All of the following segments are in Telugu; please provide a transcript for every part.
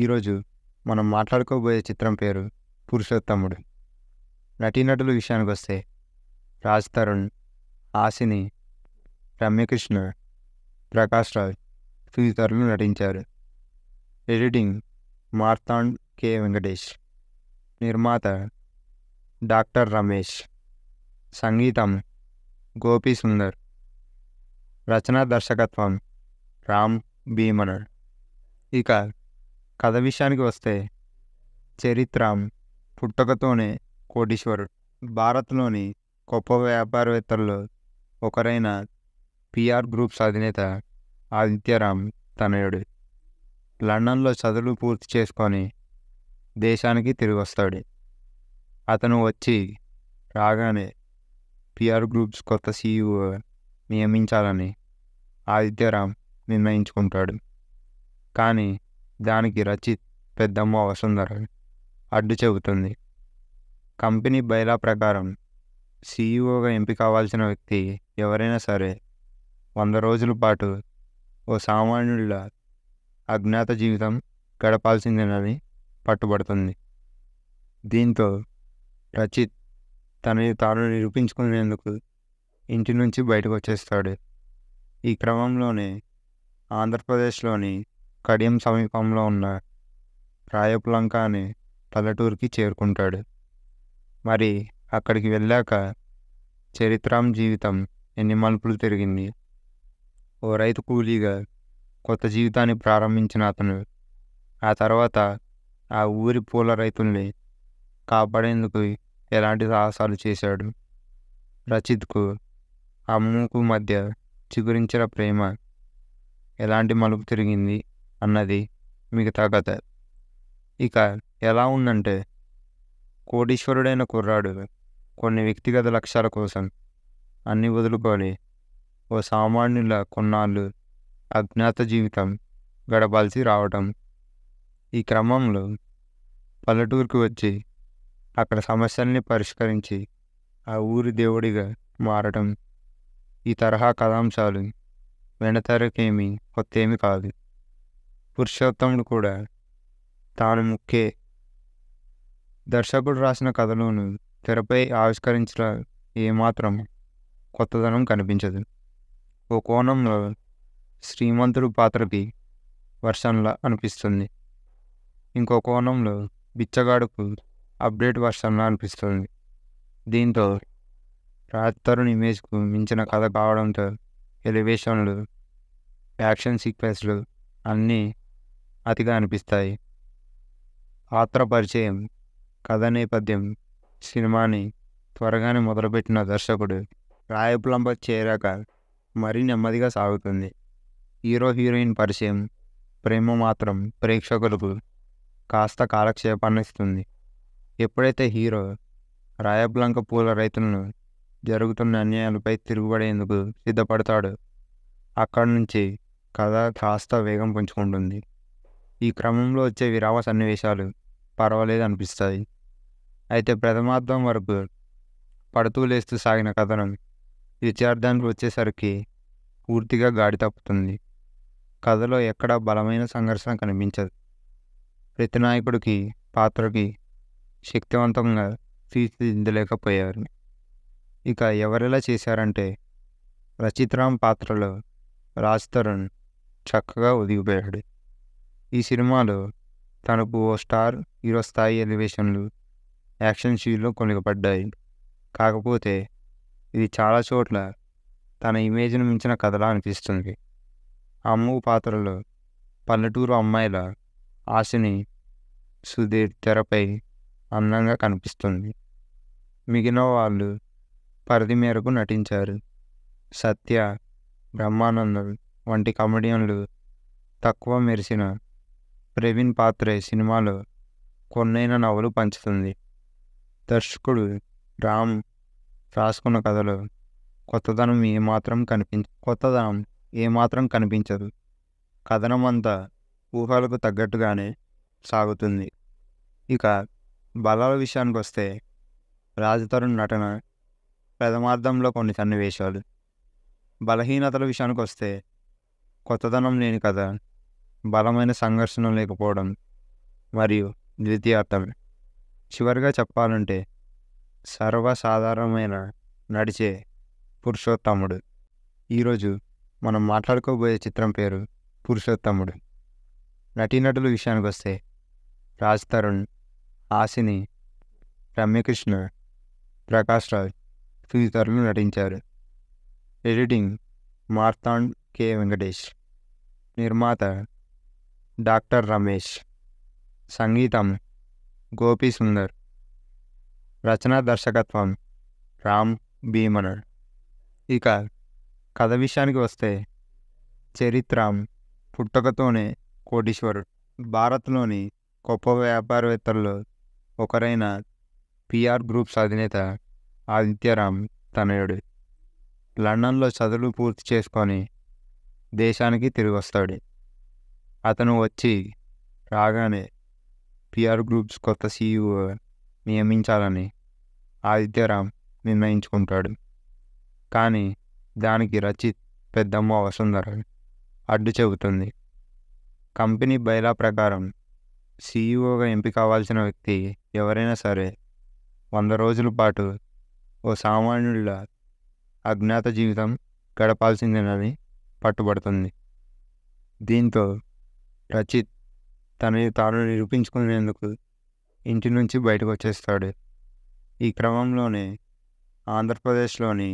ఈరోజు మనం మాట్లాడుకోబోయే చిత్రం పేరు పురుషోత్తముడు నటీనటుల విషయానికి వస్తే రాజ్ తరుణ్ ఆసిని రమ్యకృష్ణ ప్రకాష్ రాజ్ తదితరులు నటించారు ఎడిటింగ్ మార్తాండ్ కె వెంకటేష్ నిర్మాత డాక్టర్ రమేష్ సంగీతం గోపీ సుందర్ రచనా దర్శకత్వం రామ్ భీమనర్ ఇక కథ విషయానికి వస్తే చరిత్ర పుట్టకతోనే కోటీశ్వరుడు భారత్లోని గొప్ప వ్యాపారవేత్తల్లో ఒకరైన పిఆర్ గ్రూప్స్ అధినేత ఆదిత్యరామ్ తనయుడు లండన్లో చదువులు పూర్తి చేసుకొని దేశానికి తిరిగి వస్తాడు అతను వచ్చి రాగానే పిఆర్ గ్రూప్స్ కొత్త సీఈఓ నియమించాలని ఆదిత్యరామ్ నిర్ణయించుకుంటాడు కానీ దానికి రచి పెద్దమ్మ వసుంధర అడ్డు చెబుతుంది కంపెనీ బైలా ప్రకారం సీఈఓగా ఎంపిక కావాల్సిన వ్యక్తి ఎవరైనా సరే వంద రోజుల పాటు ఓ సామాన్యుల అజ్ఞాత జీవితం గడపాల్సిందేనని పట్టుబడుతుంది దీంతో రచిత్ తనని తాను నిరూపించుకునేందుకు ఇంటి నుంచి బయటకు వచ్చేస్తాడు ఈ క్రమంలోనే ఆంధ్రప్రదేశ్లోని కడియం సమీపంలో ఉన్న రాయపులంక అనే పల్లెటూరికి చేరుకుంటాడు మరి అక్కడికి వెళ్ళాక చరిత్రం జీవితం ఎన్ని మలుపులు తిరిగింది ఓ రైతు కూలీగా కొత్త జీవితాన్ని ప్రారంభించిన అతను ఆ తర్వాత ఆ ఊరి పూల రైతుల్ని కాపాడేందుకు ఎలాంటి సాహసాలు చేశాడు రచిత్కు అమ్మకు మధ్య చిగురించిన ప్రేమ ఎలాంటి మలుపు తిరిగింది అన్నది మిగతా కథ ఇక ఎలా ఉందంటే కోటీశ్వరుడైన కుర్రాడు కొన్ని వ్యక్తిగత లక్ష్యాల కోసం అన్ని వదులుకొని ఓ సామాన్యుల కొన్నాళ్ళు అజ్ఞాత జీవితం గడపాల్సి రావటం ఈ క్రమంలో పల్లెటూరుకు వచ్చి అక్కడ సమస్యల్ని పరిష్కరించి ఆ ఊరి దేవుడిగా మారటం ఈ తరహా కథాంశాలు వెనతరకేమీ కొత్త ఏమీ కాదు పురుషోత్తముడు కూడా తాను ముఖ్య దర్శకుడు రాసిన కథలోను తెరపై ఆవిష్కరించిన ఏమాత్రం కొత్తదనం కనిపించదు ఓ కోణంలో శ్రీమంతుడు పాత్రకి వర్షంలా అనిపిస్తుంది ఇంకో కోణంలో బిచ్చగాడుకు అప్డేట్ వర్షంలా అనిపిస్తుంది దీంతో రాజ్తరుణ్ ఇమేజ్కు మించిన కథ కావడంతో ఎలివేషన్లు యాక్షన్ సీక్వెన్స్లు అన్నీ అతిగా అనిపిస్తాయి పాత్ర పరిచయం కథ నేపథ్యం సినిమాని త్వరగానే మొదలుపెట్టిన దర్శకుడు రాయపులంబ చేరాక మరీ నెమ్మదిగా సాగుతుంది హీరో హీరోయిన్ పరిచయం ప్రేమ మాత్రం ప్రేక్షకులకు కాస్త కాలక్షేపాన్నిస్తుంది ఎప్పుడైతే హీరో రాయబ్లంక పూల రైతులను జరుగుతున్న అన్యాయాలపై తిరుగుబడేందుకు సిద్ధపడతాడు అక్కడి నుంచి కథ కాస్త వేగం పుంజుకుంటుంది ఈ క్రమంలో వచ్చే విరామ సన్నివేశాలు పర్వాలేదు అనిపిస్తాయి అయితే ప్రథమార్థం వరకు పడుతూ లేస్తూ సాగిన కథనం విద్యార్థానికి వచ్చేసరికి పూర్తిగా గాడి తప్పుతుంది కథలో ఎక్కడా బలమైన సంఘర్షణ కనిపించదు ప్రతి నాయకుడికి పాత్రకి శక్తివంతంగా తీర్చిదిద్దలేకపోయారు ఇక ఎవరెలా చేశారంటే రచిత్రామ్ పాత్రలో రాజ్ తరుణ్ చక్కగా ఒదిగిపోయాడు ఈ సినిమాలో తనకు ఓ స్టార్ హీరో స్థాయి ఎలివేషన్లు యాక్షన్ సీన్లు కొనుగపడ్డాయి కాకపోతే ఇది చాలా చోట్ల తన ఇమేజ్ను మించిన కథలా అనిపిస్తుంది అమ్మ పాత్రలో పల్లెటూరు అమ్మాయిల ఆశని సుధీర్ తెరపై అందంగా కనిపిస్తుంది మిగిలిన వాళ్ళు పరిధి మేరకు నటించారు సత్య బ్రహ్మానందం వంటి కమెడియన్లు తక్కువ మెరిసిన ప్రవీణ్ పాత్రే సినిమాలో కొన్నైన నవలు పంచుతుంది దర్శకుడు రామ్ రాసుకున్న కథలో కొత్తదనం ఏమాత్రం కనిపించ కొత్తదనం ఏమాత్రం కనిపించదు కథనం అంతా ఊహలకు తగ్గట్టుగానే సాగుతుంది ఇక బలాల విషయానికి వస్తే రాజతరుణ్ నటన ప్రథమార్థంలో కొన్ని సన్నివేశాలు బలహీనతల విషయానికి వస్తే కొత్తదనం లేని కథ బలమైన సంఘర్షణ లేకపోవడం మరియు ద్వితీయార్థం చివరిగా చెప్పాలంటే సర్వసాధారణమైన నడిచే పురుషోత్తముడు ఈరోజు మనం మాట్లాడుకోబోయే చిత్రం పేరు పురుషోత్తముడు నటీనటుల విషయానికి వస్తే రాజ్ తరుణ్ ఆసిని రమ్యకృష్ణ ప్రకాష్ రాజ్ తదితరులు నటించారు ఎడిటింగ్ మార్తాండ్ కె వెంకటేష్ నిర్మాత డాక్టర్ రమేష్ సంగీతం గోపి సుందర్ రచన దర్శకత్వం రామ్ భీమనర్ ఇక కథ విషయానికి వస్తే చరిత్రం పుట్టకతోనే కోటీశ్వరుడు భారత్లోని గొప్ప వ్యాపారవేత్తల్లో ఒకరైన పిఆర్ గ్రూప్స్ అధినేత ఆదిత్యరామ్ తనయుడు లండన్లో చదువులు పూర్తి చేసుకొని దేశానికి తిరిగి వస్తాడు అతను వచ్చి రాగానే పిఆర్ గ్రూప్స్ కొత్త సీఈఓ నియమించాలని ఆదిత్యరామ్ నిర్ణయించుకుంటాడు కానీ దానికి రచిత్ పెద్దమ్మ వసుంధర అడ్డు చెబుతుంది కంపెనీ బైలా ప్రకారం సీఈఓగా ఎంపిక అవ్వాల్సిన వ్యక్తి ఎవరైనా సరే వంద రోజుల పాటు ఓ సామాన్యుల అజ్ఞాత జీవితం గడపాల్సిందేనని పట్టుబడుతుంది దీంతో రచిత్ తనని తాను నిరూపించుకునేందుకు ఇంటి నుంచి బయటకు వచ్చేస్తాడు ఈ క్రమంలోనే ఆంధ్రప్రదేశ్లోని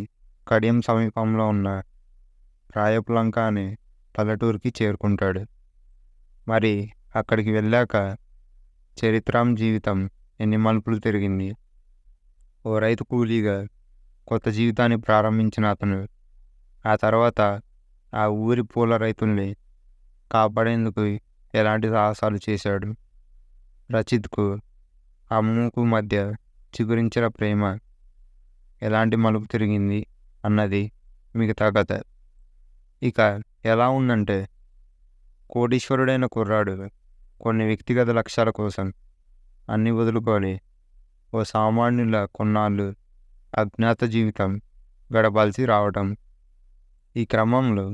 కడియం సమీపంలో ఉన్న రాయపులంక అనే పల్లెటూరుకి చేరుకుంటాడు మరి అక్కడికి వెళ్ళాక చరిత్రం జీవితం ఎన్ని మలుపులు తిరిగింది ఓ రైతు కూలీగా కొత్త జీవితాన్ని ప్రారంభించిన అతను ఆ తర్వాత ఆ ఊరి పూల రైతుల్ని కాపాడేందుకు ఎలాంటి సాహసాలు చేశాడు రచిత్కు అమ్ముకు మధ్య చిగురించిన ప్రేమ ఎలాంటి మలుపు తిరిగింది అన్నది మిగతా కథ ఇక ఎలా ఉందంటే కోటీశ్వరుడైన కుర్రాడు కొన్ని వ్యక్తిగత లక్ష్యాల కోసం అన్ని వదులుకొని ఓ సామాన్యుల కొన్నాళ్ళు అజ్ఞాత జీవితం గడపాల్సి రావటం ఈ క్రమంలో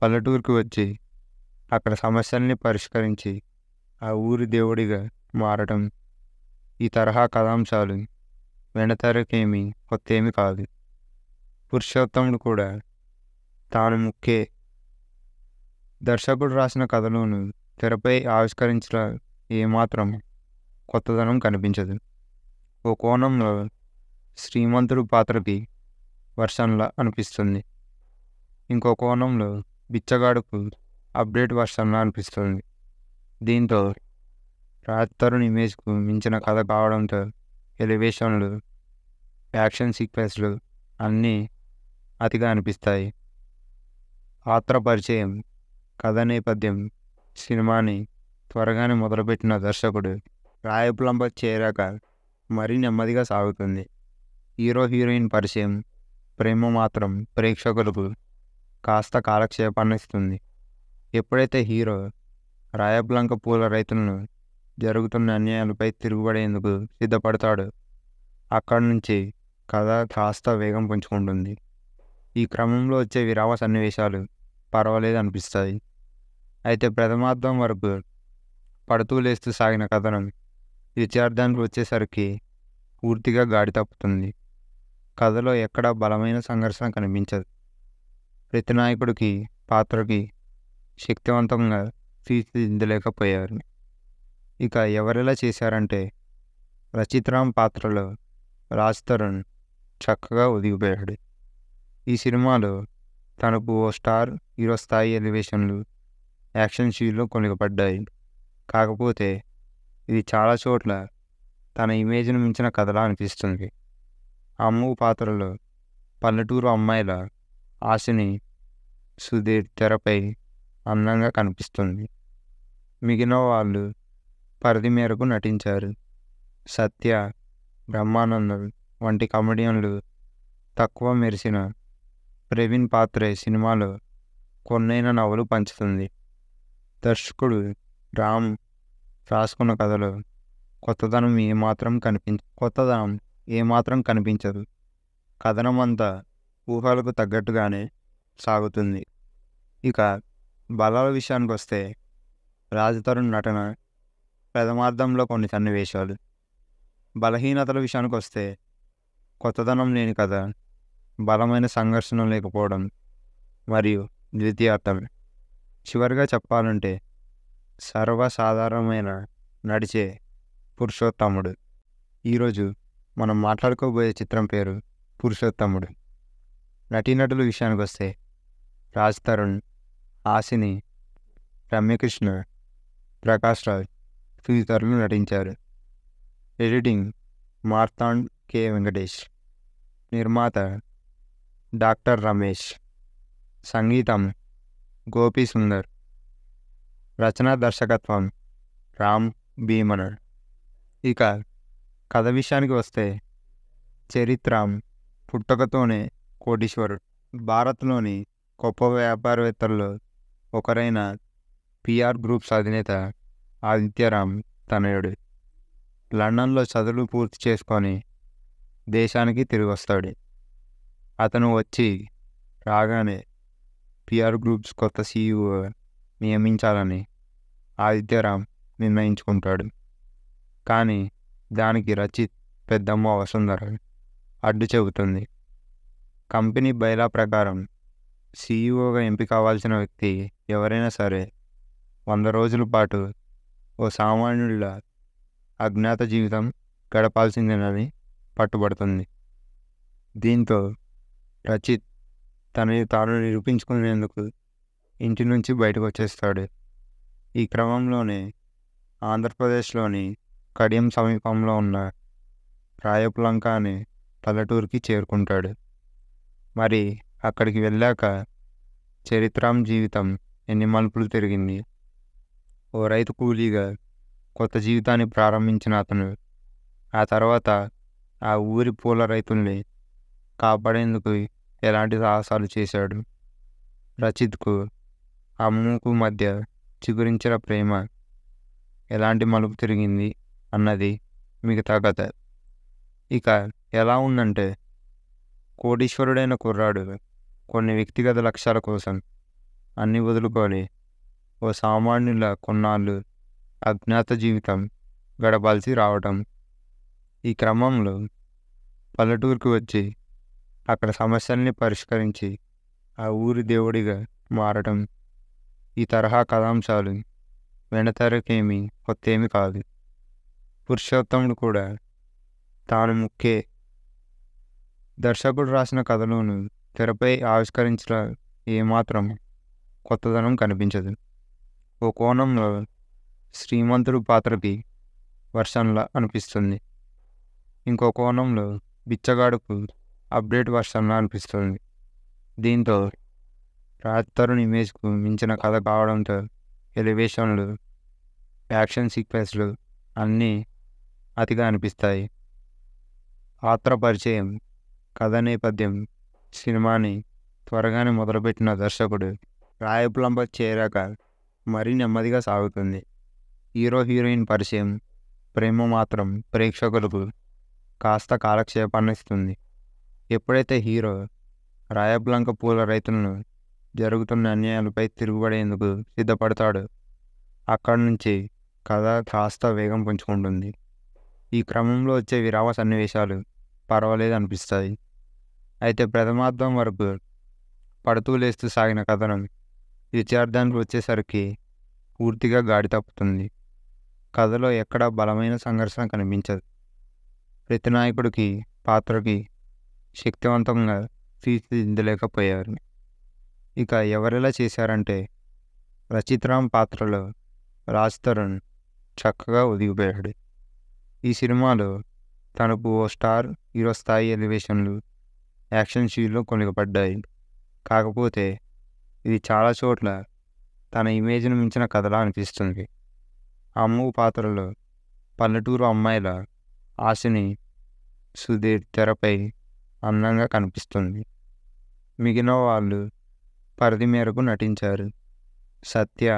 పల్లెటూరుకు వచ్చి అక్కడ సమస్యల్ని పరిష్కరించి ఆ ఊరి దేవుడిగా మారటం ఈ తరహా కథాంశాలు కొత్త కొత్తేమి కాదు పురుషోత్తముడు కూడా తాను ముఖ్యే దర్శకుడు రాసిన కథలోను తెరపై ఆవిష్కరించిన ఏమాత్రం కొత్తదనం కనిపించదు ఓ కోణంలో శ్రీమంతుడు పాత్రకి వర్షంలా అనిపిస్తుంది ఇంకో కోణంలో బిచ్చగాడుకు అప్డేట్ వర్షన్లా అనిపిస్తుంది దీంతో రాత్తరుని తరుణ్ ఇమేజ్కు మించిన కథ కావడంతో ఎలివేషన్లు యాక్షన్ సీక్వెన్స్లు అన్నీ అతిగా అనిపిస్తాయి పాత్ర పరిచయం కథ నేపథ్యం సినిమాని త్వరగానే మొదలుపెట్టిన దర్శకుడు రాయపులంప చేరాక మరీ నెమ్మదిగా సాగుతుంది హీరో హీరోయిన్ పరిచయం ప్రేమ మాత్రం ప్రేక్షకులకు కాస్త కాలక్షేపాన్నిస్తుంది ఎప్పుడైతే హీరో రాయబ్లంక పూల రైతులను జరుగుతున్న అన్యాయాలపై తిరుగుబడేందుకు సిద్ధపడతాడు అక్కడి నుంచి కథ కాస్త వేగం పుంచుకుంటుంది ఈ క్రమంలో వచ్చే విరామ సన్నివేశాలు పర్వాలేదు అనిపిస్తాయి అయితే ప్రథమార్థం వరకు పడుతూ లేస్తూ సాగిన కథనం ద్వితీయార్థానికి వచ్చేసరికి పూర్తిగా గాడి తప్పుతుంది కథలో ఎక్కడా బలమైన సంఘర్షణ కనిపించదు ప్రతి నాయకుడికి పాత్రకి శక్తివంతంగా తీర్చిదిద్దలేకపోయారు ఇక ఎవరిలా చేశారంటే రచితరామ్ పాత్రలో రాజ్ తరుణ్ చక్కగా ఒదిగిపోయాడు ఈ సినిమాలో తనకు ఓ స్టార్ హీరో స్థాయి ఎలివేషన్లు యాక్షన్ షీన్లు కొనుగపడ్డాయి కాకపోతే ఇది చాలా చోట్ల తన ఇమేజ్ను మించిన కథలా అనిపిస్తుంది అమ్మ పాత్రలో పల్లెటూరు అమ్మాయిల ఆశని సుధీర్ తెరపై అందంగా కనిపిస్తుంది మిగిలిన వాళ్ళు పరిధి మేరకు నటించారు సత్య బ్రహ్మానందం వంటి కమెడియన్లు తక్కువ మెరిసిన ప్రవీణ్ పాత్రే సినిమాలో కొన్నైన నవ్వులు పంచుతుంది దర్శకుడు రామ్ రాసుకున్న కథలో కొత్తదనం ఏమాత్రం కనిపించ కొత్తదనం ఏమాత్రం కనిపించదు కథనం అంతా ఊహలకు తగ్గట్టుగానే సాగుతుంది ఇక బలాల విషయానికి వస్తే రాజతరుణ్ నటన ప్రథమార్థంలో కొన్ని సన్నివేశాలు బలహీనతల విషయానికి వస్తే కొత్తదనం లేని కథ బలమైన సంఘర్షణ లేకపోవడం మరియు ద్వితీయార్థం చివరిగా చెప్పాలంటే సర్వసాధారణమైన నడిచే పురుషోత్తముడు ఈరోజు మనం మాట్లాడుకోబోయే చిత్రం పేరు పురుషోత్తముడు నటీనటుల విషయానికి వస్తే రాజ్ తరుణ్ ఆశిని రమ్యకృష్ణ ప్రకాష్ రాజ్ తదితరులు నటించారు ఎడిటింగ్ మార్తాండ్ కె వెంకటేష్ నిర్మాత డాక్టర్ రమేష్ సంగీతం గోపీ సుందర్ రచనా దర్శకత్వం రామ్ భీమనర్ ఇక కథ విషయానికి వస్తే చరిత్రం పుట్టకతోనే కోటీశ్వరుడు భారత్లోని గొప్ప వ్యాపారవేత్తల్లో ఒకరైన పిఆర్ గ్రూప్స్ అధినేత ఆదిత్యరామ్ తనయుడు లండన్లో చదువులు పూర్తి చేసుకొని దేశానికి తిరిగి వస్తాడు అతను వచ్చి రాగానే పిఆర్ గ్రూప్స్ కొత్త సీఈఓ నియమించాలని ఆదిత్యరామ్ నిర్ణయించుకుంటాడు కానీ దానికి రచిత్ పెద్దమ్మ వసుంధర అడ్డు చెబుతుంది కంపెనీ బైలా ప్రకారం సీఈఓగా ఎంపిక అవ్వాల్సిన వ్యక్తి ఎవరైనా సరే వంద రోజుల పాటు ఓ సామాన్యుల అజ్ఞాత జీవితం గడపాల్సిందేనని పట్టుబడుతుంది దీంతో రచిత్ తనని తాను నిరూపించుకునేందుకు ఇంటి నుంచి బయటకు వచ్చేస్తాడు ఈ క్రమంలోనే ఆంధ్రప్రదేశ్లోని కడియం సమీపంలో ఉన్న రాయపులంక అనే పల్లెటూరుకి చేరుకుంటాడు మరి అక్కడికి వెళ్ళాక చరిత్రం జీవితం ఎన్ని మలుపులు తిరిగింది ఓ రైతు కూలీగా కొత్త జీవితాన్ని ప్రారంభించిన అతను ఆ తర్వాత ఆ ఊరి పూల రైతుల్ని కాపాడేందుకు ఎలాంటి సాహసాలు చేశాడు రచిత్కు ఆ మధ్య చిగురించిన ప్రేమ ఎలాంటి మలుపు తిరిగింది అన్నది మిగతా కథ ఇక ఎలా ఉందంటే కోటీశ్వరుడైన కుర్రాడు కొన్ని వ్యక్తిగత లక్ష్యాల కోసం అన్నీ వదులుకొని ఓ సామాన్యుల కొన్నాళ్ళు అజ్ఞాత జీవితం గడపాల్సి రావటం ఈ క్రమంలో పల్లెటూరుకి వచ్చి అక్కడ సమస్యల్ని పరిష్కరించి ఆ ఊరి దేవుడిగా మారటం ఈ తరహా కథాంశాలు వెనతరకేమి కొత్తేమి కాదు పురుషోత్తముడు కూడా తాను ముఖ్యే దర్శకుడు రాసిన కథలోను తెరపై ఆవిష్కరించడం ఏమాత్రం కొత్తదనం కనిపించదు ఓ కోణంలో శ్రీమంతుడు పాత్రకి వర్షంలా అనిపిస్తుంది ఇంకో కోణంలో బిచ్చగాడుకు అప్డేట్ వర్షంలా అనిపిస్తుంది దీంతో రాజ్తరుణ్ ఇమేజ్కు మించిన కథ కావడంతో ఎలివేషన్లు యాక్షన్ సీక్వెన్స్లు అన్నీ అతిగా అనిపిస్తాయి పాత్ర పరిచయం కథ నేపథ్యం సినిమాని త్వరగానే మొదలుపెట్టిన దర్శకుడు రాయపులంప చేరాక మరీ నెమ్మదిగా సాగుతుంది హీరో హీరోయిన్ పరిచయం ప్రేమ మాత్రం ప్రేక్షకులకు కాస్త కాలక్షేపాన్ని ఇస్తుంది ఎప్పుడైతే హీరో రాయబ్లంక పూల రైతులను జరుగుతున్న అన్యాయాలపై తిరుగుబడేందుకు సిద్ధపడతాడు అక్కడి నుంచి కథ కాస్త వేగం పుంచుకుంటుంది ఈ క్రమంలో వచ్చే విరామ సన్నివేశాలు పర్వాలేదు అనిపిస్తాయి అయితే ప్రథమార్థం వరకు పడుతూ లేస్తూ సాగిన కథను ద్వితీయార్థానికి వచ్చేసరికి పూర్తిగా గాడి తప్పుతుంది కథలో ఎక్కడా బలమైన సంఘర్షణ కనిపించదు ప్రతి నాయకుడికి పాత్రకి శక్తివంతంగా తీర్చిదిద్దలేకపోయారు ఇక ఎవరెలా చేశారంటే రచిత్రామ్ పాత్రలో రాజ్ తరుణ్ చక్కగా ఒదిగిపోయాడు ఈ సినిమాలో తనకు ఓ స్టార్ హీరో స్థాయి ఎలివేషన్లు యాక్షన్ షీల్లో కొనుగపడ్డాయి కాకపోతే ఇది చాలా చోట్ల తన ఇమేజ్ను మించిన కథలా అనిపిస్తుంది అమ్ము పాత్రలో పల్లెటూరు అమ్మాయిల ఆశని సుధీర్ తెరపై అందంగా కనిపిస్తుంది మిగిలిన వాళ్ళు పరిధి మేరకు నటించారు సత్య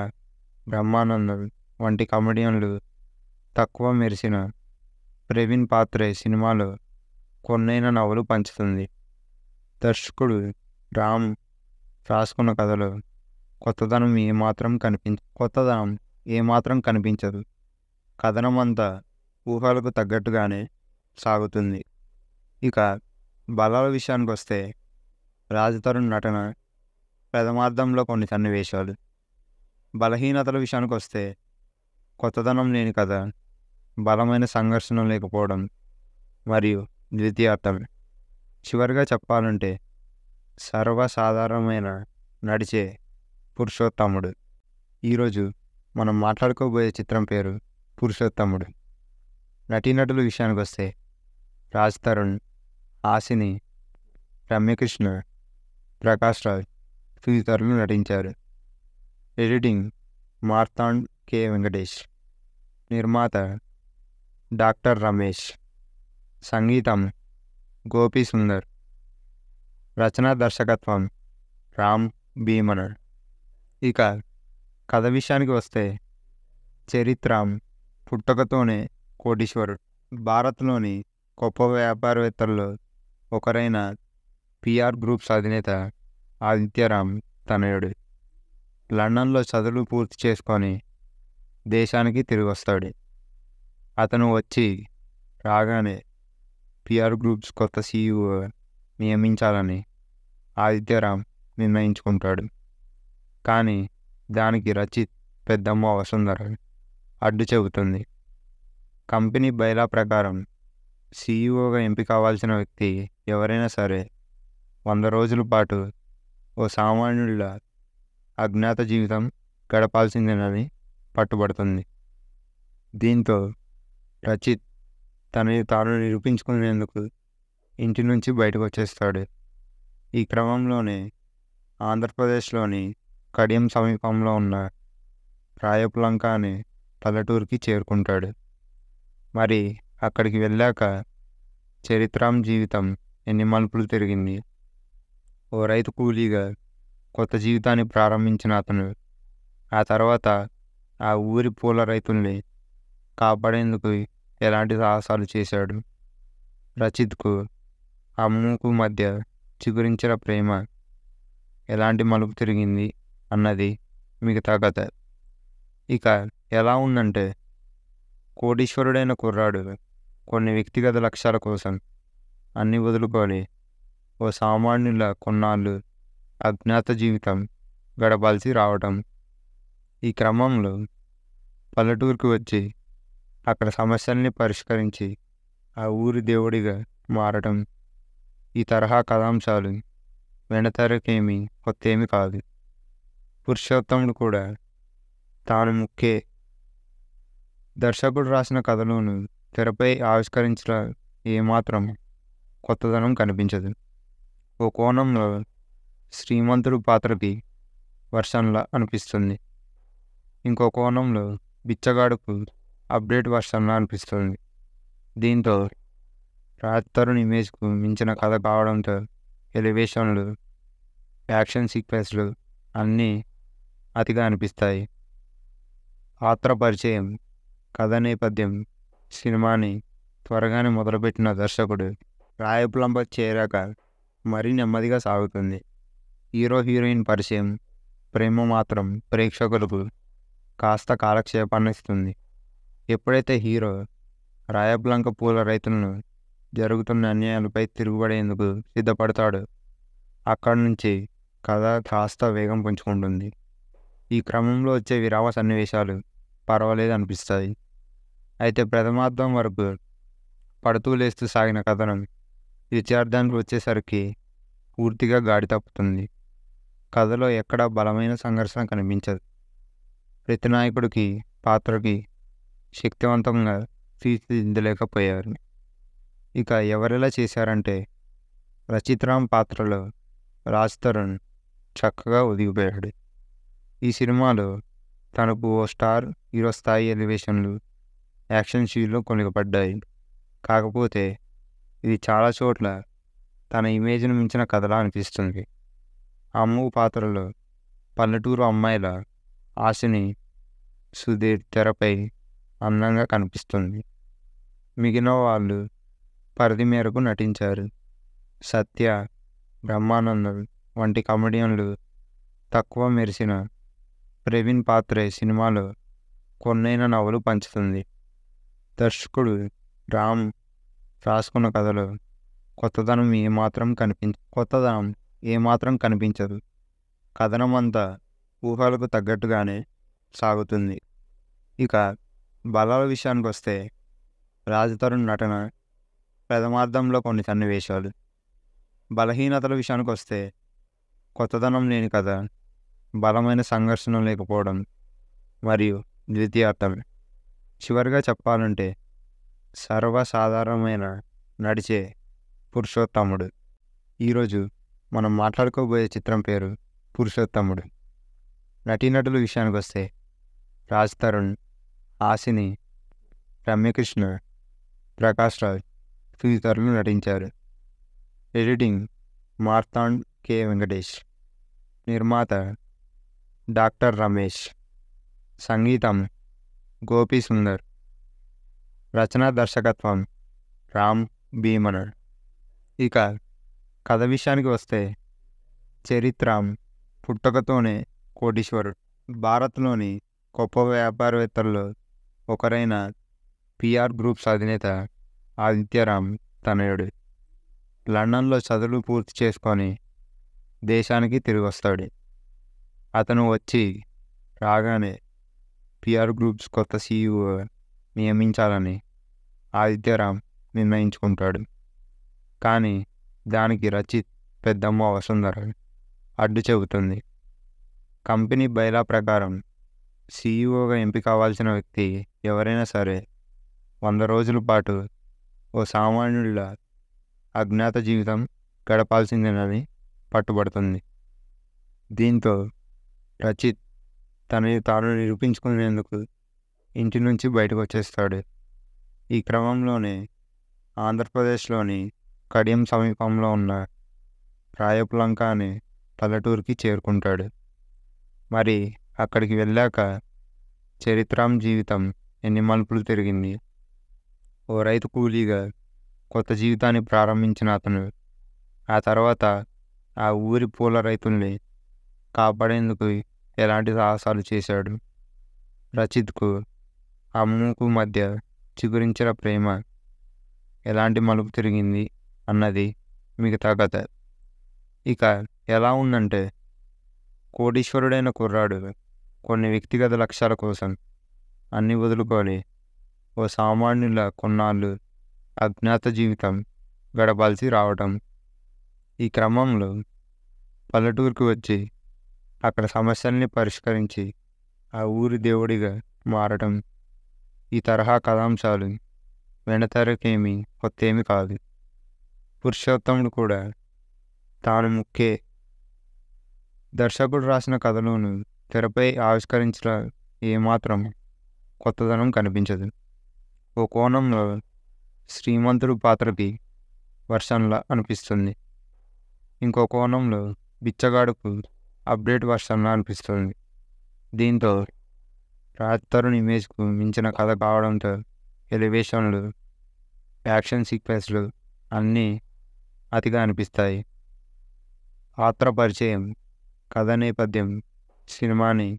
బ్రహ్మానందం వంటి కమెడియన్లు తక్కువ మెరిసిన ప్రవీణ్ పాత్రే సినిమాలో కొన్నైన నవ్వులు పంచుతుంది దర్శకుడు రామ్ రాసుకున్న కథలు కొత్తదనం ఏమాత్రం కనిపించ కొత్తదనం ఏమాత్రం కనిపించదు కథనం అంతా ఊహలకు తగ్గట్టుగానే సాగుతుంది ఇక బలాల విషయానికి వస్తే రాజతరుణ్ నటన ప్రథమార్థంలో కొన్ని సన్నివేశాలు బలహీనతల విషయానికి వస్తే కొత్తదనం లేని కథ బలమైన సంఘర్షణ లేకపోవడం మరియు ద్వితీయార్థం చివరిగా చెప్పాలంటే సర్వసాధారణమైన నడిచే పురుషోత్తముడు ఈరోజు మనం మాట్లాడుకోబోయే చిత్రం పేరు పురుషోత్తముడు నటీనటుల విషయానికి వస్తే రాజ్ తరుణ్ ఆసిని రమ్యకృష్ణ ప్రకాష్ రాజ్ తదితరులు నటించారు ఎడిటింగ్ మార్తాండ్ కె వెంకటేష్ నిర్మాత డాక్టర్ రమేష్ సంగీతం గోపీ సుందర్ రచన దర్శకత్వం రామ్ భీమనర్ ఇక కథ విషయానికి వస్తే చరిత్రం పుట్టకతోనే కోటీశ్వరుడు భారత్లోని గొప్ప వ్యాపారవేత్తల్లో ఒకరైన పిఆర్ గ్రూప్స్ అధినేత ఆదిత్యరామ్ తనయుడు లండన్లో చదువులు పూర్తి చేసుకొని దేశానికి తిరిగి వస్తాడు అతను వచ్చి రాగానే పిఆర్ గ్రూప్స్ కొత్త సీఈఓ నియమించాలని ఆదిత్యరామ్ నిర్ణయించుకుంటాడు కానీ దానికి రచిత్ పెద్దమ్మ వసుంధర అడ్డు చెబుతుంది కంపెనీ బైలా ప్రకారం సీఈఓగా ఎంపిక కావాల్సిన వ్యక్తి ఎవరైనా సరే వంద రోజుల పాటు ఓ సామాన్యుల అజ్ఞాత జీవితం గడపాల్సిందేనని పట్టుబడుతుంది దీంతో రచిత్ తనని తాను నిరూపించుకునేందుకు ఇంటి నుంచి బయటకు వచ్చేస్తాడు ఈ క్రమంలోనే ఆంధ్రప్రదేశ్లోని కడియం సమీపంలో ఉన్న రాయపులంక అనే పల్లెటూరుకి చేరుకుంటాడు మరి అక్కడికి వెళ్ళాక చరిత్రం జీవితం ఎన్ని మలుపులు తిరిగింది ఓ రైతు కూలీగా కొత్త జీవితాన్ని ప్రారంభించిన అతను ఆ తర్వాత ఆ ఊరి పూల రైతుల్ని కాపాడేందుకు ఎలాంటి సాహసాలు చేశాడు రచిత్కు ఆ మూకు మధ్య చిగురించిన ప్రేమ ఎలాంటి మలుపు తిరిగింది అన్నది మిగతా కథ ఇక ఎలా ఉందంటే కోటీశ్వరుడైన కుర్రాడు కొన్ని వ్యక్తిగత లక్ష్యాల కోసం అన్ని వదులుకొని ఓ సామాన్యుల కొన్నాళ్ళు అజ్ఞాత జీవితం గడపాల్సి రావటం ఈ క్రమంలో పల్లెటూరుకు వచ్చి అక్కడ సమస్యల్ని పరిష్కరించి ఆ ఊరి దేవుడిగా మారటం ఈ తరహా కథాంశాలు వెనతరకేమీ ఏమీ కాదు పురుషోత్తముడు కూడా తాను ముఖ్యే దర్శకుడు రాసిన కథలోను తెరపై ఆవిష్కరించిన ఏమాత్రం కొత్తదనం కనిపించదు ఓ కోణంలో శ్రీమంతుడు పాత్రకి వర్షంలా అనిపిస్తుంది ఇంకో కోణంలో బిచ్చగాడుకు అప్డేట్ వర్షంలా అనిపిస్తుంది దీంతో రాజ్ ఇమేజ్కు మించిన కథ కావడంతో ఎలివేషన్లు యాక్షన్ సీక్వెన్స్లు అన్నీ అతిగా అనిపిస్తాయి పాత్ర పరిచయం కథ నేపథ్యం సినిమాని త్వరగానే మొదలుపెట్టిన దర్శకుడు రాయపులంబ చేరాక మరీ నెమ్మదిగా సాగుతుంది హీరో హీరోయిన్ పరిచయం ప్రేమ మాత్రం ప్రేక్షకులకు కాస్త కాలక్షేపాన్నిస్తుంది ఎప్పుడైతే హీరో రాయప్లంక పూల రైతులను జరుగుతున్న అన్యాయాలపై తిరుగుబడేందుకు సిద్ధపడతాడు అక్కడి నుంచి కథ కాస్త వేగం పుంచుకుంటుంది ఈ క్రమంలో వచ్చే విరామ సన్నివేశాలు పర్వాలేదు అనిపిస్తాయి అయితే ప్రథమార్థం వరకు పడుతూ లేస్తూ సాగిన కథనం విద్యార్థానికి వచ్చేసరికి పూర్తిగా గాడి తప్పుతుంది కథలో ఎక్కడా బలమైన సంఘర్షణ కనిపించదు ప్రతి నాయకుడికి పాత్రకి శక్తివంతంగా తీర్చిదిద్దలేకపోయారు ఇక ఎవరిలా చేశారంటే రచిత్రామ్ పాత్రలో రాజ్ తరుణ్ చక్కగా ఒదిగిపోయాడు ఈ సినిమాలో తనకు ఓ స్టార్ హీరో స్థాయి ఎలివేషన్లు యాక్షన్ షీన్లు కొనుగపడ్డాయి కాకపోతే ఇది చాలా చోట్ల తన ఇమేజ్ను మించిన కథలా అనిపిస్తుంది అమ్మ పాత్రలో పల్లెటూరు అమ్మాయిల ఆశని సుధీర్ తెరపై అందంగా కనిపిస్తుంది మిగిలిన వాళ్ళు పరిధి మేరకు నటించారు సత్య బ్రహ్మానందం వంటి కమెడియన్లు తక్కువ మెరిసిన ప్రవీణ్ పాత్రే సినిమాలో కొన్నైన నవ్వులు పంచుతుంది దర్శకుడు రామ్ రాసుకున్న కథలో కొత్తదనం ఏమాత్రం కనిపించ కొత్తదనం ఏమాత్రం కనిపించదు కథనం అంతా ఊహలకు తగ్గట్టుగానే సాగుతుంది ఇక బలాల విషయానికి వస్తే రాజతరుణ్ నటన ప్రథమార్థంలో కొన్ని సన్నివేశాలు బలహీనతల విషయానికి వస్తే కొత్తదనం లేని కథ బలమైన సంఘర్షణ లేకపోవడం మరియు ద్వితీయార్థం చివరిగా చెప్పాలంటే సర్వసాధారణమైన నడిచే పురుషోత్తముడు ఈరోజు మనం మాట్లాడుకోబోయే చిత్రం పేరు పురుషోత్తముడు నటీనటుల విషయానికి వస్తే రాజ్ తరుణ్ ఆసిని రమ్యకృష్ణ ప్రకాష్ రాజ్ తదితరులు నటించారు ఎడిటింగ్ మార్తాండ్ కె వెంకటేష్ నిర్మాత డాక్టర్ రమేష్ సంగీతం గోపి సుందర్ రచనా దర్శకత్వం రామ్ భీమనడ్ ఇక కథ విషయానికి వస్తే చరిత్ర పుట్టకతోనే కోటీశ్వరుడు భారత్లోని గొప్ప వ్యాపారవేత్తల్లో ఒకరైన పిఆర్ గ్రూప్స్ అధినేత ఆదిత్యరామ్ తనయుడు లండన్లో చదువులు పూర్తి చేసుకొని దేశానికి తిరిగి వస్తాడు అతను వచ్చి రాగానే పిఆర్ గ్రూప్స్ కొత్త సీఈఓ నియమించాలని ఆదిత్యరామ్ నిర్ణయించుకుంటాడు కానీ దానికి రచిత్ పెద్దమ్మ వసుంధర అడ్డు చెబుతుంది కంపెనీ బైలా ప్రకారం సీఈఓగా ఎంపిక అవ్వాల్సిన వ్యక్తి ఎవరైనా సరే వంద రోజుల పాటు ఓ సామాన్యుడి అజ్ఞాత జీవితం గడపాల్సిందేనని పట్టుబడుతుంది దీంతో రచిత్ తనని తాను నిరూపించుకునేందుకు ఇంటి నుంచి బయటకు వచ్చేస్తాడు ఈ క్రమంలోనే ఆంధ్రప్రదేశ్లోని కడియం సమీపంలో ఉన్న రాయపులంక అనే పల్లెటూరుకి చేరుకుంటాడు మరి అక్కడికి వెళ్ళాక చరిత్రం జీవితం ఎన్ని మలుపులు తిరిగింది ఓ రైతు కూలీగా కొత్త జీవితాన్ని ప్రారంభించిన అతను ఆ తర్వాత ఆ ఊరి పూల రైతుల్ని కాపాడేందుకు ఎలాంటి సాహసాలు చేశాడు రచిత్కు అమ్మకు మధ్య చిగురించిన ప్రేమ ఎలాంటి మలుపు తిరిగింది అన్నది మిగతా కథ ఇక ఎలా ఉందంటే కోటీశ్వరుడైన కుర్రాడు కొన్ని వ్యక్తిగత లక్ష్యాల కోసం అన్ని వదులుకొని ఓ సామాన్యుల కొన్నాళ్ళు అజ్ఞాత జీవితం గడపాల్సి రావటం ఈ క్రమంలో పల్లెటూరుకి వచ్చి అక్కడ సమస్యల్ని పరిష్కరించి ఆ ఊరి దేవుడిగా మారటం ఈ తరహా కథాంశాలు వెనతరకేమీ కొత్తేమీ కాదు పురుషోత్తముడు కూడా తాను ముఖ్యే దర్శకుడు రాసిన కథలోను తెరపై ఆవిష్కరించిన ఏమాత్రం కొత్తదనం కనిపించదు ఓ కోణంలో శ్రీమంతుడు పాత్రకి వర్షన్లా అనిపిస్తుంది ఇంకో కోణంలో బిచ్చగాడుకు అప్డేట్ వర్షన్లా అనిపిస్తుంది దీంతో రాజ్ తరుణ్ ఇమేజ్కు మించిన కథ కావడంతో ఎలివేషన్లు యాక్షన్ సీక్వెన్స్లు అన్నీ అతిగా అనిపిస్తాయి పాత్ర పరిచయం కథ నేపథ్యం సినిమాని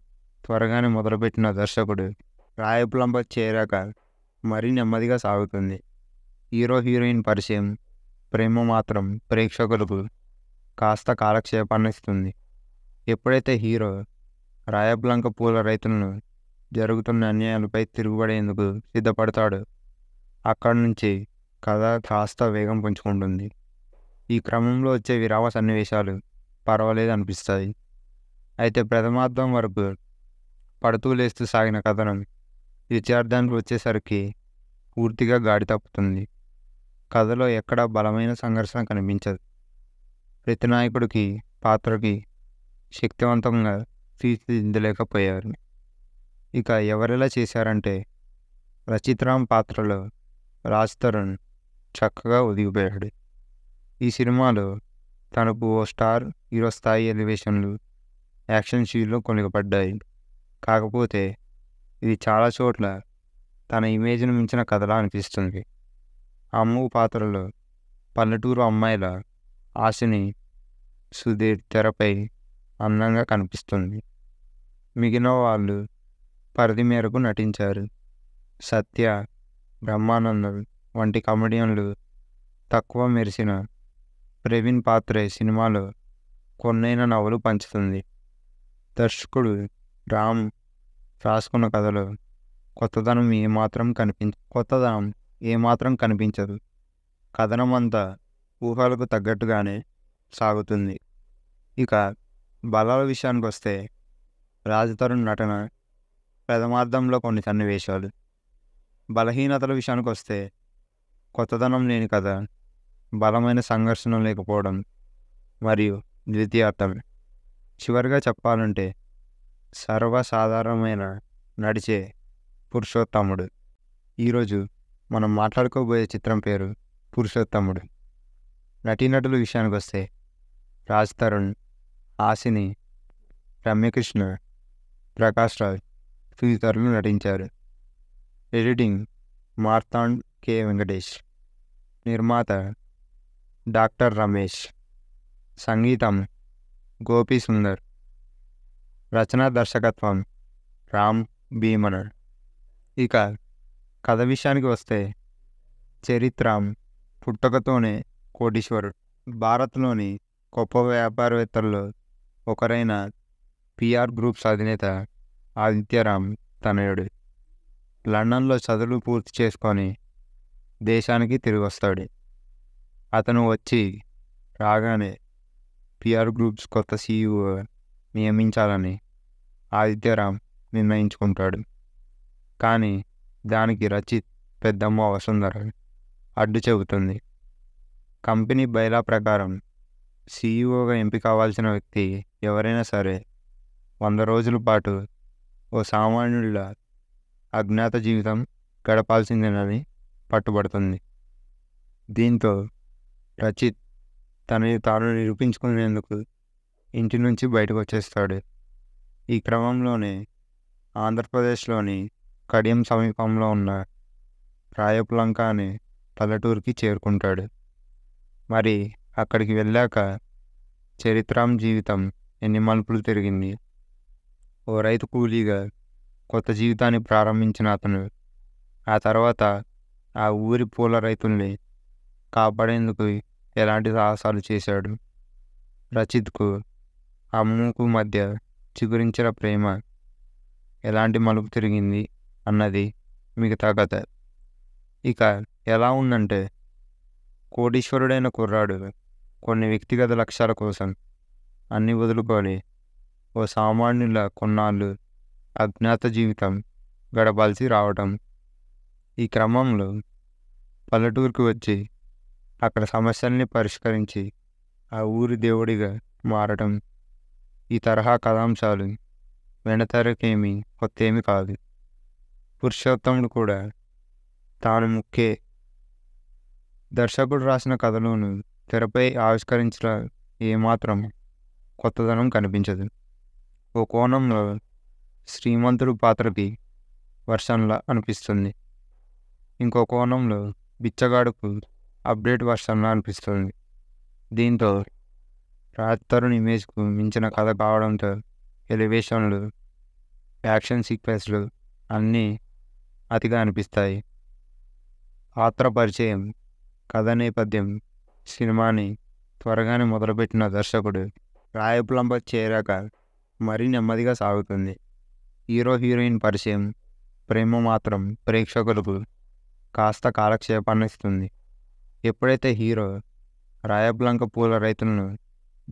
త్వరగానే మొదలుపెట్టిన దర్శకుడు రాయపులంప చేరాక మరీ నెమ్మదిగా సాగుతుంది హీరో హీరోయిన్ పరిచయం ప్రేమ మాత్రం ప్రేక్షకులకు కాస్త కాలక్షేపాన్ని ఇస్తుంది ఎప్పుడైతే హీరో రాయబ్లంక పూల రైతులను జరుగుతున్న అన్యాయాలపై తిరుగుబడేందుకు సిద్ధపడతాడు అక్కడి నుంచి కథ కాస్త వేగం పుంచుకుంటుంది ఈ క్రమంలో వచ్చే విరామ సన్నివేశాలు పర్వాలేదు అనిపిస్తాయి అయితే ప్రథమార్థం వరకు పడుతూ లేస్తూ సాగిన కథను ద్వితీయార్థానికి వచ్చేసరికి పూర్తిగా గాడి తప్పుతుంది కథలో ఎక్కడ బలమైన సంఘర్షణ కనిపించదు ప్రతి నాయకుడికి పాత్రకి శక్తివంతంగా తీర్చిదిద్దలేకపోయారు ఇక ఎవరెలా చేశారంటే రామ్ పాత్రలో రాజ్ తరుణ్ చక్కగా ఒదిగిపోయాడు ఈ సినిమాలో తనకు ఓ స్టార్ హీరో స్థాయి ఎలివేషన్లు యాక్షన్ సీన్లు కొనుగపడ్డాయి కాకపోతే ఇది చాలా చోట్ల తన ఇమేజ్ను మించిన కథలా అనిపిస్తుంది అమ్ము పాత్రలో పల్లెటూరు అమ్మాయిల ఆశని సుధీర్ తెరపై అందంగా కనిపిస్తుంది మిగిలిన వాళ్ళు పరిధి మేరకు నటించారు సత్య బ్రహ్మానందం వంటి కమెడియన్లు తక్కువ మెరిసిన ప్రవీణ్ పాత్రే సినిమాలో కొన్నైన నవలు పంచుతుంది దర్శకుడు రామ్ రాసుకున్న కథలు కొత్తదనం ఏమాత్రం కనిపించ కొత్తదనం ఏమాత్రం కనిపించదు కథనం అంతా ఊహలకు తగ్గట్టుగానే సాగుతుంది ఇక బలాల విషయానికి వస్తే రాజతరుణ్ నటన ప్రథమార్థంలో కొన్ని సన్నివేశాలు బలహీనతల విషయానికి వస్తే కొత్తదనం లేని కథ బలమైన సంఘర్షణ లేకపోవడం మరియు ద్వితీయార్థం చివరిగా చెప్పాలంటే సర్వసాధారణమైన నడిచే పురుషోత్తముడు ఈరోజు మనం మాట్లాడుకోబోయే చిత్రం పేరు పురుషోత్తముడు నటీనటుల విషయానికి వస్తే రాజ్ తరుణ్ ఆసిని రమ్యకృష్ణ ప్రకాష్ రాజ్ తదితరులు నటించారు ఎడిటింగ్ మార్తాండ్ కె వెంకటేష్ నిర్మాత డాక్టర్ రమేష్ సంగీతం గోపీ సుందర్ రచనా దర్శకత్వం రామ్ భీమనడ్ ఇక కథ విషయానికి వస్తే చరిత్రం పుట్టకతోనే కోటీశ్వరుడు భారత్లోని గొప్ప వ్యాపారవేత్తల్లో ఒకరైన పిఆర్ గ్రూప్స్ అధినేత ఆదిత్యరామ్ తనయుడు లండన్లో చదువులు పూర్తి చేసుకొని దేశానికి తిరిగి వస్తాడు అతను వచ్చి రాగానే పిఆర్ గ్రూప్స్ కొత్త సీఈఓ నియమించాలని ఆదిత్యరామ్ నిర్ణయించుకుంటాడు కానీ దానికి రచిత్ పెద్దమ్మ వసుంధర అడ్డు చెబుతుంది కంపెనీ బైలా ప్రకారం సీఈఓగా ఎంపిక అవ్వాల్సిన వ్యక్తి ఎవరైనా సరే వంద రోజుల పాటు ఓ సామాన్యుల అజ్ఞాత జీవితం గడపాల్సిందేనని పట్టుబడుతుంది దీంతో రచిత్ తనని తాను నిరూపించుకునేందుకు ఇంటి నుంచి బయటకు వచ్చేస్తాడు ఈ క్రమంలోనే ఆంధ్రప్రదేశ్లోని కడియం సమీపంలో ఉన్న రాయపులంక అనే పల్లెటూరికి చేరుకుంటాడు మరి అక్కడికి వెళ్ళాక చరిత్రం జీవితం ఎన్ని మలుపులు తిరిగింది ఓ రైతు కూలీగా కొత్త జీవితాన్ని ప్రారంభించిన అతను ఆ తర్వాత ఆ ఊరి పూల రైతుల్ని కాపాడేందుకు ఎలాంటి సాహసాలు చేశాడు రచిత్కు అమ్మకు మధ్య చిగురించిన ప్రేమ ఎలాంటి మలుపు తిరిగింది అన్నది మిగతా కథ ఇక ఎలా ఉందంటే కోటీశ్వరుడైన కుర్రాడు కొన్ని వ్యక్తిగత లక్ష్యాల కోసం అన్ని వదులుకొని ఓ సామాన్యుల కొన్నాళ్ళు అజ్ఞాత జీవితం గడపాల్సి రావటం ఈ క్రమంలో పల్లెటూరుకి వచ్చి అక్కడ సమస్యల్ని పరిష్కరించి ఆ ఊరి దేవుడిగా మారటం ఈ తరహా కథాంశాలు కొత్త ఏమి కాదు పురుషోత్తముడు కూడా తాను ముఖ్యే దర్శకుడు రాసిన కథలోను తెరపై ఆవిష్కరించిన ఏమాత్రం కొత్తదనం కనిపించదు ఓ కోణంలో శ్రీమంతుడు పాత్రకి వర్షంలా అనిపిస్తుంది ఇంకో కోణంలో బిచ్చగాడుకు అప్డేట్ వర్షంలా అనిపిస్తుంది దీంతో రాజ్తరుణ్ ఇమేజ్కు మించిన కథ కావడంతో ఎలివేషన్లు యాక్షన్ సీక్వెన్స్లు అన్నీ అతిగా అనిపిస్తాయి పాత్ర పరిచయం కథ నేపథ్యం సినిమాని త్వరగానే మొదలుపెట్టిన దర్శకుడు రాయపులంబ చేరాక మరీ నెమ్మదిగా సాగుతుంది హీరో హీరోయిన్ పరిచయం ప్రేమ మాత్రం ప్రేక్షకులకు కాస్త కాలక్షేపాన్నిస్తుంది ఎప్పుడైతే హీరో రాయబ్లంక పూల రైతులను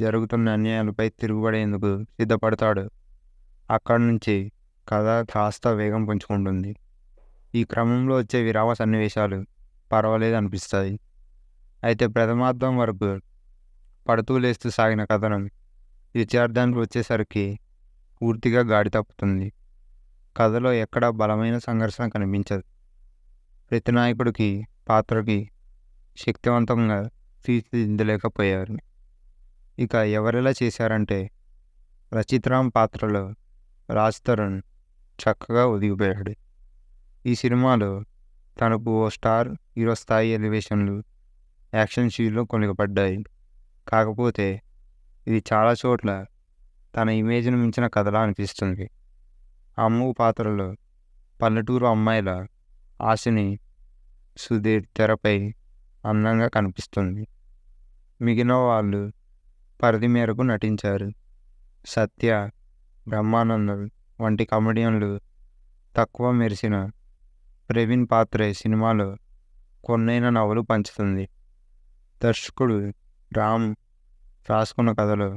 జరుగుతున్న అన్యాయాలపై తిరుగుబడేందుకు సిద్ధపడతాడు అక్కడి నుంచి కథ కాస్త వేగం పుంచుకుంటుంది ఈ క్రమంలో వచ్చే విరామ సన్నివేశాలు పర్వాలేదు అనిపిస్తాయి అయితే ప్రథమార్థం వరకు పడుతూ లేస్తూ సాగిన కథను విద్యార్థానికి వచ్చేసరికి పూర్తిగా గాడి తప్పుతుంది కథలో ఎక్కడ బలమైన సంఘర్షణ కనిపించదు ప్రతి నాయకుడికి పాత్రకి శక్తివంతంగా తీర్చిదిద్దలేకపోయారు ఇక ఎవరెలా చేశారంటే రచిత్రామ్ పాత్రలో రాజ్ తరుణ్ చక్కగా ఒదిగిపోయాడు ఈ సినిమాలో తనకు ఓ స్టార్ హీరో స్థాయి ఎలివేషన్లు యాక్షన్ షీన్లు కొనుగపడ్డాయి కాకపోతే ఇది చాలా చోట్ల తన ఇమేజ్ను మించిన కథలా అనిపిస్తుంది అమ్ము పాత్రలో పల్లెటూరు అమ్మాయిల ఆశని సుధీర్ తెరపై అందంగా కనిపిస్తుంది మిగిలిన వాళ్ళు పరిధి మేరకు నటించారు సత్య బ్రహ్మానందం వంటి కమెడియన్లు తక్కువ మెరిసిన ప్రవీణ్ పాత్రే సినిమాలో కొన్నైన నవలు పంచుతుంది దర్శకుడు రామ్ రాసుకున్న కథలో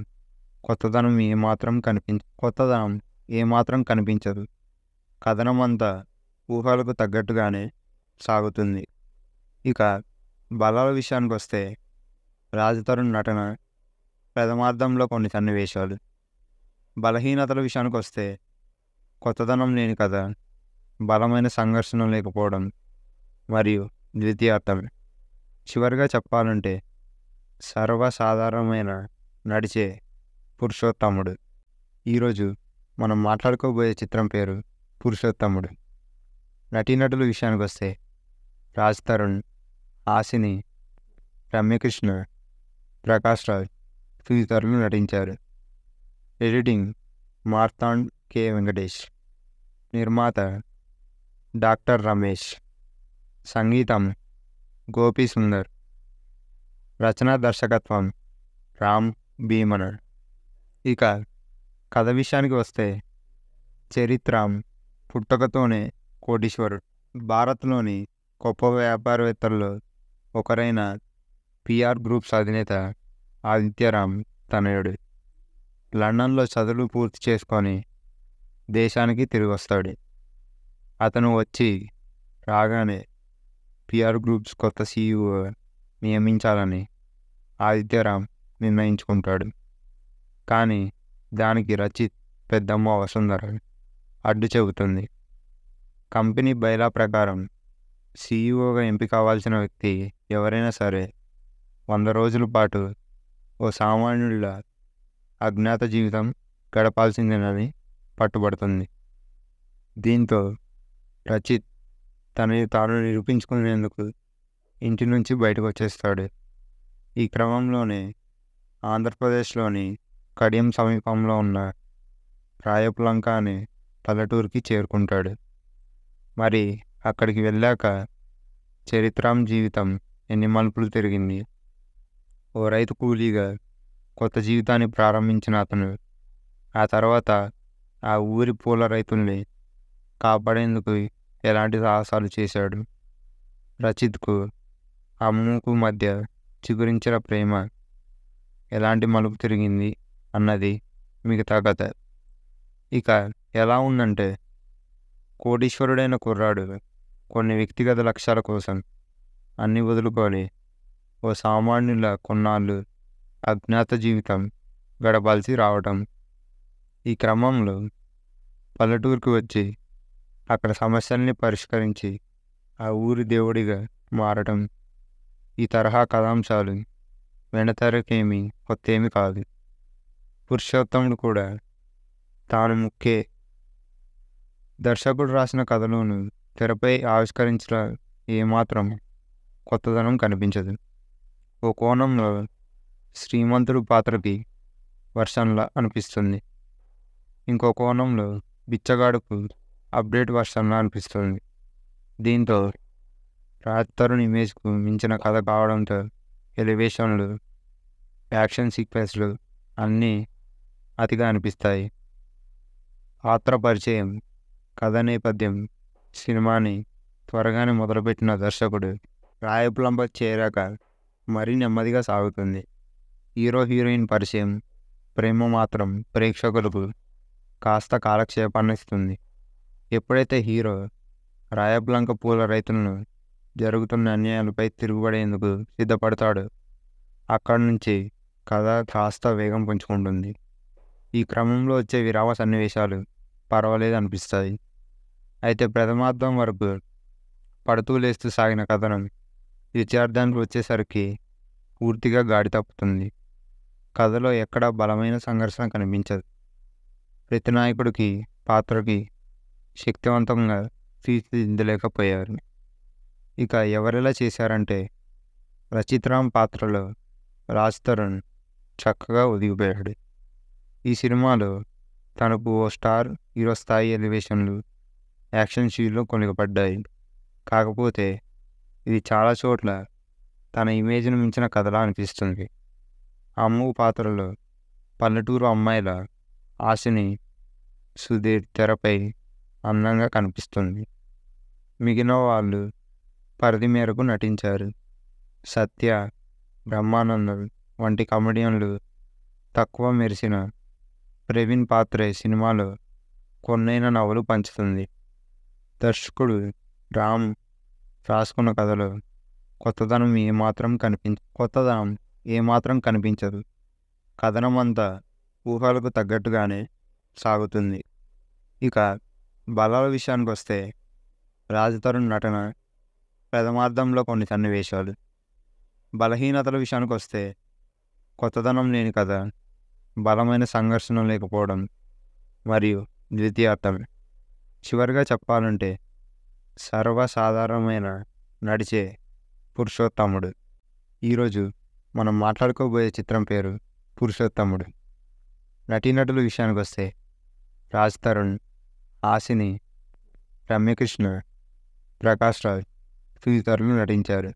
కొత్తదనం ఏమాత్రం కనిపించ కొత్తదనం ఏమాత్రం కనిపించదు కథనం అంతా ఊహలకు తగ్గట్టుగానే సాగుతుంది ఇక బలాల విషయానికి వస్తే రాజతరుణ్ నటన పెదమార్థంలో కొన్ని సన్నివేశాలు బలహీనతల విషయానికి వస్తే కొత్తదనం లేని కథ బలమైన సంఘర్షణ లేకపోవడం మరియు ద్వితీయార్థం చివరిగా చెప్పాలంటే సర్వసాధారణమైన నడిచే పురుషోత్తముడు ఈరోజు మనం మాట్లాడుకోబోయే చిత్రం పేరు పురుషోత్తముడు నటీనటుల విషయానికి వస్తే రాజ్ తరుణ్ ఆసిని రమ్యకృష్ణ ప్రకాష్ రాజ్ తదితరులు నటించారు ఎడిటింగ్ మార్తాండ్ కె వెంకటేష్ నిర్మాత డాక్టర్ రమేష్ సంగీతం గోపి సుందర్ రచనా దర్శకత్వం రామ్ భీమనర్ ఇక కథ విషయానికి వస్తే చరిత్రం పుట్టకతోనే కోటీశ్వరుడు భారత్లోని గొప్ప వ్యాపారవేత్తల్లో ఒకరైన పిఆర్ గ్రూప్స్ అధినేత ఆదిత్యరామ్ తనయుడు లండన్లో చదువులు పూర్తి చేసుకొని దేశానికి తిరిగి వస్తాడు అతను వచ్చి రాగానే పిఆర్ గ్రూప్స్ కొత్త సీఈఓ నియమించాలని ఆదిత్యరామ్ నిర్ణయించుకుంటాడు కానీ దానికి రచిత్ పెద్దమ్మ వసుంధర అడ్డు చెబుతుంది కంపెనీ బైలా ప్రకారం సీఈఓగా ఎంపిక అవ్వాల్సిన వ్యక్తి ఎవరైనా సరే వంద రోజుల పాటు ఓ సామాన్యుల అజ్ఞాత జీవితం గడపాల్సిందేనని పట్టుబడుతుంది దీంతో రచిత్ తనని తాను నిరూపించుకునేందుకు ఇంటి నుంచి బయటకు వచ్చేస్తాడు ఈ క్రమంలోనే ఆంధ్రప్రదేశ్లోని కడియం సమీపంలో ఉన్న రాయపులంక అనే పల్లెటూరుకి చేరుకుంటాడు మరి అక్కడికి వెళ్ళాక చరిత్రం జీవితం ఎన్ని మలుపులు తిరిగింది ఓ రైతు కూలీగా కొత్త జీవితాన్ని ప్రారంభించిన అతను ఆ తర్వాత ఆ ఊరి పూల రైతుల్ని కాపాడేందుకు ఎలాంటి సాహసాలు చేశాడు రచిత్కు ఆ మూకు మధ్య చిగురించిన ప్రేమ ఎలాంటి మలుపు తిరిగింది అన్నది మిగతా కథ ఇక ఎలా ఉందంటే కోటీశ్వరుడైన కుర్రాడు కొన్ని వ్యక్తిగత లక్ష్యాల కోసం అన్ని వదులుకొని ఓ సామాన్యుల కొన్నాళ్ళు అజ్ఞాత జీవితం గడపాల్సి రావటం ఈ క్రమంలో పల్లెటూరుకు వచ్చి అక్కడ సమస్యల్ని పరిష్కరించి ఆ ఊరి దేవుడిగా మారటం ఈ తరహా కథాంశాలు వెనతరకేమీ కొత్తేమీ కాదు పురుషోత్తముడు కూడా తాను ముఖ్యే దర్శకుడు రాసిన కథలోను తెరపై ఆవిష్కరించిన ఏమాత్రం కొత్తదనం కనిపించదు ఓ కోణంలో శ్రీమంతుడు పాత్రకి వర్షన్లా అనిపిస్తుంది ఇంకో కోణంలో బిచ్చగాడుకు అప్డేట్ వర్షన్లా అనిపిస్తుంది దీంతో రాజ్ తరుణ్ ఇమేజ్కు మించిన కథ కావడంతో ఎలివేషన్లు యాక్షన్ సీక్వెన్స్లు అన్నీ అతిగా అనిపిస్తాయి పాత్ర పరిచయం కథ నేపథ్యం సినిమాని త్వరగానే మొదలుపెట్టిన దర్శకుడు రాయపులంబ చేరాక మరీ నెమ్మదిగా సాగుతుంది హీరో హీరోయిన్ పరిచయం ప్రేమ మాత్రం ప్రేక్షకులకు కాస్త కాలక్షేపాన్ని ఇస్తుంది ఎప్పుడైతే హీరో రాయబ్లంక పూల రైతులను జరుగుతున్న అన్యాయాలపై తిరుగుబడేందుకు సిద్ధపడతాడు అక్కడి నుంచి కథ కాస్త వేగం పుంచుకుంటుంది ఈ క్రమంలో వచ్చే విరామ సన్నివేశాలు పర్వాలేదు అనిపిస్తాయి అయితే ప్రథమార్థం వరకు పడుతూ లేస్తూ సాగిన కథను ద్వితీయార్థానికి వచ్చేసరికి పూర్తిగా గాడి తప్పుతుంది కథలో ఎక్కడా బలమైన సంఘర్షణ కనిపించదు ప్రతి నాయకుడికి పాత్రకి శక్తివంతంగా తీర్చిదిద్దలేకపోయారు ఇక ఎవరెలా చేశారంటే రచిత్రామ్ పాత్రలో రాజ్ తరుణ్ చక్కగా ఒదిగిపోయాడు ఈ సినిమాలో తనకు ఓ స్టార్ హీరో స్థాయి ఎలివేషన్లు యాక్షన్ షీల్లో కొనుగపడ్డాయి కాకపోతే ఇది చాలా చోట్ల తన ఇమేజ్ను మించిన కథలా అనిపిస్తుంది అమ్ము పాత్రలో పల్లెటూరు అమ్మాయిల ఆశని సుధీర్ తెరపై అందంగా కనిపిస్తుంది మిగిలిన వాళ్ళు పరిధి మేరకు నటించారు సత్య బ్రహ్మానందం వంటి కమెడియన్లు తక్కువ మెరిసిన ప్రవీణ్ పాత్రే సినిమాలో కొన్నైన నవ్వులు పంచుతుంది దర్శకుడు రామ్ రాసుకున్న కథలు కొత్తదనం ఏమాత్రం కనిపించ కొత్తదనం ఏమాత్రం కనిపించదు కథనం అంతా ఊహలకు తగ్గట్టుగానే సాగుతుంది ఇక బలాల విషయానికి వస్తే రాజతరుణ్ నటన ప్రథమార్థంలో కొన్ని సన్నివేశాలు బలహీనతల విషయానికి వస్తే కొత్తదనం లేని కథ బలమైన సంఘర్షణ లేకపోవడం మరియు ద్వితీయార్థం చివరిగా చెప్పాలంటే సర్వసాధారణమైన నడిచే పురుషోత్తముడు ఈరోజు మనం మాట్లాడుకోబోయే చిత్రం పేరు పురుషోత్తముడు నటీనటుల విషయానికి వస్తే రాజ్ తరుణ్ ఆసిని రమ్యకృష్ణ ప్రకాష్ రాజ్ తదితరులు నటించారు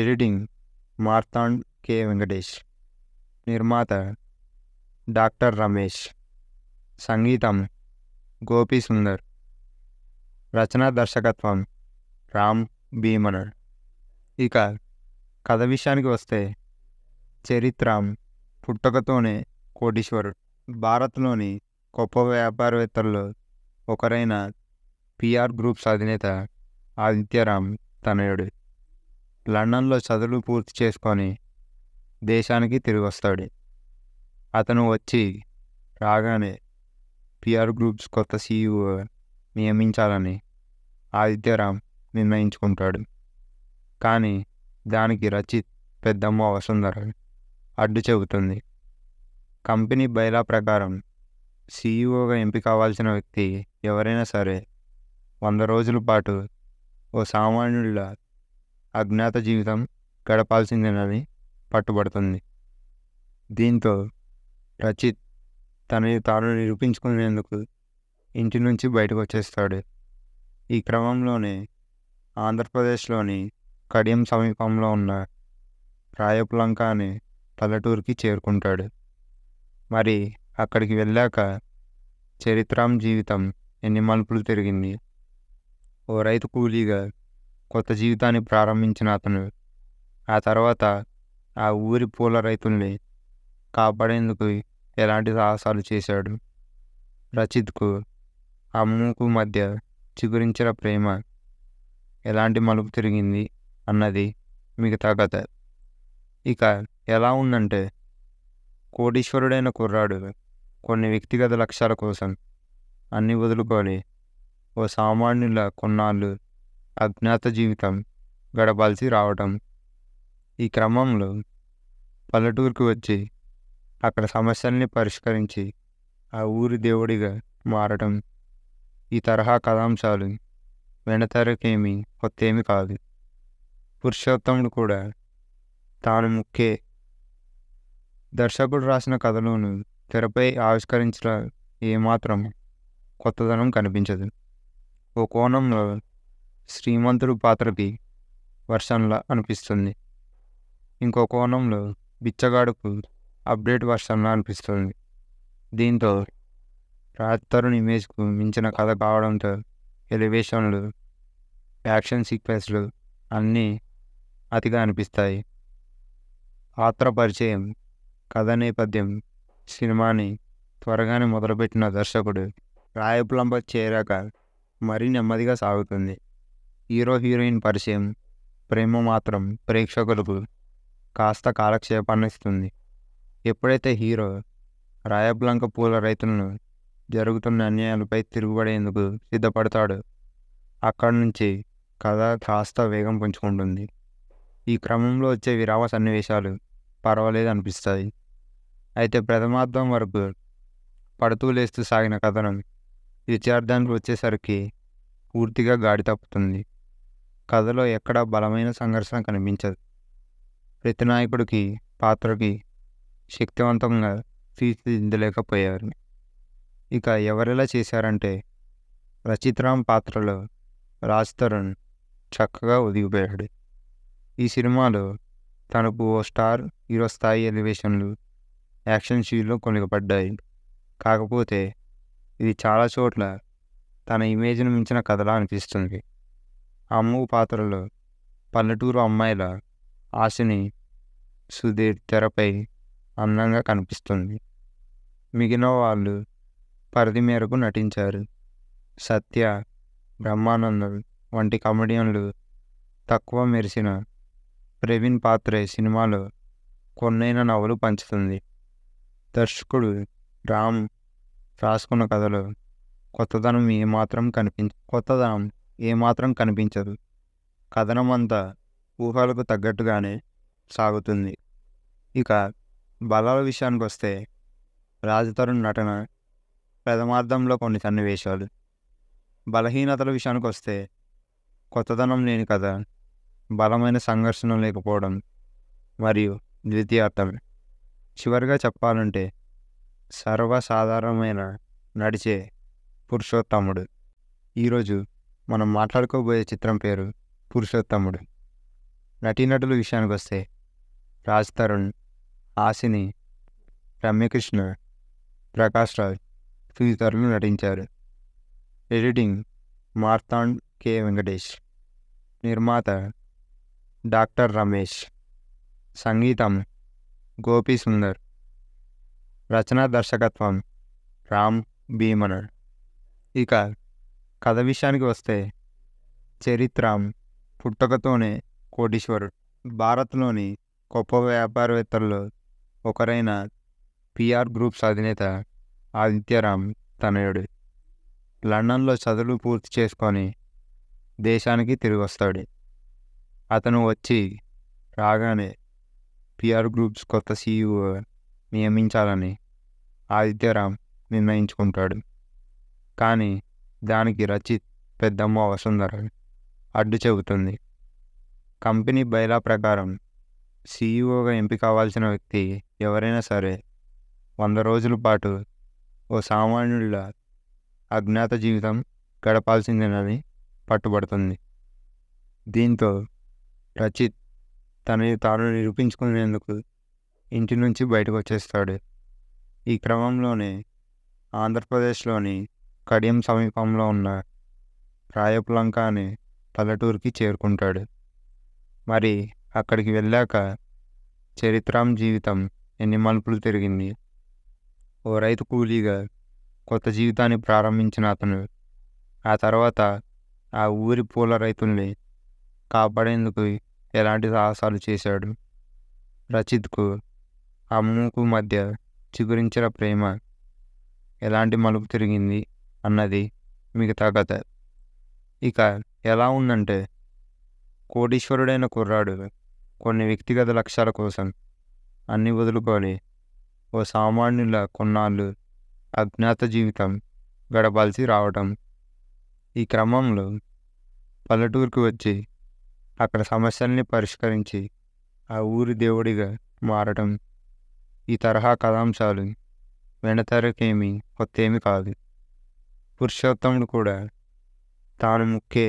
ఎడిటింగ్ మార్తాండ్ కె వెంకటేష్ నిర్మాత డాక్టర్ రమేష్ సంగీతం గోపీ సుందర్ రచనా దర్శకత్వం రామ్ భీమనడ్ ఇక కథ విషయానికి వస్తే చరిత్రం పుట్టకతోనే కోటీశ్వరుడు భారత్లోని గొప్ప వ్యాపారవేత్తల్లో ఒకరైన పిఆర్ గ్రూప్స్ అధినేత ఆదిత్యరామ్ తనయుడు లండన్లో చదువులు పూర్తి చేసుకొని దేశానికి తిరిగి వస్తాడు అతను వచ్చి రాగానే పిఆర్ గ్రూప్స్ కొత్త సీఈఓ నియమించాలని ఆదిత్యరామ్ నిర్ణయించుకుంటాడు కానీ దానికి రచిత్ పెద్దమ్మ వసుంధర అడ్డు చెబుతుంది కంపెనీ బైలా ప్రకారం సీఈఓగా ఎంపిక అవ్వాల్సిన వ్యక్తి ఎవరైనా సరే వంద రోజుల పాటు ఓ సామాన్యుల అజ్ఞాత జీవితం గడపాల్సిందేనని పట్టుబడుతుంది దీంతో రచిత్ తనని తాను నిరూపించుకునేందుకు ఇంటి నుంచి బయటకు వచ్చేస్తాడు ఈ క్రమంలోనే ఆంధ్రప్రదేశ్లోని కడియం సమీపంలో ఉన్న రాయపులంక అనే పల్లెటూరుకి చేరుకుంటాడు మరి అక్కడికి వెళ్ళాక చరిత్రం జీవితం ఎన్ని మలుపులు తిరిగింది ఓ రైతు కూలీగా కొత్త జీవితాన్ని ప్రారంభించిన అతను ఆ తర్వాత ఆ ఊరి పూల రైతుల్ని కాపాడేందుకు ఎలాంటి సాహసాలు చేశాడు రచిత్కు ఆ మధ్య చిగురించిన ప్రేమ ఎలాంటి మలుపు తిరిగింది అన్నది మిగతా కథ ఇక ఎలా ఉందంటే కోటీశ్వరుడైన కుర్రాడు కొన్ని వ్యక్తిగత లక్ష్యాల కోసం అన్ని వదులుకొని ఓ సామాన్యుల కొన్నాళ్ళు అజ్ఞాత జీవితం గడపాల్సి రావటం ఈ క్రమంలో పల్లెటూరుకి వచ్చి అక్కడ సమస్యల్ని పరిష్కరించి ఆ ఊరి దేవుడిగా మారటం ఈ తరహా కథాంశాలు వెనతెరకేమీ కొత్తేమీ కాదు పురుషోత్తముడు కూడా తాను ముఖ్య దర్శకుడు రాసిన కథలోను తెరపై ఆవిష్కరించిన ఏమాత్రం కొత్తదనం కనిపించదు ఓ కోణంలో శ్రీమంతుడు పాత్రకి వర్షంలా అనిపిస్తుంది ఇంకో కోణంలో బిచ్చగాడుకు అప్డేట్ వర్షంలా అనిపిస్తుంది దీంతో రాజ్ తరుణ్ ఇమేజ్కు మించిన కథ కావడంతో ఎలివేషన్లు యాక్షన్ సీక్వెన్స్లు అన్నీ అతిగా అనిపిస్తాయి పాత్ర పరిచయం కథ నేపథ్యం సినిమాని త్వరగానే మొదలుపెట్టిన దర్శకుడు రాయపులంప చేరాక మరీ నెమ్మదిగా సాగుతుంది హీరో హీరోయిన్ పరిచయం ప్రేమ మాత్రం ప్రేక్షకులకు కాస్త కాలక్షేపాన్ని ఇస్తుంది ఎప్పుడైతే హీరో రాయబ్లంక పూల రైతులను జరుగుతున్న అన్యాయాలపై తిరుగుబడేందుకు సిద్ధపడతాడు అక్కడి నుంచి కథ కాస్త వేగం పుంచుకుంటుంది ఈ క్రమంలో వచ్చే విరామ సన్నివేశాలు పర్వాలేదు అనిపిస్తాయి అయితే ప్రథమార్థం వరకు పడుతూ లేస్తూ సాగిన కథనం ద్వితీయార్థానికి వచ్చేసరికి పూర్తిగా గాడి తప్పుతుంది కథలో ఎక్కడ బలమైన సంఘర్షణ కనిపించదు ప్రతి నాయకుడికి పాత్రకి శక్తివంతంగా తీర్చిదిద్దలేకపోయారు ఇక ఎవరెలా చేశారంటే రామ్ పాత్రలో రాజ్ తరుణ్ చక్కగా ఒదిగిపోయాడు ఈ సినిమాలో తనకు ఓ స్టార్ హీరో స్థాయి ఎలివేషన్లు యాక్షన్ సీన్లు కొనుగపడ్డాయి కాకపోతే ఇది చాలా చోట్ల తన ఇమేజ్ను మించిన కథలా అనిపిస్తుంది అమ్మ పాత్రలో పల్లెటూరు అమ్మాయిల ఆశని సుధీర్ తెరపై అందంగా కనిపిస్తుంది మిగిలిన వాళ్ళు పరిధి మేరకు నటించారు సత్య బ్రహ్మానందం వంటి కమెడియన్లు తక్కువ మెరిసిన ప్రవీణ్ పాత్రే సినిమాలో కొన్నైన నవ్వులు పంచుతుంది దర్శకుడు రామ్ రాసుకున్న కథలో కొత్తదనం ఏమాత్రం కనిపించ కొత్తదనం ఏమాత్రం కనిపించదు కథనం అంతా ఊహలకు తగ్గట్టుగానే సాగుతుంది ఇక బలాల విషయానికి వస్తే రాజతరుణ్ నటన పెదమార్థంలో కొన్ని సన్నివేశాలు బలహీనతల విషయానికి వస్తే కొత్తదనం లేని కథ బలమైన సంఘర్షణ లేకపోవడం మరియు ద్వితీయార్థం చివరిగా చెప్పాలంటే సర్వసాధారణమైన నడిచే పురుషోత్తముడు ఈరోజు మనం మాట్లాడుకోబోయే చిత్రం పేరు పురుషోత్తముడు నటీనటుల విషయానికి వస్తే రాజ్ తరుణ్ ఆశిని రమ్యకృష్ణ ప్రకాష్ రాజ్ తదితరులు నటించారు ఎడిటింగ్ మార్తాండ్ కె వెంకటేష్ నిర్మాత డాక్టర్ రమేష్ సంగీతం గోపి సుందర్ రచనా దర్శకత్వం రామ్ భీమనర్ ఇక కథ విషయానికి వస్తే చరిత్రం పుట్టకతోనే కోటీశ్వరుడు భారత్లోని గొప్ప వ్యాపారవేత్తల్లో ఒకరైన పిఆర్ గ్రూప్స్ అధినేత ఆదిత్యరామ్ తనయుడు లండన్లో చదువులు పూర్తి చేసుకొని దేశానికి తిరిగి వస్తాడు అతను వచ్చి రాగానే పిఆర్ గ్రూప్స్ కొత్త సీఈఓ నియమించాలని ఆదిత్యరామ్ నిర్ణయించుకుంటాడు కానీ దానికి రచిత్ పెద్దమ్మ వసుంధర అడ్డు చెబుతుంది కంపెనీ బైలా ప్రకారం సీఈఓగా ఎంపిక అవ్వాల్సిన వ్యక్తి ఎవరైనా సరే వంద రోజుల పాటు ఓ సామాన్యుడి అజ్ఞాత జీవితం గడపాల్సిందేనని పట్టుబడుతుంది దీంతో రచిత్ తనని తాను నిరూపించుకునేందుకు ఇంటి నుంచి బయటకు వచ్చేస్తాడు ఈ క్రమంలోనే ఆంధ్రప్రదేశ్లోని కడియం సమీపంలో ఉన్న రాయపులంక అనే పల్లెటూరుకి చేరుకుంటాడు మరి అక్కడికి వెళ్ళాక చరిత్రం జీవితం ఎన్ని మలుపులు తిరిగింది ఓ రైతు కూలీగా కొత్త జీవితాన్ని ప్రారంభించిన అతను ఆ తర్వాత ఆ ఊరి పూల రైతుల్ని కాపాడేందుకు ఎలాంటి సాహసాలు చేశాడు రచిత్కు అమ్మకు మధ్య చిగురించిన ప్రేమ ఎలాంటి మలుపు తిరిగింది అన్నది మిగతా కథ ఇక ఎలా ఉందంటే కోటీశ్వరుడైన కుర్రాడు కొన్ని వ్యక్తిగత లక్ష్యాల కోసం అన్నీ వదులుకొని ఓ సామాన్యుల కొన్నాళ్ళు అజ్ఞాత జీవితం గడపాల్సి రావటం ఈ క్రమంలో పల్లెటూరుకి వచ్చి అక్కడ సమస్యల్ని పరిష్కరించి ఆ ఊరి దేవుడిగా మారటం ఈ తరహా కథాంశాలు వెనతరకేమి కొత్తేమి కాదు పురుషోత్తముడు కూడా తాను ముఖ్యే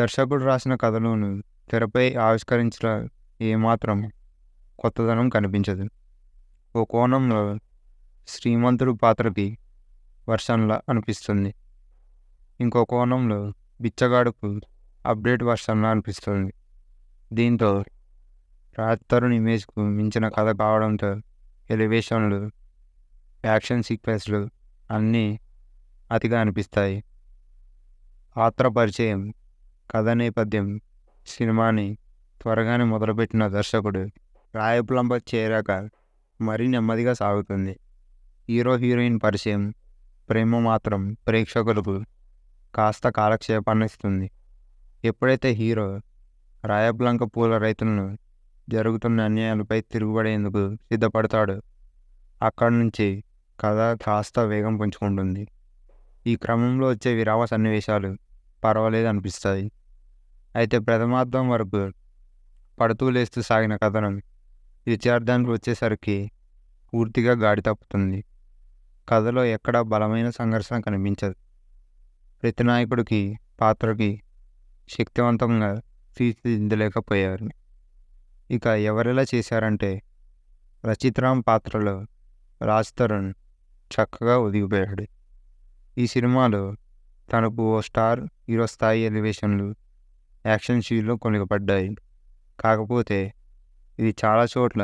దర్శకుడు రాసిన కథలోను తెరపై ఆవిష్కరించిన ఏమాత్రం కొత్తదనం కనిపించదు ఓ కోణంలో శ్రీమంతుడు పాత్రకి వర్షన్లా అనిపిస్తుంది ఇంకో కోణంలో బిచ్చగాడుకు అప్డేట్ వర్షన్లా అనిపిస్తుంది దీంతో తరుణ్ ఇమేజ్కు మించిన కథ కావడంతో ఎలివేషన్లు యాక్షన్ సీక్వెన్స్లు అన్నీ అతిగా అనిపిస్తాయి పాత్ర పరిచయం కథ నేపథ్యం సినిమాని త్వరగానే మొదలుపెట్టిన దర్శకుడు రాయపులంబ చేరాక మరీ నెమ్మదిగా సాగుతుంది హీరో హీరోయిన్ పరిచయం ప్రేమ మాత్రం ప్రేక్షకులకు కాస్త కాలక్షేపాన్నిస్తుంది ఎప్పుడైతే హీరో రాయబ్లంక పూల రైతులను జరుగుతున్న అన్యాయాలపై తిరుగుబడేందుకు సిద్ధపడతాడు అక్కడి నుంచి కథ కాస్త వేగం పుంచుకుంటుంది ఈ క్రమంలో వచ్చే విరామ సన్నివేశాలు పర్వాలేదు అనిపిస్తాయి అయితే ప్రథమార్థం వరకు పడుతూ లేస్తూ సాగిన కథను ద్వితీయార్థానికి వచ్చేసరికి పూర్తిగా గాడి తప్పుతుంది కథలో ఎక్కడా బలమైన సంఘర్షణ కనిపించదు ప్రతి నాయకుడికి పాత్రకి శక్తివంతంగా తీర్చిదిద్దలేకపోయారు ఇక ఎవరెలా చేశారంటే రచిత్రామ్ పాత్రలో రాజ్ తరుణ్ చక్కగా ఒదిగిపోయాడు ఈ సినిమాలో తనకు ఓ స్టార్ హీరో స్థాయి ఎలివేషన్లు యాక్షన్ షీల్లో కొనుగపడ్డాయి కాకపోతే ఇది చాలా చోట్ల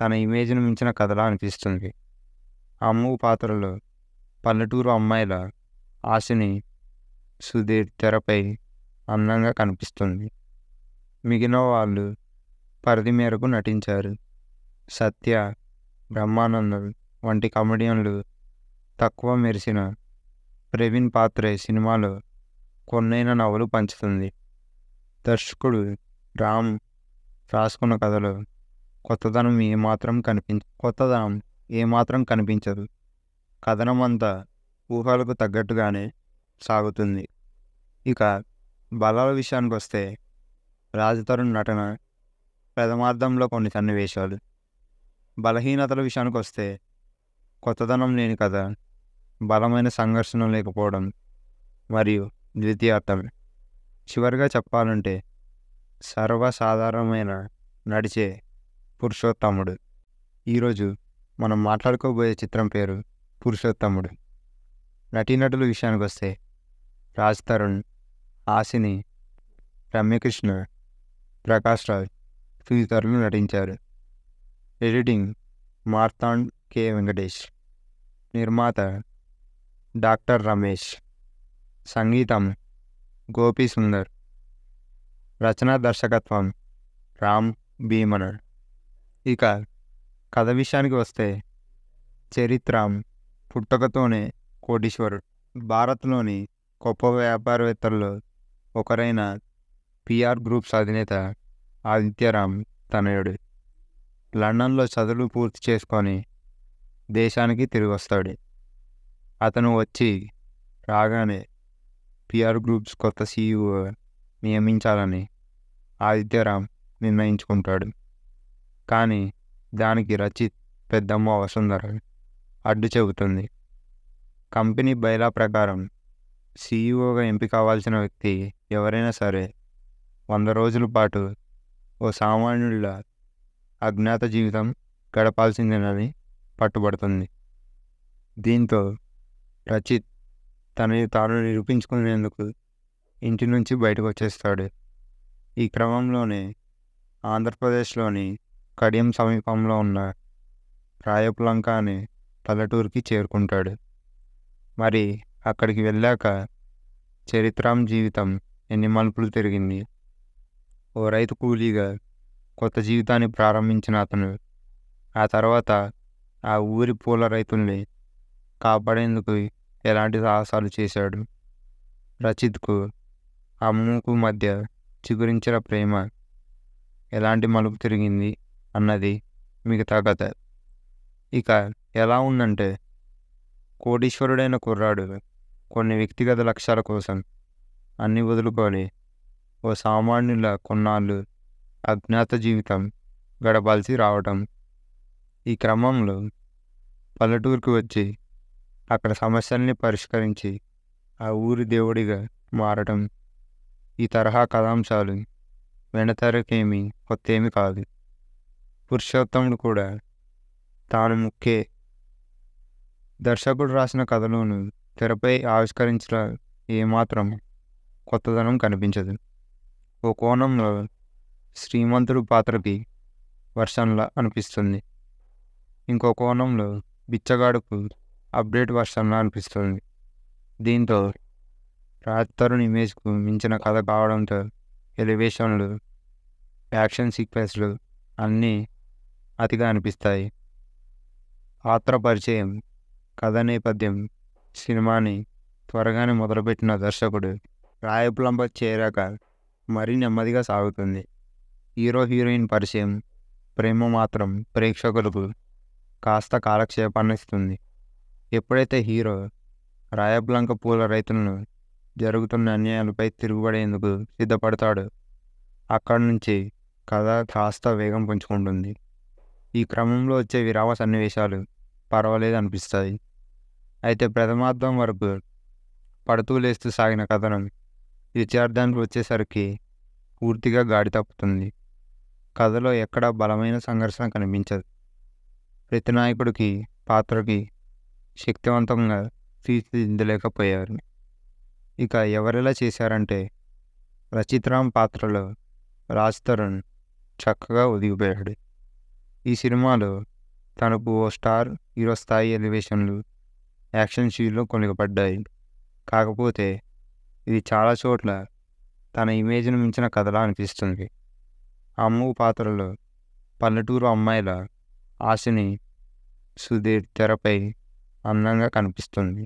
తన ఇమేజ్ను మించిన కథలా అనిపిస్తుంది అమ్ము పాత్రలో పల్లెటూరు అమ్మాయిల ఆశని సుధీర్ తెరపై అందంగా కనిపిస్తుంది మిగిలిన వాళ్ళు పరిధి మేరకు నటించారు సత్య బ్రహ్మానందం వంటి కమెడియన్లు తక్కువ మెరిసిన ప్రవీణ్ పాత్రే సినిమాలో కొన్నైన నవ్వులు పంచుతుంది దర్శకుడు రామ్ రాసుకున్న కథలు కొత్తదనం ఏమాత్రం కనిపించ కొత్తదనం ఏమాత్రం కనిపించదు కథనం అంతా ఊహలకు తగ్గట్టుగానే సాగుతుంది ఇక బలాల విషయానికి వస్తే రాజతరుణ్ నటన ప్రథమార్థంలో కొన్ని సన్నివేశాలు బలహీనతల విషయానికి వస్తే కొత్తదనం లేని కథ బలమైన సంఘర్షణ లేకపోవడం మరియు ద్వితీయార్థం చివరిగా చెప్పాలంటే సర్వసాధారణమైన నడిచే పురుషోత్తముడు ఈరోజు మనం మాట్లాడుకోబోయే చిత్రం పేరు పురుషోత్తముడు నటీనటుల విషయానికి వస్తే రాజ్ తరుణ్ ఆసిని రమ్యకృష్ణ ప్రకాష్ రాజ్ తదితరులు నటించారు ఎడిటింగ్ మార్తాండ్ కె వెంకటేష్ నిర్మాత డాక్టర్ రమేష్ సంగీతం గోపీ సుందర్ రచన దర్శకత్వం రామ్ భీమనర్ ఇక కథ విషయానికి వస్తే చరిత్రం పుట్టకతోనే కోటీశ్వరుడు భారత్లోని గొప్ప వ్యాపారవేత్తల్లో ఒకరైన పిఆర్ గ్రూప్స్ అధినేత ఆదిత్యరామ్ తనయుడు లండన్లో చదువులు పూర్తి చేసుకొని దేశానికి తిరిగి వస్తాడు అతను వచ్చి రాగానే పిఆర్ గ్రూప్స్ కొత్త సీఈఓ నియమించాలని ఆదిత్యరామ్ నిర్ణయించుకుంటాడు కానీ దానికి రచిత్ పెద్దమ్మ వసుంధర అడ్డు చెబుతుంది కంపెనీ బైలా ప్రకారం సీఈఓగా ఎంపిక కావాల్సిన వ్యక్తి ఎవరైనా సరే వంద రోజుల పాటు ఓ సామాన్యుల అజ్ఞాత జీవితం గడపాల్సిందేనని పట్టుబడుతుంది దీంతో రచిత్ తనని తాను నిరూపించుకునేందుకు ఇంటి నుంచి బయటకు వచ్చేస్తాడు ఈ క్రమంలోనే ఆంధ్రప్రదేశ్లోని కడియం సమీపంలో ఉన్న రాయపులంక అనే పల్లెటూరుకి చేరుకుంటాడు మరి అక్కడికి వెళ్ళాక చరిత్రం జీవితం ఎన్ని మలుపులు తిరిగింది ఓ రైతు కూలీగా కొత్త జీవితాన్ని ప్రారంభించిన అతను ఆ తర్వాత ఆ ఊరి పూల రైతుల్ని కాపాడేందుకు ఎలాంటి సాహసాలు చేశాడు రచిత్కు ఆ మధ్య చిగురించిన ప్రేమ ఎలాంటి మలుపు తిరిగింది అన్నది మిగతా కథ ఇక ఎలా ఉందంటే కోటీశ్వరుడైన కుర్రాడు కొన్ని వ్యక్తిగత లక్ష్యాల కోసం అన్ని వదులుకొని ఓ సామాన్యుల కొన్నాళ్ళు అజ్ఞాత జీవితం గడపాల్సి రావటం ఈ క్రమంలో పల్లెటూరుకు వచ్చి అక్కడ సమస్యల్ని పరిష్కరించి ఆ ఊరి దేవుడిగా మారటం ఈ తరహా కథాంశాలు వెనతరకేమీ కొత్తేమీ కాదు పురుషోత్తముడు కూడా తాను ముఖ్యే దర్శకుడు రాసిన కథలోను తెరపై ఆవిష్కరించిన ఏమాత్రం కొత్తదనం కనిపించదు ఓ కోణంలో శ్రీమంతుడు పాత్రకి వర్షంలా అనిపిస్తుంది ఇంకో కోణంలో బిచ్చగాడుకు అప్డేట్ వర్షంలా అనిపిస్తుంది దీంతో రాజ్ తరుణ్ ఇమేజ్కు మించిన కథ కావడంతో ఎలివేషన్లు యాక్షన్ సీక్వెన్స్లు అన్నీ అతిగా అనిపిస్తాయి పాత్ర పరిచయం కథ నేపథ్యం సినిమాని త్వరగానే మొదలుపెట్టిన దర్శకుడు రాయపులంప చేరాక మరీ నెమ్మదిగా సాగుతుంది హీరో హీరోయిన్ పరిచయం ప్రేమ మాత్రం ప్రేక్షకులకు కాస్త కాలక్షేపాన్ని ఇస్తుంది ఎప్పుడైతే హీరో రాయబ్లంక పూల రైతులను జరుగుతున్న అన్యాయాలపై తిరుగుబడేందుకు సిద్ధపడతాడు అక్కడి నుంచి కథ కాస్త వేగం పుంచుకుంటుంది ఈ క్రమంలో వచ్చే విరామ సన్నివేశాలు పర్వాలేదు అనిపిస్తాయి అయితే ప్రథమార్థం వరకు పడుతూ లేస్తూ సాగిన కథనం విద్యార్థానికి వచ్చేసరికి పూర్తిగా గాడి తప్పుతుంది కథలో ఎక్కడా బలమైన సంఘర్షణ కనిపించదు ప్రతి నాయకుడికి పాత్రకి శక్తివంతంగా తీర్చిదిద్దలేకపోయారు ఇక ఎవరిలా చేశారంటే రచిత్రామ్ పాత్రలో రాజ్ తరుణ్ చక్కగా ఒదిగిపోయాడు ఈ సినిమాలో తనకు ఓ స్టార్ హీరో స్థాయి ఎలివేషన్లు యాక్షన్ షీన్లు కొనుగపడ్డాయి కాకపోతే ఇది చాలా చోట్ల తన ఇమేజ్ను మించిన కథలా అనిపిస్తుంది అమ్మ పాత్రలో పల్లెటూరు అమ్మాయిల ఆశని సుధీర్ తెరపై అందంగా కనిపిస్తుంది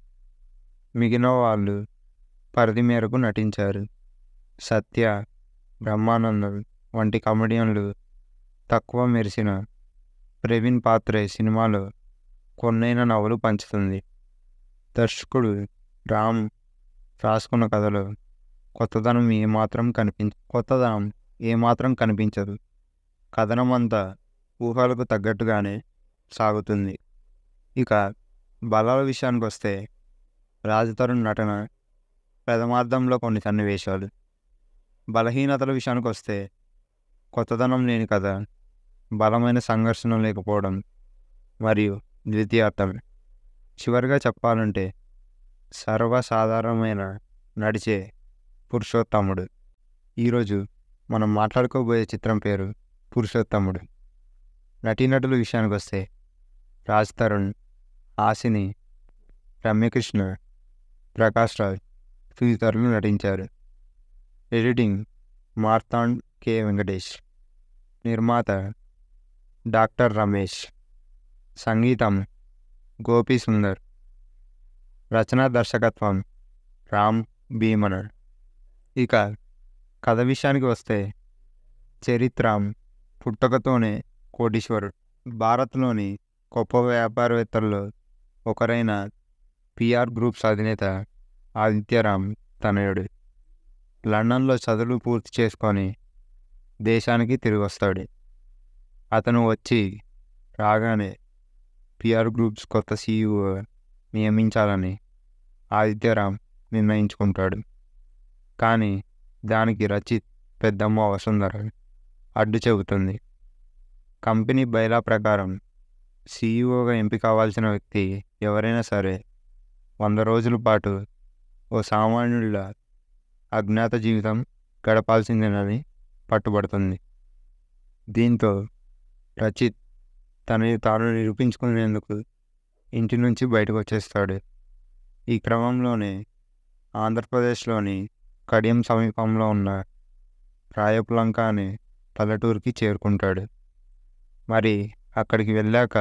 మిగిలిన వాళ్ళు పరిధి మేరకు నటించారు సత్య బ్రహ్మానందం వంటి కమెడియన్లు తక్కువ మెరిసిన ప్రవీణ్ పాత్రే సినిమాలో కొన్నైన నవ్వులు పంచుతుంది దర్శకుడు రామ్ రాసుకున్న కథలో కొత్తదనం ఏమాత్రం కనిపించ కొత్తదనం ఏమాత్రం కనిపించదు కథనం అంతా ఊహలకు తగ్గట్టుగానే సాగుతుంది ఇక బలాల విషయానికి వస్తే రాజతరుణ్ నటన పెదమార్థంలో కొన్ని సన్నివేశాలు బలహీనతల విషయానికి వస్తే కొత్తదనం లేని కథ బలమైన సంఘర్షణ లేకపోవడం మరియు ద్వితీయార్థం చివరిగా చెప్పాలంటే సర్వసాధారణమైన నడిచే పురుషోత్తముడు ఈరోజు మనం మాట్లాడుకోబోయే చిత్రం పేరు పురుషోత్తముడు నటీనటుల విషయానికి వస్తే రాజ్ తరుణ్ ఆసిని రమ్యకృష్ణ ప్రకాష్ రాజ్ తదితరులు నటించారు ఎడిటింగ్ మార్తాండ్ కె వెంకటేష్ నిర్మాత డాక్టర్ రమేష్ సంగీతం గోపి సుందర్ రచనా దర్శకత్వం రామ్ భీమనడ్ ఇక కథ విషయానికి వస్తే చరిత్రం పుట్టకతోనే కోటీశ్వరుడు భారత్లోని గొప్ప వ్యాపారవేత్తల్లో ఒకరైన పిఆర్ గ్రూప్స్ అధినేత ఆదిత్యరామ్ తనయుడు లండన్లో చదువులు పూర్తి చేసుకొని దేశానికి తిరిగి వస్తాడు అతను వచ్చి రాగానే పిఆర్ గ్రూప్స్ కొత్త సీఈఓ నియమించాలని ఆదిత్యరామ్ నిర్ణయించుకుంటాడు కానీ దానికి రచిత్ పెద్దమ్మ వసుంధర అడ్డు చెబుతుంది కంపెనీ బైలా ప్రకారం సీఈఓగా ఎంపిక అవ్వాల్సిన వ్యక్తి ఎవరైనా సరే వంద రోజుల పాటు ఓ సామాన్యుడిలా అజ్ఞాత జీవితం గడపాల్సిందేనని పట్టుబడుతుంది దీంతో రచిత్ తనని తాను నిరూపించుకునేందుకు ఇంటి నుంచి బయటకు వచ్చేస్తాడు ఈ క్రమంలోనే ఆంధ్రప్రదేశ్లోని కడియం సమీపంలో ఉన్న రాయపులంక అనే పల్లెటూరుకి చేరుకుంటాడు మరి అక్కడికి వెళ్ళాక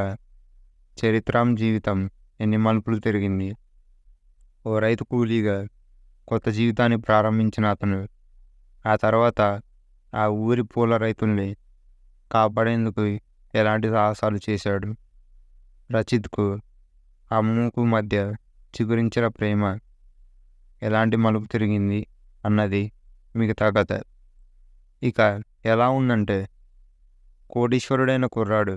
చరిత్రం జీవితం ఎన్ని మలుపులు తిరిగింది ఓ రైతు కూలీగా కొత్త జీవితాన్ని ప్రారంభించిన అతను ఆ తర్వాత ఆ ఊరి పూల రైతుల్ని కాపాడేందుకు ఎలాంటి సాహసాలు చేశాడు రచిత్కు అమ్మకు మధ్య చిగురించిన ప్రేమ ఎలాంటి మలుపు తిరిగింది అన్నది మిగతా కథ ఇక ఎలా ఉందంటే కోటీశ్వరుడైన కుర్రాడు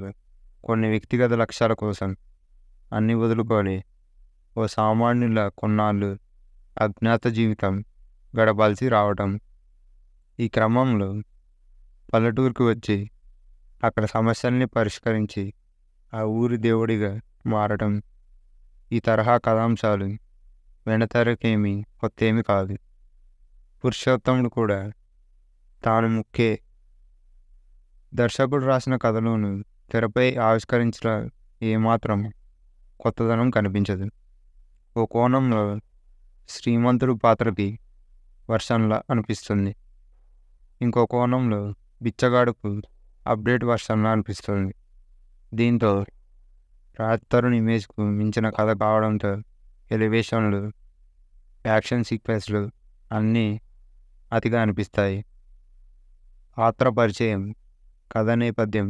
కొన్ని వ్యక్తిగత లక్ష్యాల కోసం అన్ని వదులుకొని ఓ సామాన్యుల కొన్నాళ్ళు అజ్ఞాత జీవితం గడపాల్సి రావటం ఈ క్రమంలో పల్లెటూరుకు వచ్చి అక్కడ సమస్యల్ని పరిష్కరించి ఆ ఊరి దేవుడిగా మారటం ఈ తరహా కథాంశాలు వెనతెరకేమీ కొత్తేమి కాదు పురుషోత్తముడు కూడా తాను ముఖ్యే దర్శకుడు రాసిన కథలోను తెరపై ఆవిష్కరించిన ఏమాత్రం కొత్తదనం కనిపించదు ఓ కోణంలో శ్రీమంతుడు పాత్రకి వర్షన్లా అనిపిస్తుంది ఇంకో కోణంలో బిచ్చగాడుకు అప్డేట్ వర్షన్లా అనిపిస్తుంది దీంతో రాజ్ తరుణ్ ఇమేజ్కు మించిన కథ కావడంతో ఎలివేషన్లు యాక్షన్ సీక్వెన్స్లు అన్నీ అతిగా అనిపిస్తాయి పాత్ర పరిచయం కథ నేపథ్యం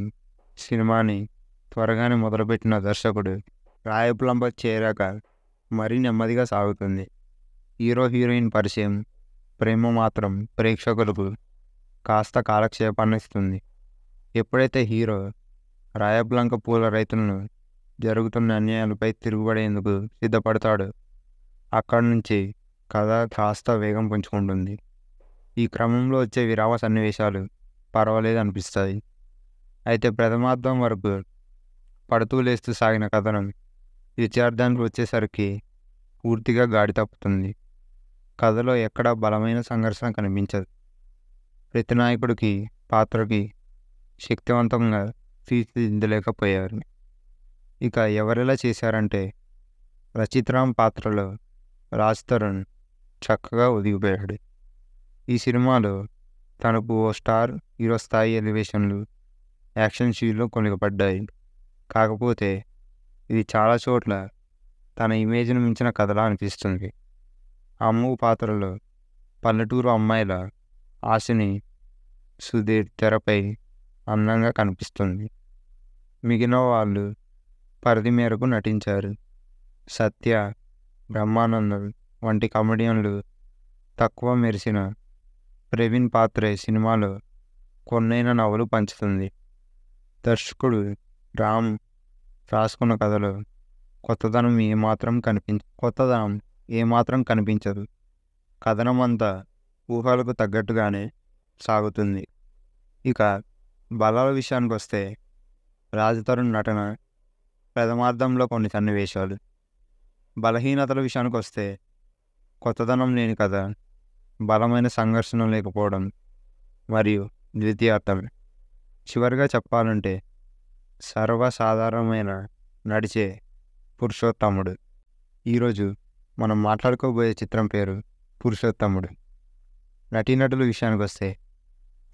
సినిమాని త్వరగానే మొదలుపెట్టిన దర్శకుడు రాయపులంప చేరాక మరీ నెమ్మదిగా సాగుతుంది హీరో హీరోయిన్ పరిచయం ప్రేమ మాత్రం ప్రేక్షకులకు కాస్త కాలక్షేపాన్ని ఇస్తుంది ఎప్పుడైతే హీరో రాయబ్లంక పూల రైతులను జరుగుతున్న అన్యాయాలపై తిరుగుబడేందుకు సిద్ధపడతాడు అక్కడి నుంచి కథ కాస్త వేగం పుంచుకుంటుంది ఈ క్రమంలో వచ్చే విరామ సన్నివేశాలు పర్వాలేదు అనిపిస్తాయి అయితే ప్రథమార్థం వరకు పడుతూ లేస్తూ సాగిన కథనం ద్వితీయార్థానికి వచ్చేసరికి పూర్తిగా గాడి తప్పుతుంది కథలో ఎక్కడా బలమైన సంఘర్షణ కనిపించదు ప్రతి నాయకుడికి పాత్రకి శక్తివంతంగా తీర్చిదిద్దలేకపోయారు ఇక ఎవరెలా చేశారంటే రచితరామ్ పాత్రలో రాజ్ తరుణ్ చక్కగా ఒదిగిపోయాడు ఈ సినిమాలో తనకు ఓ స్టార్ హీరో స్థాయి ఎలివేషన్లు యాక్షన్ సీన్లు కొనుగపడ్డాయి కాకపోతే ఇది చాలా చోట్ల తన ఇమేజ్ను మించిన కథలా అనిపిస్తుంది అమ్ము పాత్రలో పల్లెటూరు అమ్మాయిల ఆశని సుధీర్ తెరపై అందంగా కనిపిస్తుంది మిగిలిన వాళ్ళు పరిధి మేరకు నటించారు సత్య బ్రహ్మానందం వంటి కమెడియన్లు తక్కువ మెరిసిన ప్రవీణ్ పాత్రే సినిమాలో కొన్నైన నవ్వులు పంచుతుంది దర్శకుడు రామ్ రాసుకున్న కథలు కొత్తదనం ఏమాత్రం కనిపించ కొత్తదనం ఏమాత్రం కనిపించదు కథనం అంతా ఊహలకు తగ్గట్టుగానే సాగుతుంది ఇక బలాల విషయానికి వస్తే రాజతరుణ్ నటన ప్రథమార్థంలో కొన్ని సన్నివేశాలు బలహీనతల విషయానికి వస్తే కొత్తదనం లేని కథ బలమైన సంఘర్షణ లేకపోవడం మరియు ద్వితీయార్థం చివరిగా చెప్పాలంటే సర్వసాధారణమైన నడిచే పురుషోత్తముడు ఈరోజు మనం మాట్లాడుకోబోయే చిత్రం పేరు పురుషోత్తముడు నటీనటుల విషయానికి వస్తే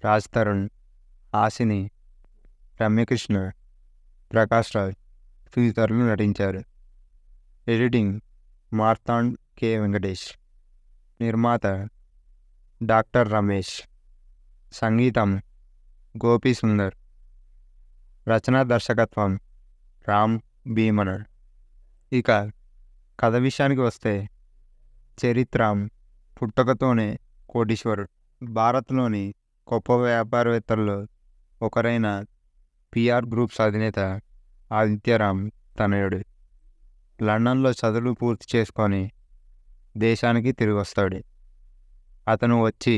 రాజ్ తరుణ్ ఆశిని రమ్యకృష్ణ ప్రకాష్ రాజ్ తదితరులు నటించారు ఎడిటింగ్ మార్తాండ్ కె వెంకటేష్ నిర్మాత డాక్టర్ రమేష్ సంగీతం గోపీ సుందర్ రచనా దర్శకత్వం రామ్ భీమనడ్ ఇక కథ విషయానికి వస్తే చరిత్రం పుట్టకతోనే కోటీశ్వరుడు భారత్లోని గొప్ప వ్యాపారవేత్తల్లో ఒకరైన పిఆర్ గ్రూప్స్ అధినేత ఆదిత్యరామ్ తనయుడు లండన్లో చదువులు పూర్తి చేసుకొని దేశానికి తిరిగి వస్తాడు అతను వచ్చి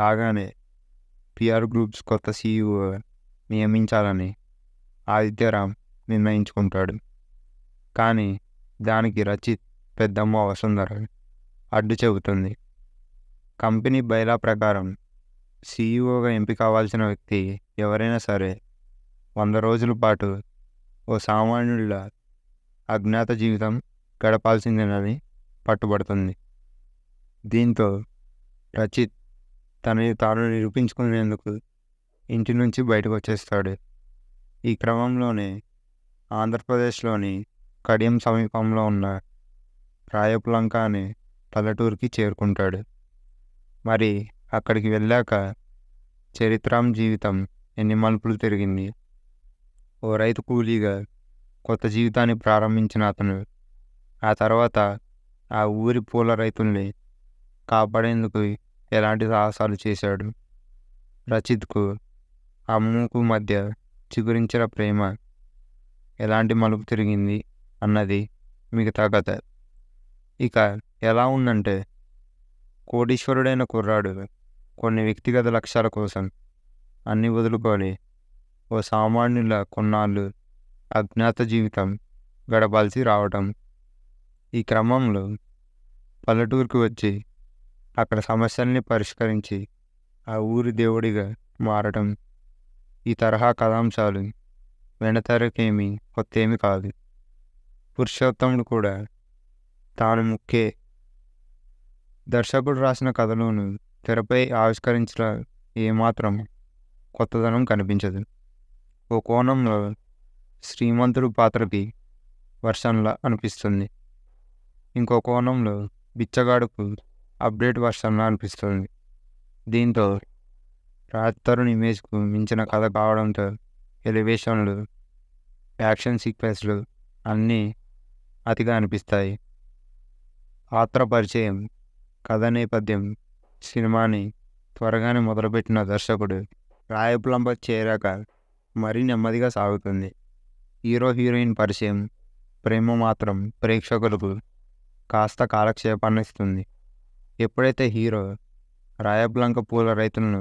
రాగానే పిఆర్ గ్రూప్స్ కొత్త సీఈఓ నియమించాలని ఆదిత్యరామ్ నిర్ణయించుకుంటాడు కానీ దానికి రచిత్ పెద్దమ్మ వసుంధర అడ్డు చెబుతుంది కంపెనీ బైలా ప్రకారం సీఈఓగా ఎంపిక కావాల్సిన వ్యక్తి ఎవరైనా సరే వంద రోజుల పాటు ఓ సామాన్యుల అజ్ఞాత జీవితం గడపాల్సిందేనని పట్టుబడుతుంది దీంతో రచిత్ తనని తాను నిరూపించుకునేందుకు ఇంటి నుంచి బయటకు వచ్చేస్తాడు ఈ క్రమంలోనే ఆంధ్రప్రదేశ్లోని కడియం సమీపంలో ఉన్న రాయపులంక అనే పల్లెటూరికి చేరుకుంటాడు మరి అక్కడికి వెళ్ళాక చరిత్రం జీవితం ఎన్ని మలుపులు తిరిగింది ఓ రైతు కూలీగా కొత్త జీవితాన్ని ప్రారంభించిన అతను ఆ తర్వాత ఆ ఊరి పూల రైతుల్ని కాపాడేందుకు ఎలాంటి సాహసాలు చేశాడు రచిత్కు అమ్ముకు మధ్య చిగురించిన ప్రేమ ఎలాంటి మలుపు తిరిగింది అన్నది మిగతా కథ ఇక ఎలా ఉందంటే కోటీశ్వరుడైన కుర్రాడు కొన్ని వ్యక్తిగత లక్ష్యాల కోసం అన్ని వదులుకొని ఓ సామాన్యుల కొన్నాళ్ళు అజ్ఞాత జీవితం గడపాల్సి రావటం ఈ క్రమంలో పల్లెటూరుకి వచ్చి అక్కడ సమస్యల్ని పరిష్కరించి ఆ ఊరి దేవుడిగా మారటం ఈ తరహా కథాంశాలు వెనతరకేమీ కొత్త ఏమి కాదు పురుషోత్తముడు కూడా తాను ముఖ్యే దర్శకుడు రాసిన కథలోను తెరపై ఆవిష్కరించిన ఏమాత్రం కొత్తదనం కనిపించదు ఓ కోణంలో శ్రీమంతుడు పాత్రకి వర్షంలా అనిపిస్తుంది ఇంకో కోణంలో బిచ్చగాడుకు అప్డేట్ వర్షంలా అనిపిస్తుంది దీంతో రాజ్తరుణ్ ఇమేజ్కు మించిన కథ కావడంతో ఎలివేషన్లు యాక్షన్ సీక్వెన్స్లు అన్నీ అతిగా అనిపిస్తాయి పాత్ర పరిచయం కథ నేపథ్యం సినిమాని త్వరగానే మొదలుపెట్టిన దర్శకుడు రాయపులంబ చేరాక మరీ నెమ్మదిగా సాగుతుంది హీరో హీరోయిన్ పరిచయం ప్రేమ మాత్రం ప్రేక్షకులకు కాస్త కాలక్షేపాన్నిస్తుంది ఎప్పుడైతే హీరో రాయబ్లంక పూల రైతులను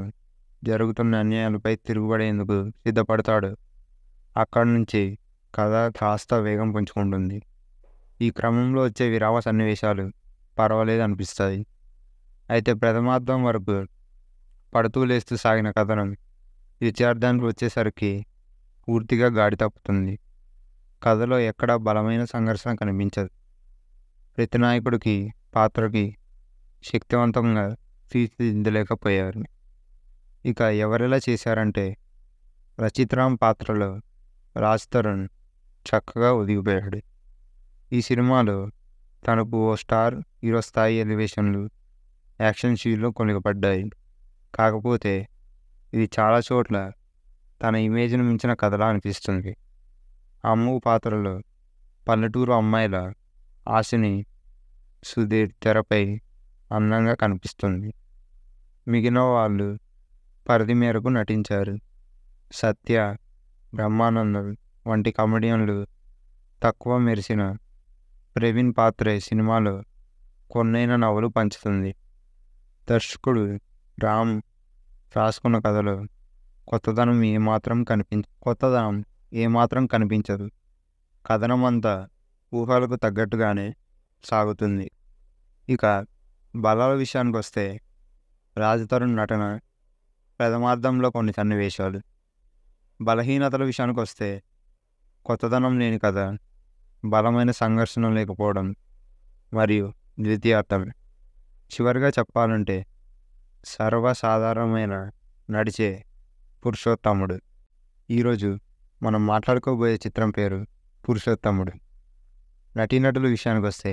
జరుగుతున్న అన్యాయాలపై తిరుగుబడేందుకు సిద్ధపడతాడు అక్కడి నుంచి కథ కాస్త వేగం పుంచుకుంటుంది ఈ క్రమంలో వచ్చే విరామ సన్నివేశాలు పర్వాలేదు అనిపిస్తాయి అయితే ప్రథమార్థం వరకు పడుతూ లేస్తూ సాగిన కథను విద్యార్థానికి వచ్చేసరికి పూర్తిగా గాడి తప్పుతుంది కథలో ఎక్కడ బలమైన సంఘర్షణ కనిపించదు ప్రతి నాయకుడికి పాత్రకి శక్తివంతంగా తీర్చిదిద్దలేకపోయారు ఇక ఎవరెలా చేశారంటే రచిత్రామ్ పాత్రలో రాజ్ తరుణ్ చక్కగా ఒదిగిపోయాడు ఈ సినిమాలో తనకు ఓ స్టార్ హీరో స్థాయి ఎలివేషన్లు యాక్షన్ షీన్లు కొనుగపడ్డాయి కాకపోతే ఇది చాలా చోట్ల తన ఇమేజ్ను మించిన కథలా అనిపిస్తుంది అమ్ము పాత్రలో పల్లెటూరు అమ్మాయిల ఆశని సుధీర్ తెరపై అందంగా కనిపిస్తుంది మిగిలిన వాళ్ళు పరిధి మేరకు నటించారు సత్య బ్రహ్మానందం వంటి కమెడియన్లు తక్కువ మెరిసిన ప్రవీణ్ పాత్రే సినిమాలో కొన్నైన నవ్వులు పంచుతుంది దర్శకుడు రామ్ రాసుకున్న కథలో కొత్తదనం ఏమాత్రం కనిపించ కొత్తదనం ఏమాత్రం కనిపించదు కథనం అంతా ఊహలకు తగ్గట్టుగానే సాగుతుంది ఇక బలాల విషయానికి వస్తే రాజతరుణ్ నటన పెదమార్థంలో కొన్ని సన్నివేశాలు బలహీనతల విషయానికి వస్తే కొత్తదనం లేని కథ బలమైన సంఘర్షణ లేకపోవడం మరియు ద్వితీయార్థం చివరిగా చెప్పాలంటే సర్వసాధారణమైన నడిచే పురుషోత్తముడు ఈరోజు మనం మాట్లాడుకోబోయే చిత్రం పేరు పురుషోత్తముడు నటీనటుల విషయానికి వస్తే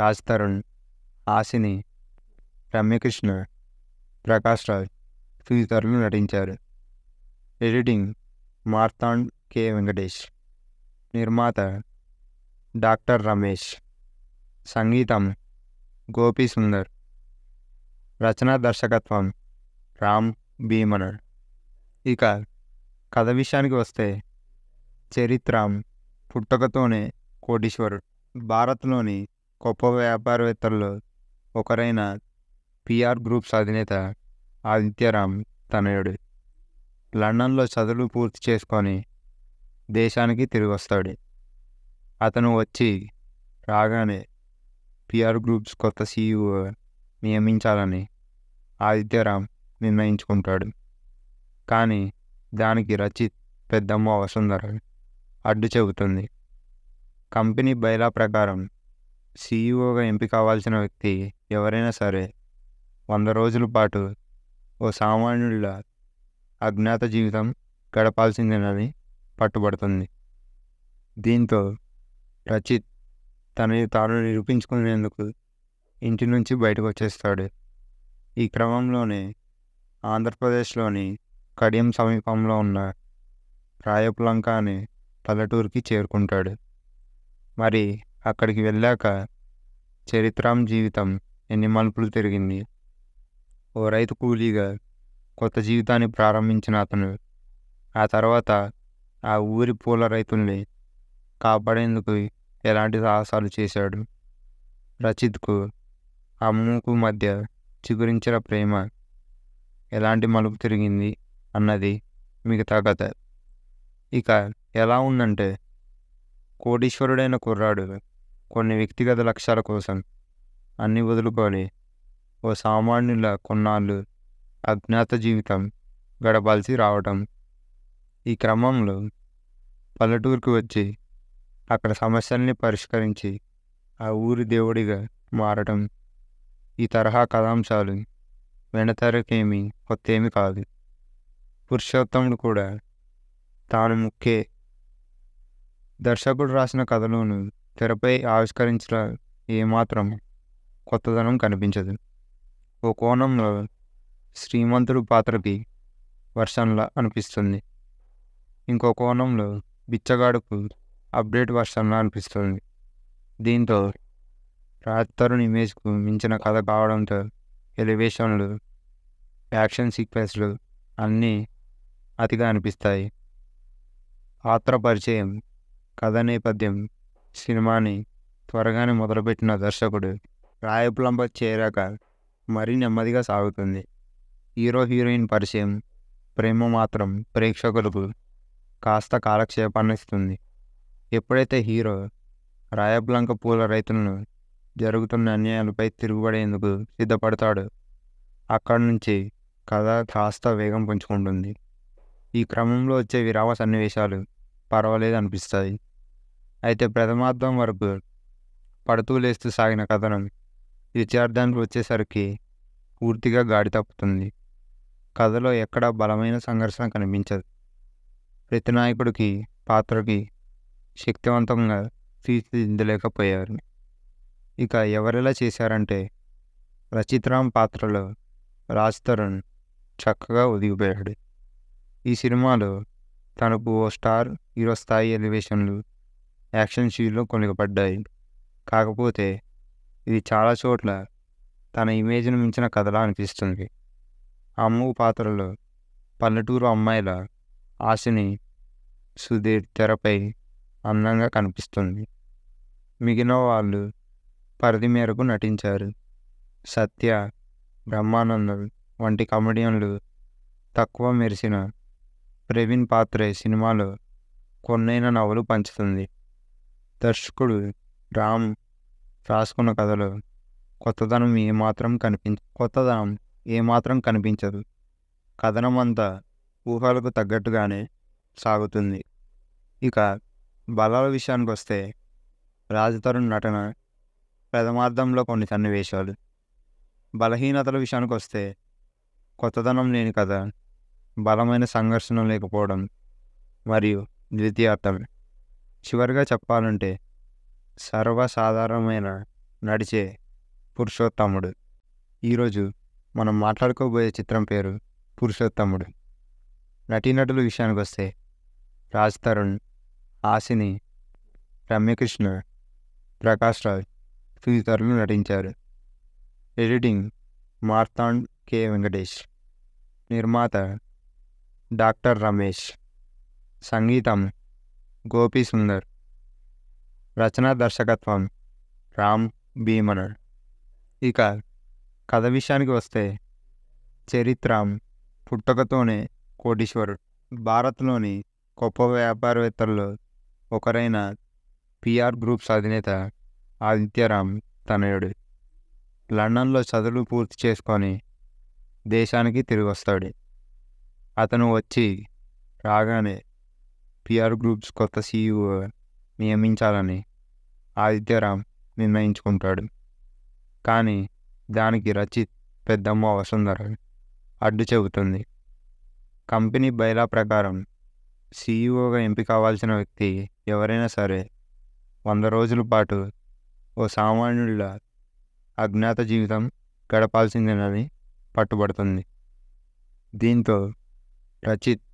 రాజ్ తరుణ్ ఆసిని రమ్యకృష్ణ ప్రకాష్ రాజ్ తదితరులు నటించారు ఎడిటింగ్ మార్తాండ్ కె వెంకటేష్ నిర్మాత డాక్టర్ రమేష్ సంగీతం గోపి సుందర్ రచనా దర్శకత్వం రామ్ భీమనర్ ఇక కథ విషయానికి వస్తే చరిత్రం పుట్టకతోనే కోటీశ్వరుడు భారత్లోని గొప్ప వ్యాపారవేత్తల్లో ఒకరైన పిఆర్ గ్రూప్స్ అధినేత ఆదిత్యరామ్ తనయుడు లండన్లో చదువులు పూర్తి చేసుకొని దేశానికి తిరిగి వస్తాడు అతను వచ్చి రాగానే పిఆర్ గ్రూప్స్ కొత్త సీఈఓ నియమించాలని ఆదిత్యరామ్ నిర్ణయించుకుంటాడు కానీ దానికి రచిత్ పెద్దమ్మ వసుంధర అడ్డు చెబుతుంది కంపెనీ బైలా ప్రకారం సీఈఓగా ఎంపిక అవ్వాల్సిన వ్యక్తి ఎవరైనా సరే వంద రోజుల పాటు ఓ సామాన్యుల అజ్ఞాత జీవితం గడపాల్సిందేనని పట్టుబడుతుంది దీంతో రచిత్ తనని తాను నిరూపించుకునేందుకు ఇంటి నుంచి బయటకు వచ్చేస్తాడు ఈ క్రమంలోనే ఆంధ్రప్రదేశ్లోని కడియం సమీపంలో ఉన్న రాయపులంక అనే పల్లెటూరుకి చేరుకుంటాడు మరి అక్కడికి వెళ్ళాక చరిత్రం జీవితం ఎన్ని మలుపులు తిరిగింది ఓ రైతు కూలీగా కొత్త జీవితాన్ని ప్రారంభించిన అతను ఆ తర్వాత ఆ ఊరి పూల రైతుల్ని కాపాడేందుకు ఎలాంటి సాహసాలు చేశాడు రచిత్కు ఆ మూకు మధ్య చిగురించిన ప్రేమ ఎలాంటి మలుపు తిరిగింది అన్నది మిగతా కథ ఇక ఎలా ఉందంటే కోటీశ్వరుడైన కుర్రాడు కొన్ని వ్యక్తిగత లక్ష్యాల కోసం అన్ని వదులుకొని ఓ సామాన్యుల కొన్నాళ్ళు అజ్ఞాత జీవితం గడపాల్సి రావటం ఈ క్రమంలో పల్లెటూరుకు వచ్చి అక్కడ సమస్యల్ని పరిష్కరించి ఆ ఊరి దేవుడిగా మారటం ఈ తరహా కథాంశాలు వెనతరకేమీ కొత్తేమీ కాదు పురుషోత్తముడు కూడా తాను ముఖ్యే దర్శకుడు రాసిన కథలోను తెరపై ఆవిష్కరించిన ఏమాత్రం కొత్తదనం కనిపించదు ఓ కోణంలో శ్రీమంతుడు పాత్రకి వర్షన్లా అనిపిస్తుంది ఇంకో కోణంలో బిచ్చగాడుకు అప్డేట్ వర్షన్లా అనిపిస్తుంది దీంతో రాజ్ తరుణ్ ఇమేజ్కు మించిన కథ కావడంతో ఎలివేషన్లు యాక్షన్ సీక్వెన్స్లు అన్నీ అతిగా అనిపిస్తాయి పాత్ర పరిచయం కథ నేపథ్యం సినిమాని త్వరగానే మొదలుపెట్టిన దర్శకుడు రాయపులంబ చేరాక మరీ నెమ్మదిగా సాగుతుంది హీరో హీరోయిన్ పరిచయం ప్రేమ మాత్రం ప్రేక్షకులకు కాస్త కాలక్షేపాన్ని ఇస్తుంది ఎప్పుడైతే హీరో రాయబ్లంక పూల రైతులను జరుగుతున్న అన్యాయాలపై తిరుగుబడేందుకు సిద్ధపడతాడు అక్కడి నుంచి కథ కాస్త వేగం పుంచుకుంటుంది ఈ క్రమంలో వచ్చే విరామ సన్నివేశాలు పర్వాలేదు అనిపిస్తాయి అయితే ప్రథమార్థం వరకు పడుతూ లేస్తూ సాగిన కథను విచారధానికి వచ్చేసరికి పూర్తిగా గాడి తప్పుతుంది కథలో ఎక్కడా బలమైన సంఘర్షణ కనిపించదు ప్రతి నాయకుడికి పాత్రకి శక్తివంతంగా తీర్చిదిద్దలేకపోయారు ఇక ఎవరెలా చేశారంటే రచిత్రామ్ పాత్రలో రాజ్ తరుణ్ చక్కగా ఒదిగిపోయాడు ఈ సినిమాలో తనకు ఓ స్టార్ హీరో స్థాయి ఎలివేషన్లు యాక్షన్ షీల్లో కొనుగపడ్డాయి కాకపోతే ఇది చాలా చోట్ల తన ఇమేజ్ను మించిన కథలా అనిపిస్తుంది అమ్మ పాత్రలో పల్లెటూరు అమ్మాయిల ఆశని సుధీర్ తెరపై అందంగా కనిపిస్తుంది మిగిలిన వాళ్ళు పరిధి మేరకు నటించారు సత్య బ్రహ్మానందం వంటి కమెడియన్లు తక్కువ మెరిసిన ప్రవీణ్ పాత్రే సినిమాలో కొన్నైన నవ్వులు పంచుతుంది దర్శకుడు రామ్ రాసుకున్న కథలో కొత్తదనం ఏమాత్రం కనిపించ కొత్తదనం ఏమాత్రం కనిపించదు కథనం అంతా ఊహలకు తగ్గట్టుగానే సాగుతుంది ఇక బలాల విషయానికి వస్తే రాజతరుణ్ నటన ప్రథమార్థంలో కొన్ని సన్నివేశాలు బలహీనతల విషయానికి వస్తే కొత్తదనం లేని కథ బలమైన సంఘర్షణ లేకపోవడం మరియు ద్వితీయార్థం చివరిగా చెప్పాలంటే సర్వసాధారణమైన నడిచే పురుషోత్తముడు ఈరోజు మనం మాట్లాడుకోబోయే చిత్రం పేరు పురుషోత్తముడు నటీనటుల విషయానికి వస్తే రాజ్ తరుణ్ ఆసిని రమ్యకృష్ణ ప్రకాష్ రాజ్ తదితరులు నటించారు ఎడిటింగ్ మార్తాండ్ కె వెంకటేష్ నిర్మాత డాక్టర్ రమేష్ సంగీతం గోపి సుందర్ రచనా దర్శకత్వం రామ్ భీమనర్ ఇక కథ విషయానికి వస్తే చరిత్రం పుట్టకతోనే కోటీశ్వరుడు భారత్లోని గొప్ప వ్యాపారవేత్తల్లో ఒకరైన పిఆర్ గ్రూప్స్ అధినేత ఆదిత్యరామ్ తనయుడు లండన్లో చదువులు పూర్తి చేసుకొని దేశానికి తిరిగి వస్తాడు అతను వచ్చి రాగానే పిఆర్ గ్రూప్స్ కొత్త సీఈఓ నియమించాలని ఆదిత్యరామ్ నిర్ణయించుకుంటాడు కానీ దానికి రచిత్ పెద్దమ్మ వసుంధర అడ్డు చెబుతుంది కంపెనీ బైలా ప్రకారం సీఈఓగా ఎంపిక కావాల్సిన వ్యక్తి ఎవరైనా సరే వంద రోజుల పాటు ఓ సామాన్యుల అజ్ఞాత జీవితం గడపాల్సిందేనని పట్టుబడుతుంది దీంతో రచిత్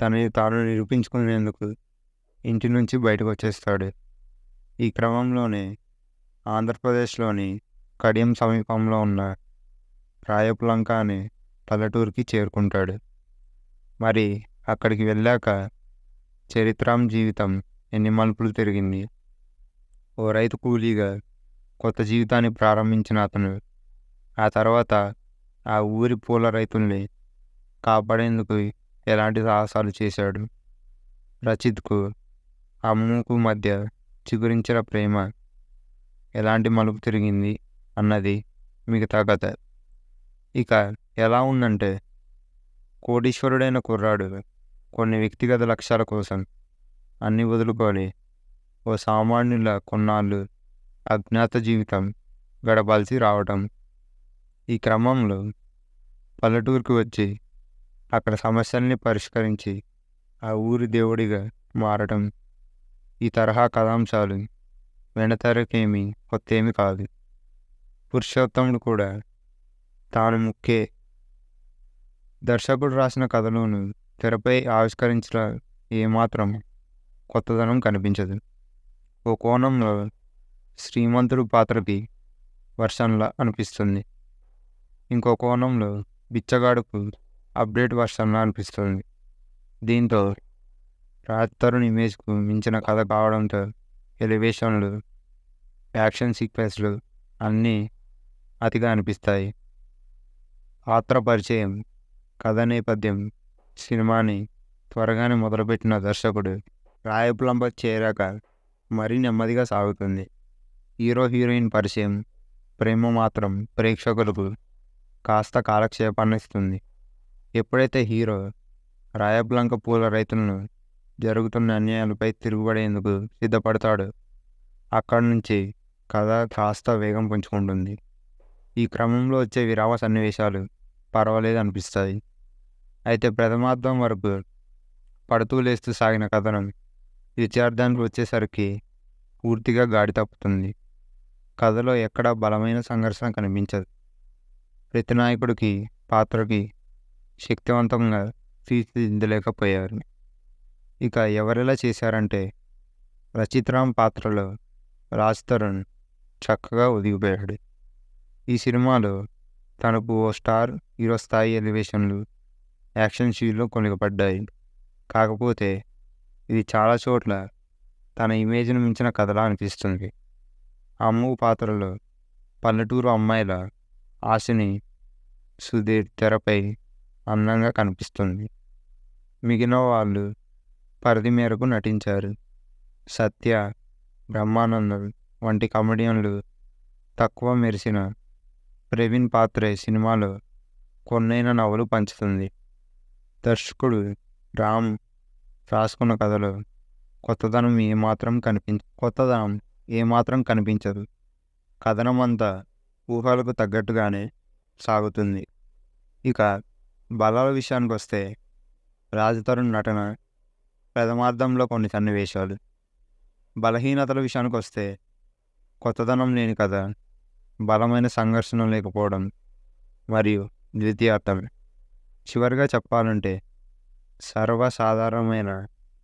తనని తాను నిరూపించుకునేందుకు ఇంటి నుంచి బయటకు వచ్చేస్తాడు ఈ క్రమంలోనే ఆంధ్రప్రదేశ్లోని కడియం సమీపంలో ఉన్న రాయపులంక అనే పల్లెటూరుకి చేరుకుంటాడు మరి అక్కడికి వెళ్ళాక చరిత్రం జీవితం ఎన్ని మలుపులు తిరిగింది ఓ రైతు కూలీగా కొత్త జీవితాన్ని ప్రారంభించిన అతను ఆ తర్వాత ఆ ఊరి పూల రైతుల్ని కాపాడేందుకు ఎలాంటి సాహసాలు చేశాడు రచిత్కు అమ్మకు మధ్య చిగురించిన ప్రేమ ఎలాంటి మలుపు తిరిగింది అన్నది మిగతా కథ ఇక ఎలా ఉందంటే కోటీశ్వరుడైన కుర్రాడు కొన్ని వ్యక్తిగత లక్ష్యాల కోసం అన్ని వదులుకొని ఓ సామాన్యుల కొన్నాళ్ళు అజ్ఞాత జీవితం గడపాల్సి రావటం ఈ క్రమంలో పల్లెటూరుకి వచ్చి అక్కడ సమస్యల్ని పరిష్కరించి ఆ ఊరి దేవుడిగా మారటం ఈ తరహా కథాంశాలు వెనతెరకేమీ కొత్తేమీ కాదు పురుషోత్తముడు కూడా తాను ముఖ్యే దర్శకుడు రాసిన కథలోను తెరపై ఆవిష్కరించిన ఏమాత్రం కొత్తదనం కనిపించదు ఓ కోణంలో శ్రీమంతుడు పాత్రకి వర్షంలా అనిపిస్తుంది ఇంకో కోణంలో బిచ్చగాడుకు అప్డేట్ వర్షంలా అనిపిస్తుంది దీంతో రాజ్ తరుణ్ ఇమేజ్కు మించిన కథ కావడంతో ఎలివేషన్లు యాక్షన్ సీక్వెన్స్లు అన్నీ అతిగా అనిపిస్తాయి పాత్ర పరిచయం కథ నేపథ్యం సినిమాని త్వరగానే మొదలుపెట్టిన దర్శకుడు రాయపులంప చేరాక మరీ నెమ్మదిగా సాగుతుంది హీరో హీరోయిన్ పరిచయం ప్రేమ మాత్రం ప్రేక్షకులకు కాస్త కాలక్షేపాన్ని ఇస్తుంది ఎప్పుడైతే హీరో రాయబ్లంక పూల రైతులను జరుగుతున్న అన్యాయాలపై తిరుగుబడేందుకు సిద్ధపడతాడు అక్కడి నుంచి కథ కాస్త వేగం పుంచుకుంటుంది ఈ క్రమంలో వచ్చే విరామ సన్నివేశాలు పర్వాలేదు అనిపిస్తాయి అయితే ప్రథమార్థం వరకు పడుతూ లేస్తూ సాగిన కథను విద్యార్థానికి వచ్చేసరికి పూర్తిగా గాడి తప్పుతుంది కథలో ఎక్కడా బలమైన సంఘర్షణ కనిపించదు ప్రతి నాయకుడికి పాత్రకి శక్తివంతంగా తీర్చిదిద్దలేకపోయారు ఇక ఎవరెలా చేశారంటే రచిత్రామ్ పాత్రలో రాజ్ తరుణ్ చక్కగా ఒదిగిపోయాడు ఈ సినిమాలో తనకు ఓ స్టార్ హీరో స్థాయి ఎలివేషన్లు యాక్షన్ సీన్లు కొనుగపడ్డాయి కాకపోతే ఇది చాలా చోట్ల తన ఇమేజ్ను మించిన కథలా అనిపిస్తుంది అమ్మవు పాత్రలో పల్లెటూరు అమ్మాయిల ఆశని సుధీర్ తెరపై అందంగా కనిపిస్తుంది మిగిలిన వాళ్ళు పరిధి మేరకు నటించారు సత్య బ్రహ్మానందం వంటి కమెడియన్లు తక్కువ మెరిసిన ప్రవీణ్ పాత్రే సినిమాలో కొన్నైన నవ్వులు పంచుతుంది దర్శకుడు రామ్ రాసుకున్న కథలో కొత్తదనం ఏమాత్రం కనిపించ కొత్తదనం ఏమాత్రం కనిపించదు కథనం అంతా ఊహలకు తగ్గట్టుగానే సాగుతుంది ఇక బలాల విషయానికి వస్తే రాజతరుణ్ నటన ప్రథమార్థంలో కొన్ని సన్నివేశాలు బలహీనతల విషయానికి వస్తే కొత్తదనం లేని కథ బలమైన సంఘర్షణ లేకపోవడం మరియు ద్వితీయార్థం చివరిగా చెప్పాలంటే సర్వసాధారణమైన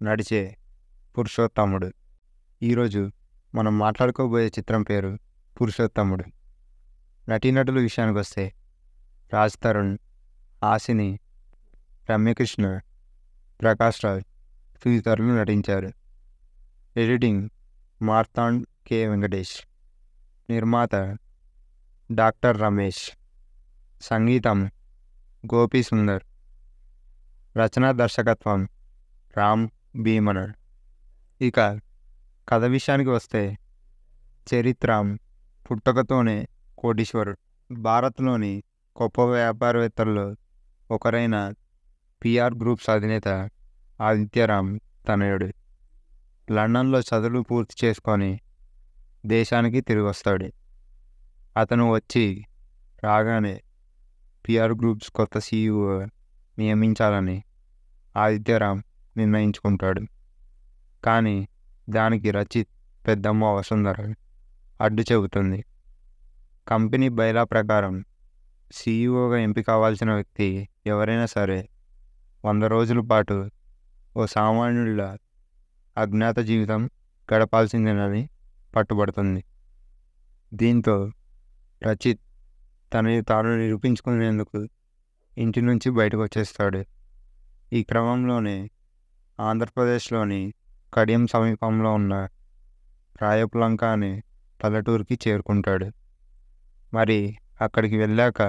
నడిచే పురుషోత్తముడు ఈరోజు మనం మాట్లాడుకోబోయే చిత్రం పేరు పురుషోత్తముడు నటీనటుల విషయానికి వస్తే రాజ్ తరుణ్ ఆశిని రమ్యకృష్ణ ప్రకాష్ రాజ్ తదితరులు నటించారు ఎడిటింగ్ మార్తాండ్ కె వెంకటేష్ నిర్మాత డాక్టర్ రమేష్ సంగీతం గోపి సుందర్ రచనా దర్శకత్వం రామ్ భీమనర్ ఇక కథ విషయానికి వస్తే చరిత్రం పుట్టకతోనే కోటీశ్వరుడు భారత్లోని గొప్ప వ్యాపారవేత్తల్లో ఒకరైన పిఆర్ గ్రూప్స్ అధినేత ఆదిత్యరామ్ తనయుడు లండన్లో చదువులు పూర్తి చేసుకొని దేశానికి తిరిగి వస్తాడు అతను వచ్చి రాగానే పిఆర్ గ్రూప్స్ కొత్త సీఈఓ నియమించాలని ఆదిత్యరామ్ నిర్ణయించుకుంటాడు కానీ దానికి రచిత్ పెద్దమ్మ వసుంధర అడ్డు చెబుతుంది కంపెనీ బైలా ప్రకారం సీఈఓగా ఎంపిక అవ్వాల్సిన వ్యక్తి ఎవరైనా సరే వంద రోజుల పాటు ఓ సామాన్యుడి అజ్ఞాత జీవితం గడపాల్సిందేనని పట్టుబడుతుంది దీంతో రచిత్ తనని తాను నిరూపించుకునేందుకు ఇంటి నుంచి బయటకు వచ్చేస్తాడు ఈ క్రమంలోనే ఆంధ్రప్రదేశ్లోని కడియం సమీపంలో ఉన్న రాయపులంక అనే పల్లెటూరుకి చేరుకుంటాడు మరి అక్కడికి వెళ్ళాక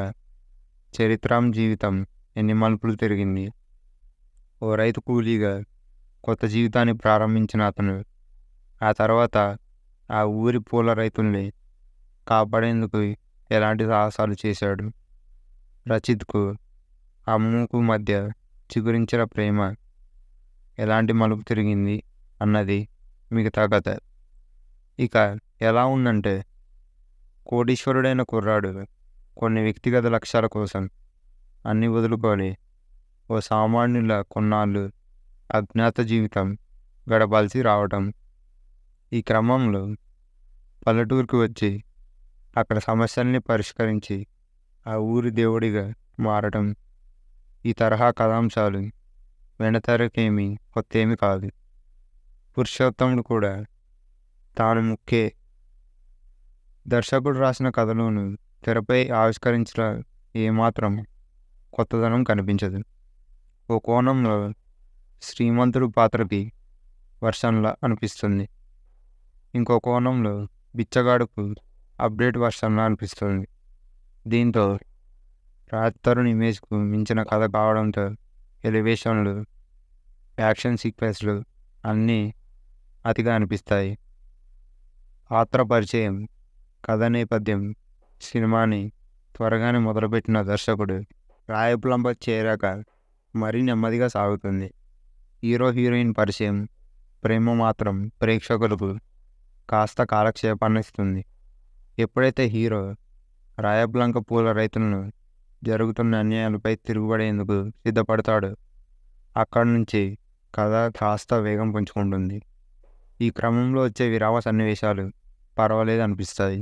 చరిత్రం జీవితం ఎన్ని మలుపులు తిరిగింది ఓ రైతు కూలీగా కొత్త జీవితాన్ని ప్రారంభించిన అతను ఆ తర్వాత ఆ ఊరి పూల రైతుల్ని కాపాడేందుకు ఎలాంటి సాహసాలు చేశాడు రచిత్కు ఆ మూకు మధ్య చిగురించిన ప్రేమ ఎలాంటి మలుపు తిరిగింది అన్నది మిగతా కథ ఇక ఎలా ఉందంటే కోటీశ్వరుడైన కుర్రాడు కొన్ని వ్యక్తిగత లక్ష్యాల కోసం అన్ని వదులుకొని ఓ సామాన్యుల కొన్నాళ్ళు అజ్ఞాత జీవితం గడపాల్సి రావటం ఈ క్రమంలో పల్లెటూరుకి వచ్చి అక్కడ సమస్యల్ని పరిష్కరించి ఆ ఊరి దేవుడిగా మారటం ఈ తరహా కథాంశాలు వెనతరకేమి కొత్తేమి కాదు పురుషోత్తముడు కూడా తాను ముఖ్యే దర్శకుడు రాసిన కథలోను తెరపై ఆవిష్కరించిన ఏమాత్రం కొత్తదనం కనిపించదు ఓ కోణంలో శ్రీమంతుడు పాత్రకి వర్షంలా అనిపిస్తుంది ఇంకో కోణంలో బిచ్చగాడుకు అప్డేట్ వర్షంలా అనిపిస్తుంది దీంతో రాజ్ తరుణ్ ఇమేజ్కు మించిన కథ కావడంతో ఎలివేషన్లు యాక్షన్ సీక్వెన్స్లు అన్నీ అతిగా అనిపిస్తాయి పాత్ర పరిచయం కథ నేపథ్యం సినిమాని త్వరగానే మొదలుపెట్టిన దర్శకుడు రాయపులంబ చేరాక మరీ నెమ్మదిగా సాగుతుంది హీరో హీరోయిన్ పరిచయం ప్రేమ మాత్రం ప్రేక్షకులకు కాస్త కాలక్షేపాన్నిస్తుంది ఎప్పుడైతే హీరో రాయబ్లంక పూల రైతులను జరుగుతున్న అన్యాయాలపై తిరుగుబడేందుకు సిద్ధపడతాడు అక్కడి నుంచి కథ కాస్త వేగం పుంజుకుంటుంది ఈ క్రమంలో వచ్చే విరామ సన్నివేశాలు పర్వాలేదు అనిపిస్తాయి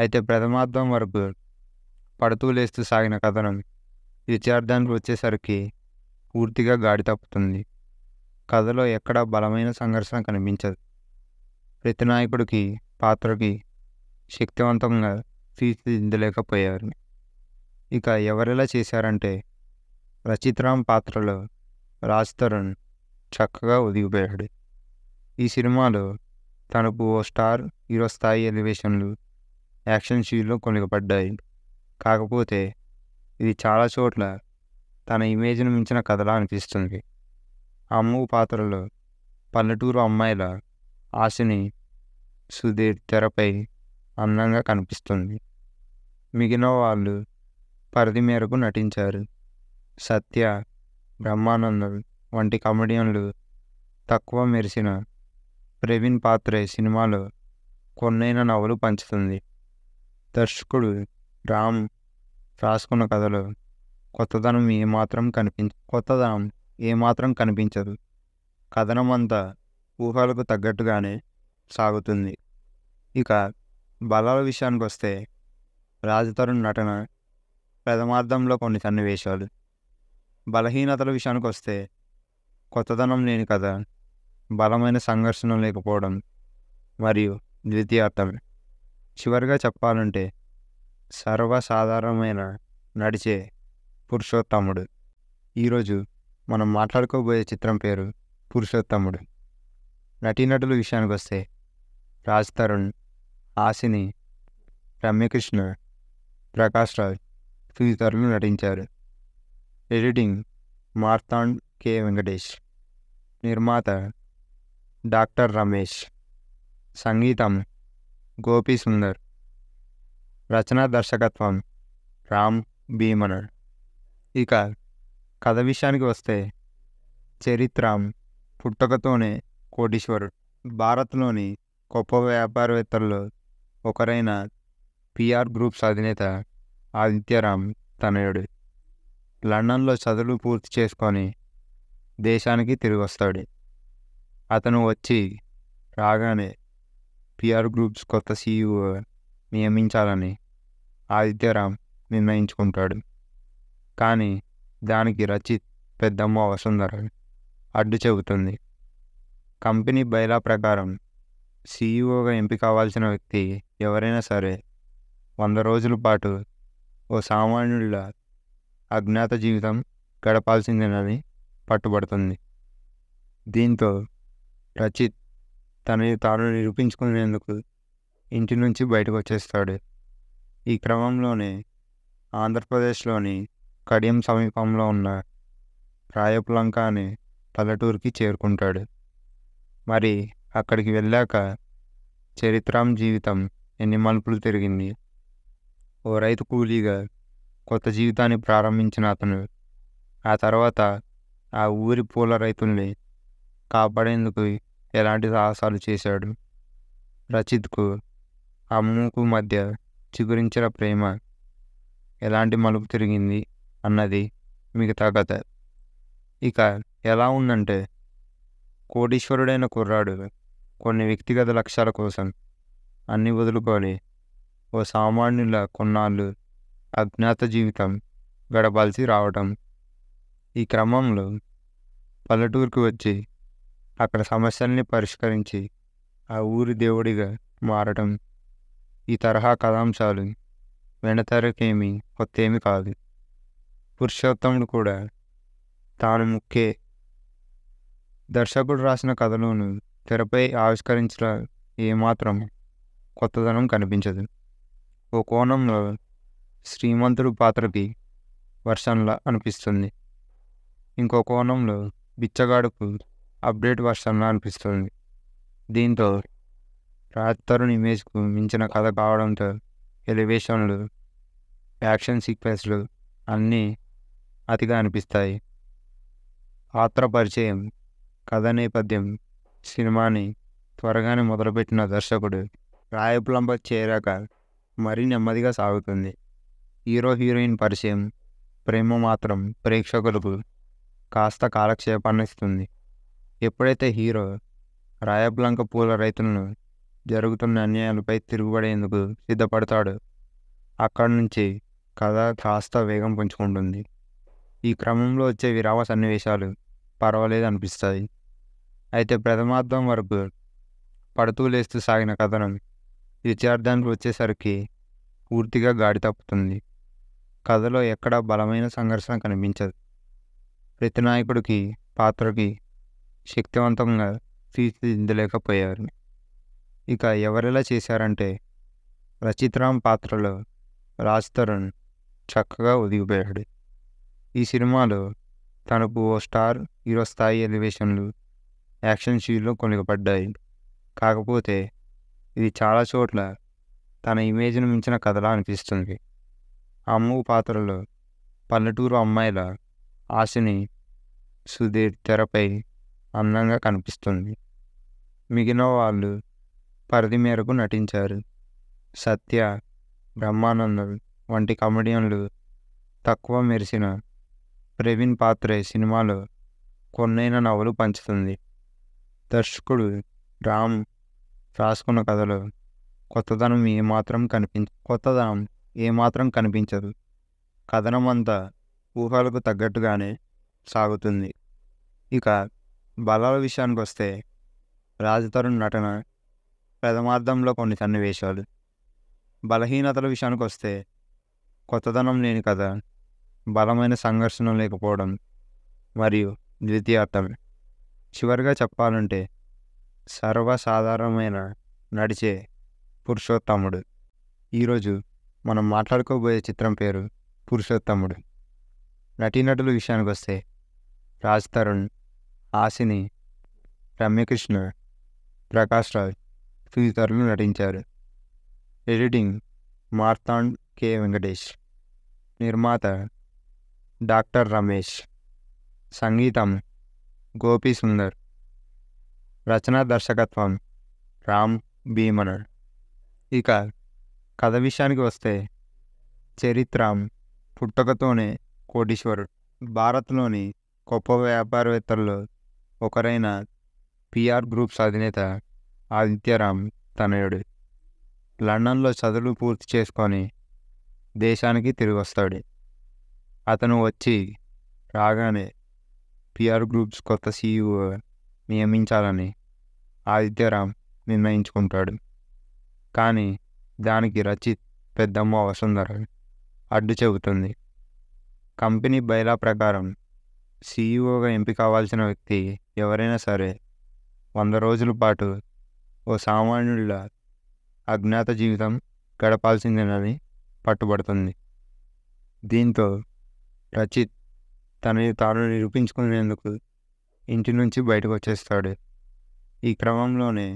అయితే ప్రథమార్థం వరకు పడుతూ లేస్తూ సాగిన కథను ద్వితీయార్థానికి వచ్చేసరికి పూర్తిగా గాడి తప్పుతుంది కథలో ఎక్కడా బలమైన సంఘర్షణ కనిపించదు ప్రతి నాయకుడికి పాత్రకి శక్తివంతంగా తీర్చిదిద్దలేకపోయారు ఇక ఎవరెలా చేశారంటే రచిత్రామ్ పాత్రలో రాజ్ తరుణ్ చక్కగా ఒదిగిపోయాడు ఈ సినిమాలో తనకు ఓ స్టార్ హీరో స్థాయి ఎలివేషన్లు యాక్షన్ సీన్లు కొనుగపడ్డాయి కాకపోతే ఇది చాలా చోట్ల తన ఇమేజ్ను మించిన కథలా అనిపిస్తుంది అమ్మూ పాత్రలో పల్లెటూరు అమ్మాయిల ఆశని సుధీర్ తెరపై అందంగా కనిపిస్తుంది మిగిలిన వాళ్ళు పరిధి మేరకు నటించారు సత్య బ్రహ్మానందం వంటి కమెడియన్లు తక్కువ మెరిసిన ప్రవీణ్ పాత్రే సినిమాలో కొన్నైన నవ్వులు పంచుతుంది దర్శకుడు రామ్ రాసుకున్న కథలు కొత్తదనం ఏమాత్రం కనిపించ కొత్తదనం ఏమాత్రం కనిపించదు కథనం అంతా ఊహలకు తగ్గట్టుగానే సాగుతుంది ఇక బలాల విషయానికి వస్తే రాజతరుణ్ నటన ప్రథమార్థంలో కొన్ని సన్నివేశాలు బలహీనతల విషయానికి వస్తే కొత్తదనం లేని కథ బలమైన సంఘర్షణ లేకపోవడం మరియు ద్వితీయార్థం చివరిగా చెప్పాలంటే సర్వసాధారణమైన నడిచే పురుషోత్తముడు ఈరోజు మనం మాట్లాడుకోబోయే చిత్రం పేరు పురుషోత్తముడు నటీనటుల విషయానికి వస్తే రాజ్ తరుణ్ ఆసిని రమ్యకృష్ణ ప్రకాష్ రాజ్ తదితరులు నటించారు ఎడిటింగ్ మార్తాండ్ కె వెంకటేష్ నిర్మాత డాక్టర్ రమేష్ సంగీతం గోపీ సుందర్ రచన దర్శకత్వం రామ్ భీమనర్ ఇక కథ విషయానికి వస్తే చరిత్రం పుట్టకతోనే కోటీశ్వరుడు భారత్లోని గొప్ప వ్యాపారవేత్తల్లో ఒకరైన పిఆర్ గ్రూప్స్ అధినేత ఆదిత్యరామ్ తనయుడు లండన్లో చదువులు పూర్తి చేసుకొని దేశానికి తిరిగి వస్తాడు అతను వచ్చి రాగానే పిఆర్ గ్రూప్స్ కొత్త సీఈఓ నియమించాలని ఆదిత్యరామ్ నిర్ణయించుకుంటాడు కానీ దానికి రచిత్ పెద్దమ్మ వసుంధర అడ్డు చెబుతుంది కంపెనీ బైలా ప్రకారం సీఈఓగా ఎంపిక అవ్వాల్సిన వ్యక్తి ఎవరైనా సరే వంద రోజుల పాటు ఓ సామాన్యుల అజ్ఞాత జీవితం గడపాల్సిందేనని పట్టుబడుతుంది దీంతో రచిత్ తనని తాను నిరూపించుకునేందుకు ఇంటి నుంచి బయటకు వచ్చేస్తాడు ఈ క్రమంలోనే ఆంధ్రప్రదేశ్లోని కడియం సమీపంలో ఉన్న రాయపులంక అనే పల్లెటూరుకి చేరుకుంటాడు మరి అక్కడికి వెళ్ళాక చరిత్రం జీవితం ఎన్ని మలుపులు తిరిగింది ఓ రైతు కూలీగా కొత్త జీవితాన్ని ప్రారంభించిన అతను ఆ తర్వాత ఆ ఊరి పూల రైతుల్ని కాపాడేందుకు ఎలాంటి సాహసాలు చేశాడు రచిత్కు ఆ మూకు మధ్య చిగురించిన ప్రేమ ఎలాంటి మలుపు తిరిగింది అన్నది మిగతా కథ ఇక ఎలా ఉందంటే కోటీశ్వరుడైన కుర్రాడు కొన్ని వ్యక్తిగత లక్ష్యాల కోసం అన్ని వదులుకొని ఓ సామాన్యుల కొన్నాళ్ళు అజ్ఞాత జీవితం గడపాల్సి రావటం ఈ క్రమంలో పల్లెటూరుకి వచ్చి అక్కడ సమస్యల్ని పరిష్కరించి ఆ ఊరి దేవుడిగా మారటం ఈ తరహా కథాంశాలు వెనతెరకేమీ కొత్త ఏమీ కాదు పురుషోత్తముడు కూడా తాను ముఖ్యే దర్శకుడు రాసిన కథలోను తెరపై ఆవిష్కరించిన ఏమాత్రం కొత్తదనం కనిపించదు ఓ కోణంలో శ్రీమంతుడు పాత్రకి వర్షంలా అనిపిస్తుంది ఇంకో కోణంలో బిచ్చగాడుకు అప్డేట్ వర్షంలా అనిపిస్తుంది దీంతో రాజ్ తరుణ్ ఇమేజ్కు మించిన కథ కావడంతో ఎలివేషన్లు యాక్షన్ సీక్వెన్స్లు అన్నీ అతిగా అనిపిస్తాయి పాత్ర పరిచయం కథ నేపథ్యం సినిమాని త్వరగానే మొదలుపెట్టిన దర్శకుడు రాయపులంప చేరాక మరీ నెమ్మదిగా సాగుతుంది హీరో హీరోయిన్ పరిచయం ప్రేమ మాత్రం ప్రేక్షకులకు కాస్త కాలక్షేపాన్నిస్తుంది ఎప్పుడైతే హీరో రాయబ్లంక పూల రైతులను జరుగుతున్న అన్యాయాలపై తిరుగుబడేందుకు సిద్ధపడతాడు అక్కడి నుంచి కథ కాస్త వేగం పుంచుకుంటుంది ఈ క్రమంలో వచ్చే విరామ సన్నివేశాలు పర్వాలేదు అనిపిస్తాయి అయితే ప్రథమార్థం వరకు పడుతూ లేస్తూ సాగిన కథనం విద్యార్థానికి వచ్చేసరికి పూర్తిగా గాడి తప్పుతుంది కథలో ఎక్కడా బలమైన సంఘర్షణ కనిపించదు ప్రతి నాయకుడికి పాత్రకి శక్తివంతంగా తీర్చిదిద్దలేకపోయారు ఇక ఎవరెలా చేశారంటే రచిత్రామ్ పాత్రలో రాజ్ తరుణ్ చక్కగా ఒదిగిపోయాడు ఈ సినిమాలో తనకు ఓ స్టార్ హీరో స్థాయి ఎలివేషన్లు యాక్షన్ షీన్లు కొనుగపడ్డాయి కాకపోతే ఇది చాలా చోట్ల తన ఇమేజ్ను మించిన కథలా అనిపిస్తుంది అమ్మ పాత్రలో పల్లెటూరు అమ్మాయిల ఆశని సుధీర్ తెరపై అందంగా కనిపిస్తుంది మిగిలిన వాళ్ళు పరిధి మేరకు నటించారు సత్య బ్రహ్మానందం వంటి కమెడియన్లు తక్కువ మెరిసిన ప్రవీణ్ పాత్రే సినిమాలో కొన్నైన నవ్వులు పంచుతుంది దర్శకుడు రామ్ రాసుకున్న కథలో కొత్తదనం ఏమాత్రం కనిపించ కొత్తదనం ఏమాత్రం కనిపించదు కథనం అంతా ఊహలకు తగ్గట్టుగానే సాగుతుంది ఇక బలాల విషయానికి వస్తే రాజతరుణ్ నటన ప్రథమార్థంలో కొన్ని సన్నివేశాలు బలహీనతల విషయానికి వస్తే కొత్తదనం లేని కథ బలమైన సంఘర్షణ లేకపోవడం మరియు ద్వితీయార్థం చివరిగా చెప్పాలంటే సర్వసాధారణమైన నడిచే పురుషోత్తముడు ఈరోజు మనం మాట్లాడుకోబోయే చిత్రం పేరు పురుషోత్తముడు నటీనటుల విషయానికి వస్తే రాజ్ తరుణ్ ఆసిని రమ్యకృష్ణ ప్రకాష్ రాజ్ తదితరులు నటించారు ఎడిటింగ్ మార్తాండ్ కె వెంకటేష్ నిర్మాత డాక్టర్ రమేష్ సంగీతం గోపి సుందర్ రచనా దర్శకత్వం రామ్ భీమనడ్ ఇక కథ విషయానికి వస్తే చరిత్రం పుట్టకతోనే కోటీశ్వరుడు భారత్లోని గొప్ప వ్యాపారవేత్తల్లో ఒకరైన పిఆర్ గ్రూప్స్ అధినేత ఆదిత్యరామ్ తనయుడు లండన్లో చదువులు పూర్తి చేసుకొని దేశానికి తిరిగి వస్తాడు అతను వచ్చి రాగానే పిఆర్ గ్రూప్స్ కొత్త సీఈఓ నియమించాలని ఆదిత్యరామ్ నిర్ణయించుకుంటాడు కానీ దానికి రచిత్ పెద్దమ్మ వసుంధర అడ్డు చెబుతుంది కంపెనీ బైలా ప్రకారం సీఈఓగా ఎంపిక అవ్వాల్సిన వ్యక్తి ఎవరైనా సరే వంద రోజుల పాటు ఓ సామాన్యుడిలా అజ్ఞాత జీవితం గడపాల్సిందేనని పట్టుబడుతుంది దీంతో రచిత్ తనని తాను నిరూపించుకునేందుకు ఇంటి నుంచి బయటకు వచ్చేస్తాడు ఈ క్రమంలోనే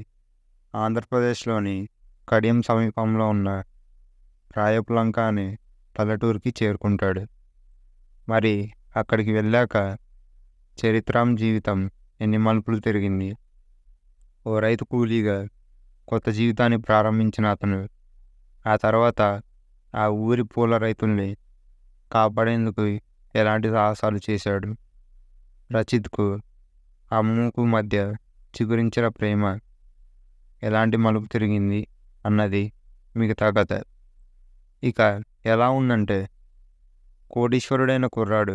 ఆంధ్రప్రదేశ్లోని కడియం సమీపంలో ఉన్న రాయపులంక అనే పల్లెటూరుకి చేరుకుంటాడు మరి అక్కడికి వెళ్ళాక చరిత్రం జీవితం ఎన్ని మలుపులు తిరిగింది ఓ రైతు కూలీగా కొత్త జీవితాన్ని ప్రారంభించిన అతను ఆ తర్వాత ఆ ఊరి పూల రైతుల్ని కాపాడేందుకు ఎలాంటి సాహసాలు చేశాడు రచిత్కు అమ్మకు మధ్య చిగురించిన ప్రేమ ఎలాంటి మలుపు తిరిగింది అన్నది మిగతా కథ ఇక ఎలా ఉందంటే కోటీశ్వరుడైన కుర్రాడు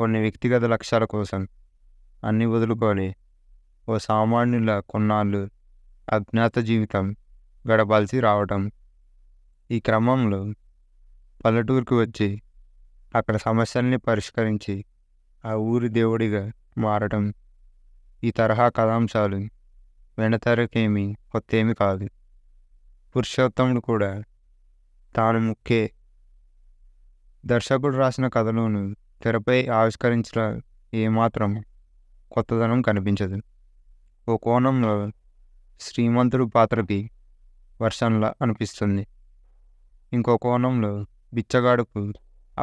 కొన్ని వ్యక్తిగత లక్ష్యాల కోసం అన్ని వదులుకొని ఓ సామాన్యుల కొన్నాళ్ళు అజ్ఞాత జీవితం గడపాల్సి రావటం ఈ క్రమంలో పల్లెటూరుకు వచ్చి అక్కడ సమస్యల్ని పరిష్కరించి ఆ ఊరి దేవుడిగా మారటం ఈ తరహా కథాంశాలు వెనతరకేమీ కొత్తేమి కాదు పురుషోత్తముడు కూడా తాను ముఖ్యే దర్శకుడు రాసిన కథలోను తెరపై ఆవిష్కరించిన ఏమాత్రం కొత్తదనం కనిపించదు ఓ కోణంలో శ్రీమంతుడు పాత్రకి వర్షన్లా అనిపిస్తుంది ఇంకో కోణంలో బిచ్చగాడుకు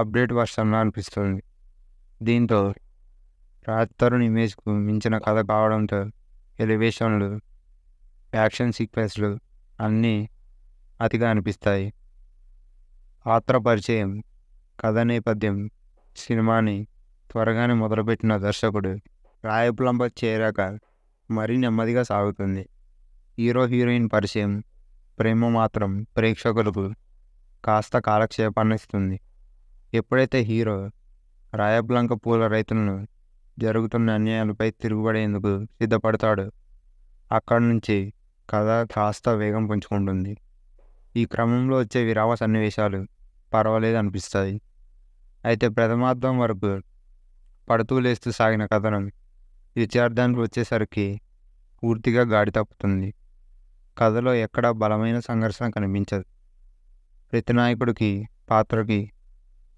అప్డేట్ వర్షంలా అనిపిస్తుంది దీంతో రాజ్తరుణ్ ఇమేజ్కు మించిన కథ కావడంతో ఎలివేషన్లు యాక్షన్ సీక్వెన్స్లు అన్నీ అతిగా అనిపిస్తాయి పాత్ర పరిచయం కథ నేపథ్యం సినిమాని త్వరగానే మొదలుపెట్టిన దర్శకుడు రాయపులంప చేరాక మరీ నెమ్మదిగా సాగుతుంది హీరో హీరోయిన్ పరిచయం ప్రేమ మాత్రం ప్రేక్షకులకు కాస్త కాలక్షేపాన్ని ఇస్తుంది ఎప్పుడైతే హీరో రాయబ్లంక పూల రైతులను జరుగుతున్న అన్యాయాలపై తిరుగుబడేందుకు సిద్ధపడతాడు అక్కడి నుంచి కథ కాస్త వేగం పుంచుకుంటుంది ఈ క్రమంలో వచ్చే విరామ సన్నివేశాలు పర్వాలేదు అనిపిస్తాయి అయితే ప్రథమార్థం వరకు పడుతూ లేస్తూ సాగిన కథను ద్వితీయార్థానికి వచ్చేసరికి పూర్తిగా గాడి తప్పుతుంది కథలో ఎక్కడా బలమైన సంఘర్షణ కనిపించదు ప్రతి నాయకుడికి పాత్రకి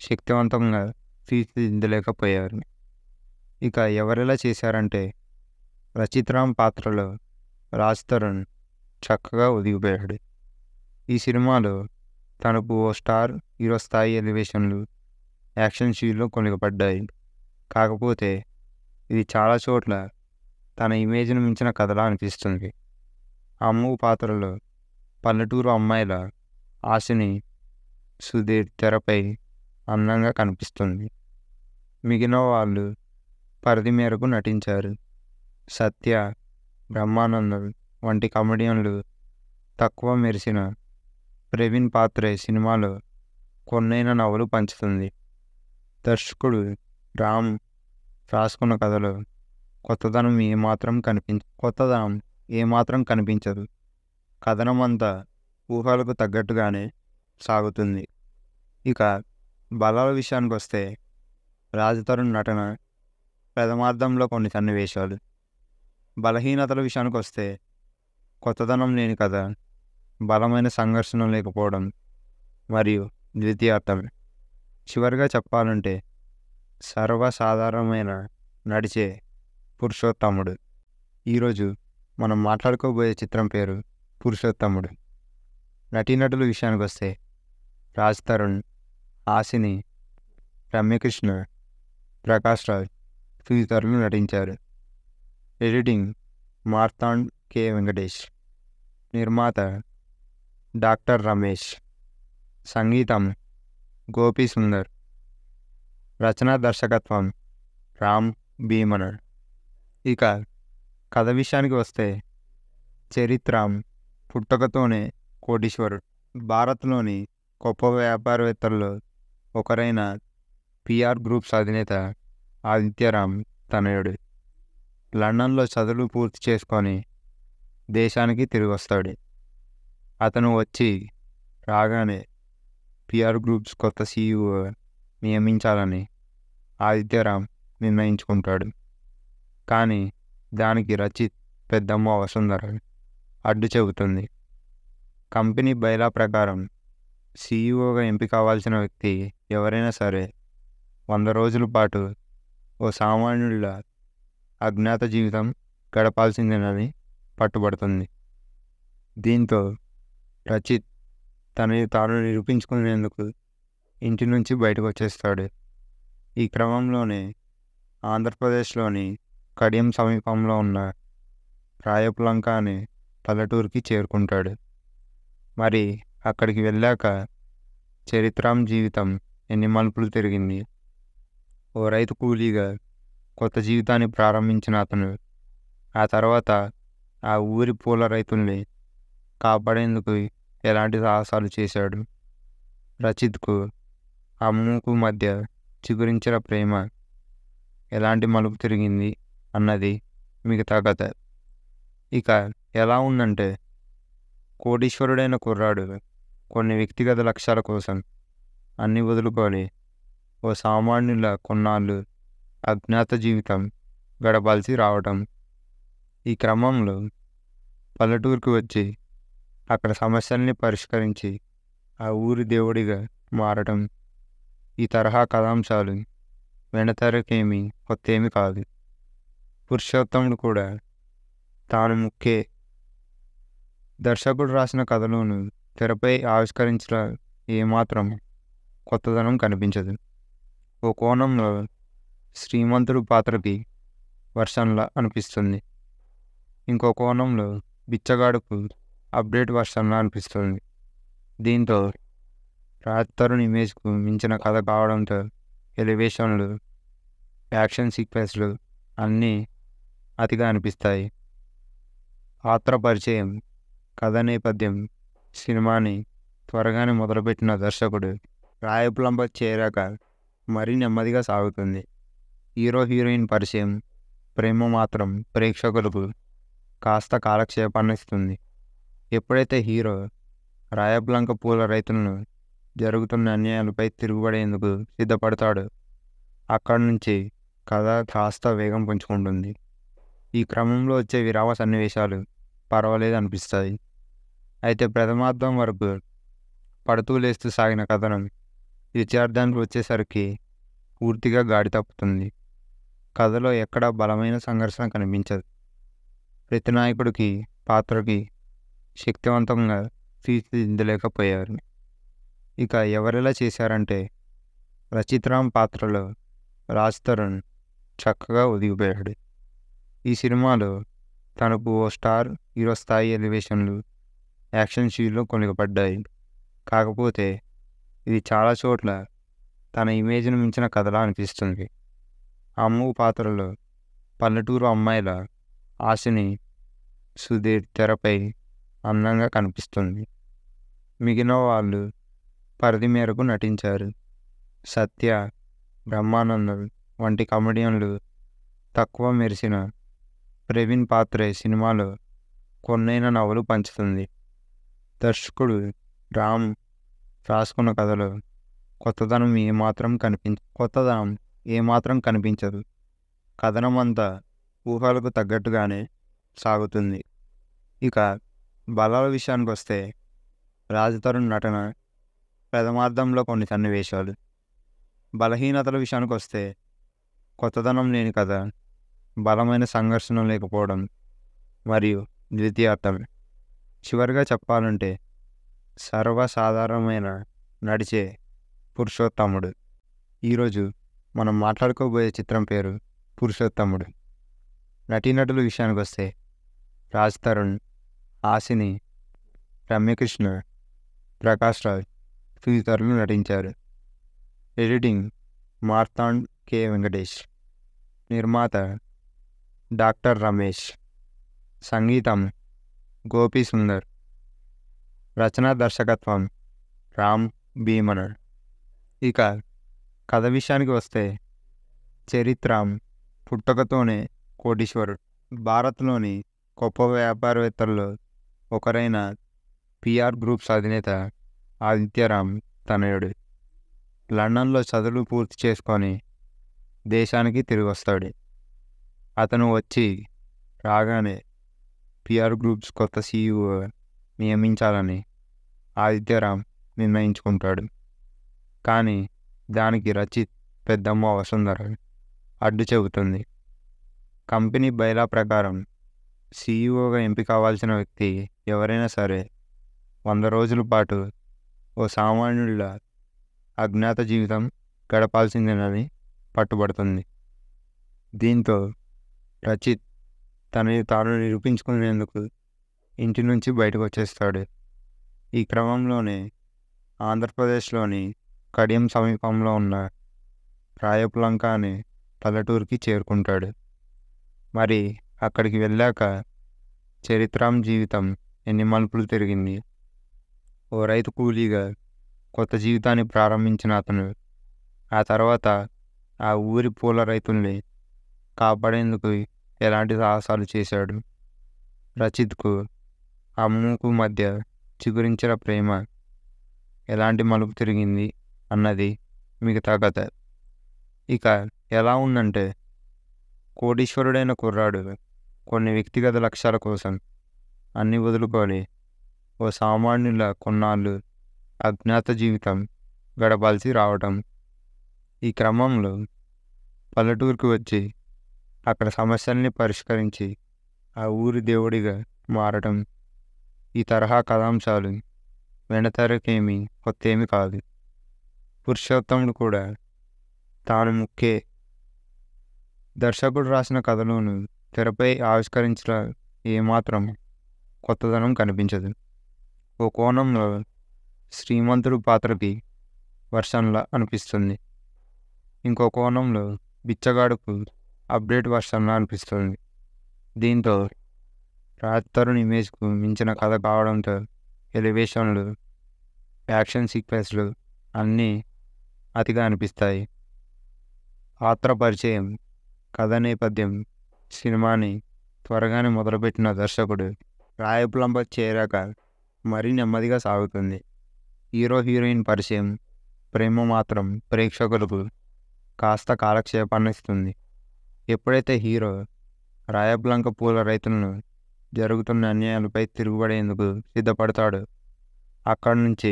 శక్తివంతంగా తీర్చిదిద్దలేకపోయారు ఇక ఎవరెలా చేశారంటే రచితరామ్ పాత్రలో రాజ్ తరుణ్ చక్కగా ఒదిగిపోయాడు ఈ సినిమాలో తనకు ఓ స్టార్ హీరో స్థాయి ఎలివేషన్లు యాక్షన్ షీల్లో కొనుగపడ్డాయి కాకపోతే ఇది చాలా చోట్ల తన ఇమేజ్ను మించిన కథలా అనిపిస్తుంది అమ్మ పాత్రలో పల్లెటూరు అమ్మాయిల ఆశని సుధీర్ తెరపై అందంగా కనిపిస్తుంది మిగిలిన వాళ్ళు పరిధి మేరకు నటించారు సత్య బ్రహ్మానందం వంటి కమెడియన్లు తక్కువ మెరిసిన ప్రవీణ్ పాత్రే సినిమాలో కొన్నైన నవ్వులు పంచుతుంది దర్శకుడు రామ్ రాసుకున్న కథలు కొత్తదనం ఏమాత్రం కనిపించ కొత్తదనం ఏమాత్రం కనిపించదు కథనం అంతా ఊహలకు తగ్గట్టుగానే సాగుతుంది ఇక బలాల విషయానికి వస్తే రాజతరుణ్ నటన ప్రథమార్థంలో కొన్ని సన్నివేశాలు బలహీనతల విషయానికి వస్తే కొత్తదనం లేని కథ బలమైన సంఘర్షణ లేకపోవడం మరియు ద్వితీయార్థం చివరిగా చెప్పాలంటే సర్వసాధారణమైన నడిచే పురుషోత్తముడు ఈరోజు మనం మాట్లాడుకోబోయే చిత్రం పేరు పురుషోత్తముడు నటీనటుల విషయానికి వస్తే రాజ్ తరుణ్ ఆశిని రమ్యకృష్ణ ప్రకాష్ రాజ్ తదితరులు నటించారు ఎడిటింగ్ మార్తాండ్ కె వెంకటేష్ నిర్మాత డాక్టర్ రమేష్ సంగీతం గోపీ సుందర్ రచన దర్శకత్వం రామ్ భీమనడ్ ఇక కథ విషయానికి వస్తే చరిత్రం పుట్టకతోనే కోటీశ్వరుడు భారత్లోని గొప్ప వ్యాపారవేత్తల్లో ఒకరైన పిఆర్ గ్రూప్స్ అధినేత ఆదిత్యరామ్ తనయుడు లండన్లో చదువులు పూర్తి చేసుకొని దేశానికి తిరిగి వస్తాడు అతను వచ్చి రాగానే పిఆర్ గ్రూప్స్ కొత్త సీఈఓ నియమించాలని ఆదిత్యరామ్ నిర్ణయించుకుంటాడు కానీ దానికి రచిత్ పెద్దమ్మ వసుంధర అడ్డు చెబుతుంది కంపెనీ బైలా ప్రకారం సీఈఓగా ఎంపిక అవ్వాల్సిన వ్యక్తి ఎవరైనా సరే వంద రోజుల పాటు ఓ సామాన్యుల అజ్ఞాత జీవితం గడపాల్సిందేనని పట్టుబడుతుంది దీంతో రచిత్ తనని తాను నిరూపించుకునేందుకు ఇంటి నుంచి బయటకు వచ్చేస్తాడు ఈ క్రమంలోనే ఆంధ్రప్రదేశ్లోని కడియం సమీపంలో ఉన్న రాయపులంక అనే పల్లెటూరుకి చేరుకుంటాడు మరి అక్కడికి వెళ్ళాక చరిత్రం జీవితం ఎన్ని మలుపులు తిరిగింది ఓ రైతు కూలీగా కొత్త జీవితాన్ని ప్రారంభించిన అతను ఆ తర్వాత ఆ ఊరి పూల రైతుల్ని కాపాడేందుకు ఎలాంటి సాహసాలు చేశాడు రచిత్కు ఆ మూకు మధ్య చిగురించిన ప్రేమ ఎలాంటి మలుపు తిరిగింది అన్నది మిగతా కథ ఇక ఎలా ఉందంటే కోటీశ్వరుడైన కుర్రాడు కొన్ని వ్యక్తిగత లక్ష్యాల కోసం అన్ని వదులుకొని ఓ సామాన్యుల కొన్నాళ్ళు అజ్ఞాత జీవితం గడపాల్సి రావటం ఈ క్రమంలో పల్లెటూరుకు వచ్చి అక్కడ సమస్యల్ని పరిష్కరించి ఆ ఊరి దేవుడిగా మారటం ఈ తరహా కథాంశాలు కొత్త కొత్తేమి కాదు పురుషోత్తముడు కూడా తాను ముఖ్యే దర్శకుడు రాసిన కథలోను తెరపై ఆవిష్కరించిన ఏమాత్రం కొత్తదనం కనిపించదు ఓ కోణంలో శ్రీమంతుడు పాత్రకి వర్షంలా అనిపిస్తుంది ఇంకో కోణంలో బిచ్చగాడుకు అప్డేట్ వర్షంలా అనిపిస్తుంది దీంతో రాజ్ తరుణ్ ఇమేజ్కు మించిన కథ కావడంతో ఎలివేషన్లు యాక్షన్ సీక్వెన్స్లు అన్నీ అతిగా అనిపిస్తాయి పాత్ర పరిచయం కథ నేపథ్యం సినిమాని త్వరగానే మొదలుపెట్టిన దర్శకుడు రాయపులంబ చేరాక మరీ నెమ్మదిగా సాగుతుంది హీరో హీరోయిన్ పరిచయం ప్రేమ మాత్రం ప్రేక్షకులకు కాస్త కాలక్షేపాన్నిస్తుంది ఎప్పుడైతే హీరో రాయబ్లంక పూల రైతులను జరుగుతున్న అన్యాయాలపై తిరుగుబడేందుకు సిద్ధపడతాడు అక్కడి నుంచి కథ కాస్త వేగం పుంచుకుంటుంది ఈ క్రమంలో వచ్చే విరామ సన్నివేశాలు పర్వాలేదు అనిపిస్తాయి అయితే ప్రథమార్థం వరకు పడుతూ లేస్తూ సాగిన కథనం విద్యార్థానికి వచ్చేసరికి పూర్తిగా గాడి తప్పుతుంది కథలో ఎక్కడ బలమైన సంఘర్షణ కనిపించదు ప్రతి నాయకుడికి పాత్రకి శక్తివంతంగా తీర్చిదిద్దలేకపోయారు ఇక ఎవరిలా చేశారంటే రచిత్రామ్ పాత్రలో రాజ్ తరుణ్ చక్కగా ఒదిగిపోయాడు ఈ సినిమాలో తనకు ఓ స్టార్ హీరో స్థాయి ఎలివేషన్లు యాక్షన్ షీన్లు కొనుగపడ్డాయి కాకపోతే ఇది చాలా చోట్ల తన ఇమేజ్ను మించిన కథలా అనిపిస్తుంది అమ్ము పాత్రలో పల్లెటూరు అమ్మాయిల ఆశని సుధీర్ తెరపై అందంగా కనిపిస్తుంది మిగిలిన వాళ్ళు పరిధి మేరకు నటించారు సత్య బ్రహ్మానందం వంటి కమెడియన్లు తక్కువ మెరిసిన ప్రవీణ్ పాత్రే సినిమాలో కొన్నైన నవలు పంచుతుంది దర్శకుడు రామ్ రాసుకున్న కథలో కొత్తదనం ఏమాత్రం కనిపించ కొత్తదనం ఏమాత్రం కనిపించదు కథనం అంతా ఊహలకు తగ్గట్టుగానే సాగుతుంది ఇక బలాల విషయానికి వస్తే రాజతరుణ్ నటన పెదమార్థంలో కొన్ని సన్నివేశాలు బలహీనతల విషయానికి వస్తే కొత్తదనం లేని కథ బలమైన సంఘర్షణ లేకపోవడం మరియు ద్వితీయార్థం చివరిగా చెప్పాలంటే సర్వసాధారణమైన నడిచే పురుషోత్తముడు ఈరోజు మనం మాట్లాడుకోబోయే చిత్రం పేరు పురుషోత్తముడు నటీనటుల విషయానికి వస్తే రాజ్ తరుణ్ ఆసిని రమ్యకృష్ణ ప్రకాష్ రాజ్ తదితరులు నటించారు ఎడిటింగ్ మార్తాండ్ కె వెంకటేష్ నిర్మాత డాక్టర్ రమేష్ సంగీతం గోపి సుందర్ రచనా దర్శకత్వం రామ్ భీమనర్ ఇక కథ విషయానికి వస్తే చరిత్రం పుట్టకతోనే కోటీశ్వరుడు భారత్లోని గొప్ప వ్యాపారవేత్తల్లో ఒకరైన పిఆర్ గ్రూప్స్ అధినేత ఆదిత్యరామ్ తనయుడు లండన్లో చదువులు పూర్తి చేసుకొని దేశానికి తిరిగి వస్తాడు అతను వచ్చి రాగానే పిఆర్ గ్రూప్స్ కొత్త సీఈఓ నియమించాలని ఆదిత్యరామ్ నిర్ణయించుకుంటాడు కానీ దానికి రచిత్ పెద్దమ్మ వసుంధర అడ్డు చెబుతుంది కంపెనీ బైలా ప్రకారం సీఈఓగా ఎంపిక అవ్వాల్సిన వ్యక్తి ఎవరైనా సరే వంద రోజుల పాటు ఓ సామాన్యుడిలా అజ్ఞాత జీవితం గడపాల్సిందేనని పట్టుబడుతుంది దీంతో రచిత్ తనని తాను నిరూపించుకునేందుకు ఇంటి నుంచి బయటకు వచ్చేస్తాడు ఈ క్రమంలోనే ఆంధ్రప్రదేశ్లోని కడియం సమీపంలో ఉన్న రాయపులంక అనే పల్లెటూరుకి చేరుకుంటాడు మరి అక్కడికి వెళ్ళాక చరిత్రం జీవితం ఎన్ని మలుపులు తిరిగింది ఓ రైతు కూలీగా కొత్త జీవితాన్ని ప్రారంభించిన అతను ఆ తర్వాత ఆ ఊరి పూల రైతుల్ని కాపాడేందుకు ఎలాంటి సాహసాలు చేశాడు రచిత్కు ఆ మూకు మధ్య చిగురించిన ప్రేమ ఎలాంటి మలుపు తిరిగింది అన్నది మిగతా కథ ఇక ఎలా ఉందంటే కోటీశ్వరుడైన కుర్రాడు కొన్ని వ్యక్తిగత లక్ష్యాల కోసం అన్ని వదులుకొని ఓ సామాన్యుల కొన్నాళ్ళు అజ్ఞాత జీవితం గడపాల్సి రావటం ఈ క్రమంలో పల్లెటూరుకు వచ్చి అక్కడ సమస్యల్ని పరిష్కరించి ఆ ఊరి దేవుడిగా మారటం ఈ తరహా కథాంశాలు వెనతరకేమీ కొత్తేమీ కాదు పురుషోత్తముడు కూడా తాను ముఖ్యే దర్శకుడు రాసిన కథలోను తెరపై ఆవిష్కరించిన ఏమాత్రం కొత్తదనం కనిపించదు ఓ కోణంలో శ్రీమంతుడు పాత్రకి వర్షన్లా అనిపిస్తుంది ఇంకో కోణంలో బిచ్చగాడుకు అప్డేట్ వర్షన్లా అనిపిస్తుంది దీంతో రాజ్ తరుణ్ ఇమేజ్కు మించిన కథ కావడంతో ఎలివేషన్లు యాక్షన్ సీక్వెన్స్లు అన్నీ అతిగా అనిపిస్తాయి పాత్ర పరిచయం కథ నేపథ్యం సినిమాని త్వరగానే మొదలుపెట్టిన దర్శకుడు రాయపులంప చేరాక మరీ నెమ్మదిగా సాగుతుంది హీరో హీరోయిన్ పరిచయం ప్రేమ మాత్రం ప్రేక్షకులకు కాస్త కాలక్షేపాన్నిస్తుంది ఎప్పుడైతే హీరో రాయబ్లంక పూల రైతులను జరుగుతున్న అన్యాయాలపై తిరుగుబడేందుకు సిద్ధపడతాడు అక్కడి నుంచి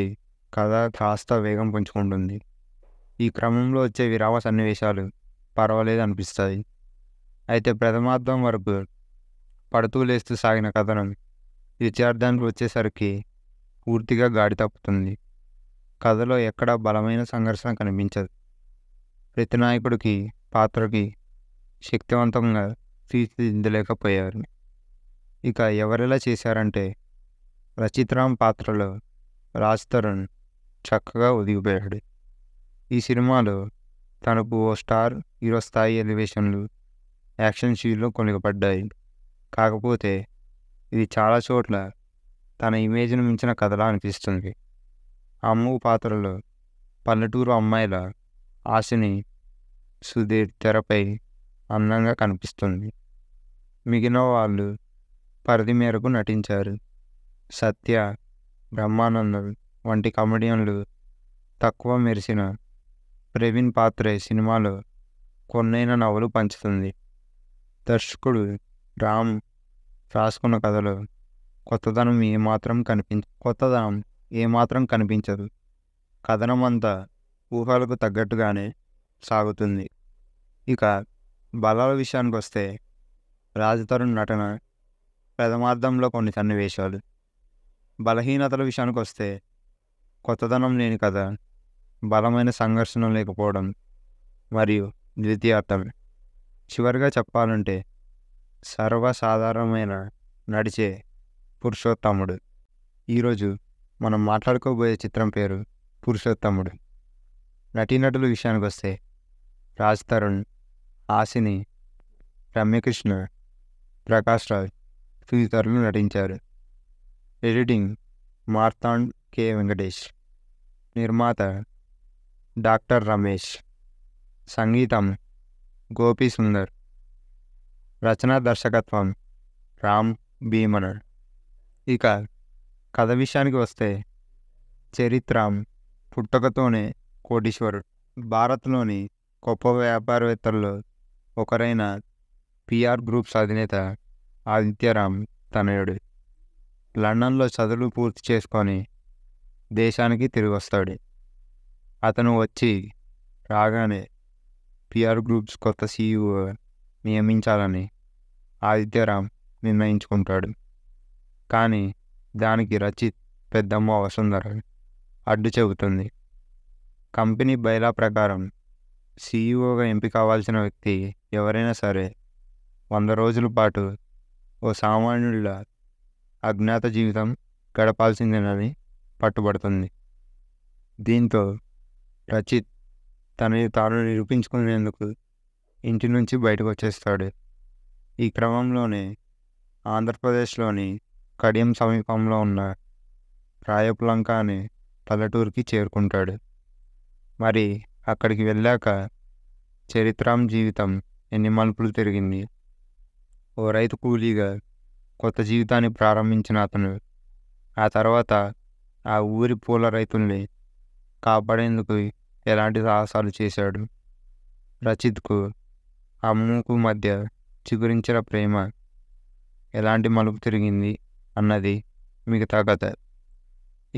కథ కాస్త వేగం పుంచుకుంటుంది ఈ క్రమంలో వచ్చే విరామ సన్నివేశాలు పర్వాలేదు అనిపిస్తాయి అయితే ప్రథమార్థం వరకు పడుతూ లేస్తూ సాగిన కథను ద్వితీయార్థానికి వచ్చేసరికి పూర్తిగా గాడి తప్పుతుంది కథలో ఎక్కడా బలమైన సంఘర్షణ కనిపించదు ప్రతి నాయకుడికి పాత్రకి శక్తివంతంగా తీర్చిదిద్దలేకపోయారు ఇక ఎవరెలా చేశారంటే రచిత్రామ్ పాత్రలో రాజ్ తరుణ్ చక్కగా ఒదిగిపోయాడు ఈ సినిమాలో తనకు ఓ స్టార్ హీరో స్థాయి ఎలివేషన్లు యాక్షన్ షీల్లో కొనుగపడ్డాయి కాకపోతే ఇది చాలా చోట్ల తన ఇమేజ్ను మించిన కథలా అనిపిస్తుంది అమ్ము పాత్రలో పల్లెటూరు అమ్మాయిల ఆశని సుధీర్ తెరపై అందంగా కనిపిస్తుంది మిగిలిన వాళ్ళు పరిధి మేరకు నటించారు సత్య బ్రహ్మానందం వంటి కమెడియన్లు తక్కువ మెరిసిన ప్రవీణ్ పాత్రే సినిమాలో కొన్నైన నవలు పంచుతుంది దర్శకుడు రామ్ రాసుకున్న కథలో కొత్తదనం ఏమాత్రం కనిపించ కొత్తదనం ఏమాత్రం కనిపించదు కథనం అంతా ఊహలకు తగ్గట్టుగానే సాగుతుంది ఇక బలాల విషయానికి వస్తే రాజతరుణ్ నటన ప్రథమార్థంలో కొన్ని సన్నివేశాలు బలహీనతల విషయానికి వస్తే కొత్తదనం లేని కథ బలమైన సంఘర్షణ లేకపోవడం మరియు ద్వితీయార్థం చివరిగా చెప్పాలంటే సర్వసాధారణమైన నడిచే పురుషోత్తముడు ఈరోజు మనం మాట్లాడుకోబోయే చిత్రం పేరు పురుషోత్తముడు నటీనటుల విషయానికి వస్తే రాజ్ తరుణ్ ఆసిని రమ్యకృష్ణ ప్రకాష్ రాజ్ తదితరులు నటించారు ఎడిటింగ్ మార్తాండ్ కె వెంకటేష్ నిర్మాత డాక్టర్ రమేష్ సంగీతం గోపీ సుందర్ రచనా దర్శకత్వం రామ్ భీమనర్ ఇక కథ విషయానికి వస్తే చరిత్రం పుట్టకతోనే కోటీశ్వరుడు భారత్లోని గొప్ప వ్యాపారవేత్తల్లో ఒకరైన పిఆర్ గ్రూప్స్ అధినేత ఆదిత్యరామ్ తనయుడు లండన్లో చదువులు పూర్తి చేసుకొని దేశానికి తిరిగి వస్తాడు అతను వచ్చి రాగానే పిఆర్ గ్రూప్స్ కొత్త సీఈఓ నియమించాలని ఆదిత్యరామ్ నిర్ణయించుకుంటాడు కానీ దానికి రచిత్ పెద్దమ్మ వసుంధర అడ్డు చెబుతుంది కంపెనీ బైలా ప్రకారం సీఈఓగా ఎంపిక అవ్వాల్సిన వ్యక్తి ఎవరైనా సరే వంద రోజుల పాటు ఓ సామాన్యుల అజ్ఞాత జీవితం గడపాల్సిందేనని పట్టుబడుతుంది దీంతో రచిత్ తనని తాను నిరూపించుకునేందుకు ఇంటి నుంచి బయటకు వచ్చేస్తాడు ఈ క్రమంలోనే ఆంధ్రప్రదేశ్లోని కడియం సమీపంలో ఉన్న రాయపులంక అనే పల్లెటూరికి చేరుకుంటాడు మరి అక్కడికి వెళ్ళాక చరిత్రం జీవితం ఎన్ని మలుపులు తిరిగింది ఓ రైతు కూలీగా కొత్త జీవితాన్ని ప్రారంభించిన అతను ఆ తర్వాత ఆ ఊరి పూల రైతుల్ని కాపాడేందుకు ఎలాంటి సాహసాలు చేశాడు రచిత్కు అమ్ముకు మధ్య చిగురించిన ప్రేమ ఎలాంటి మలుపు తిరిగింది అన్నది మిగతా కథ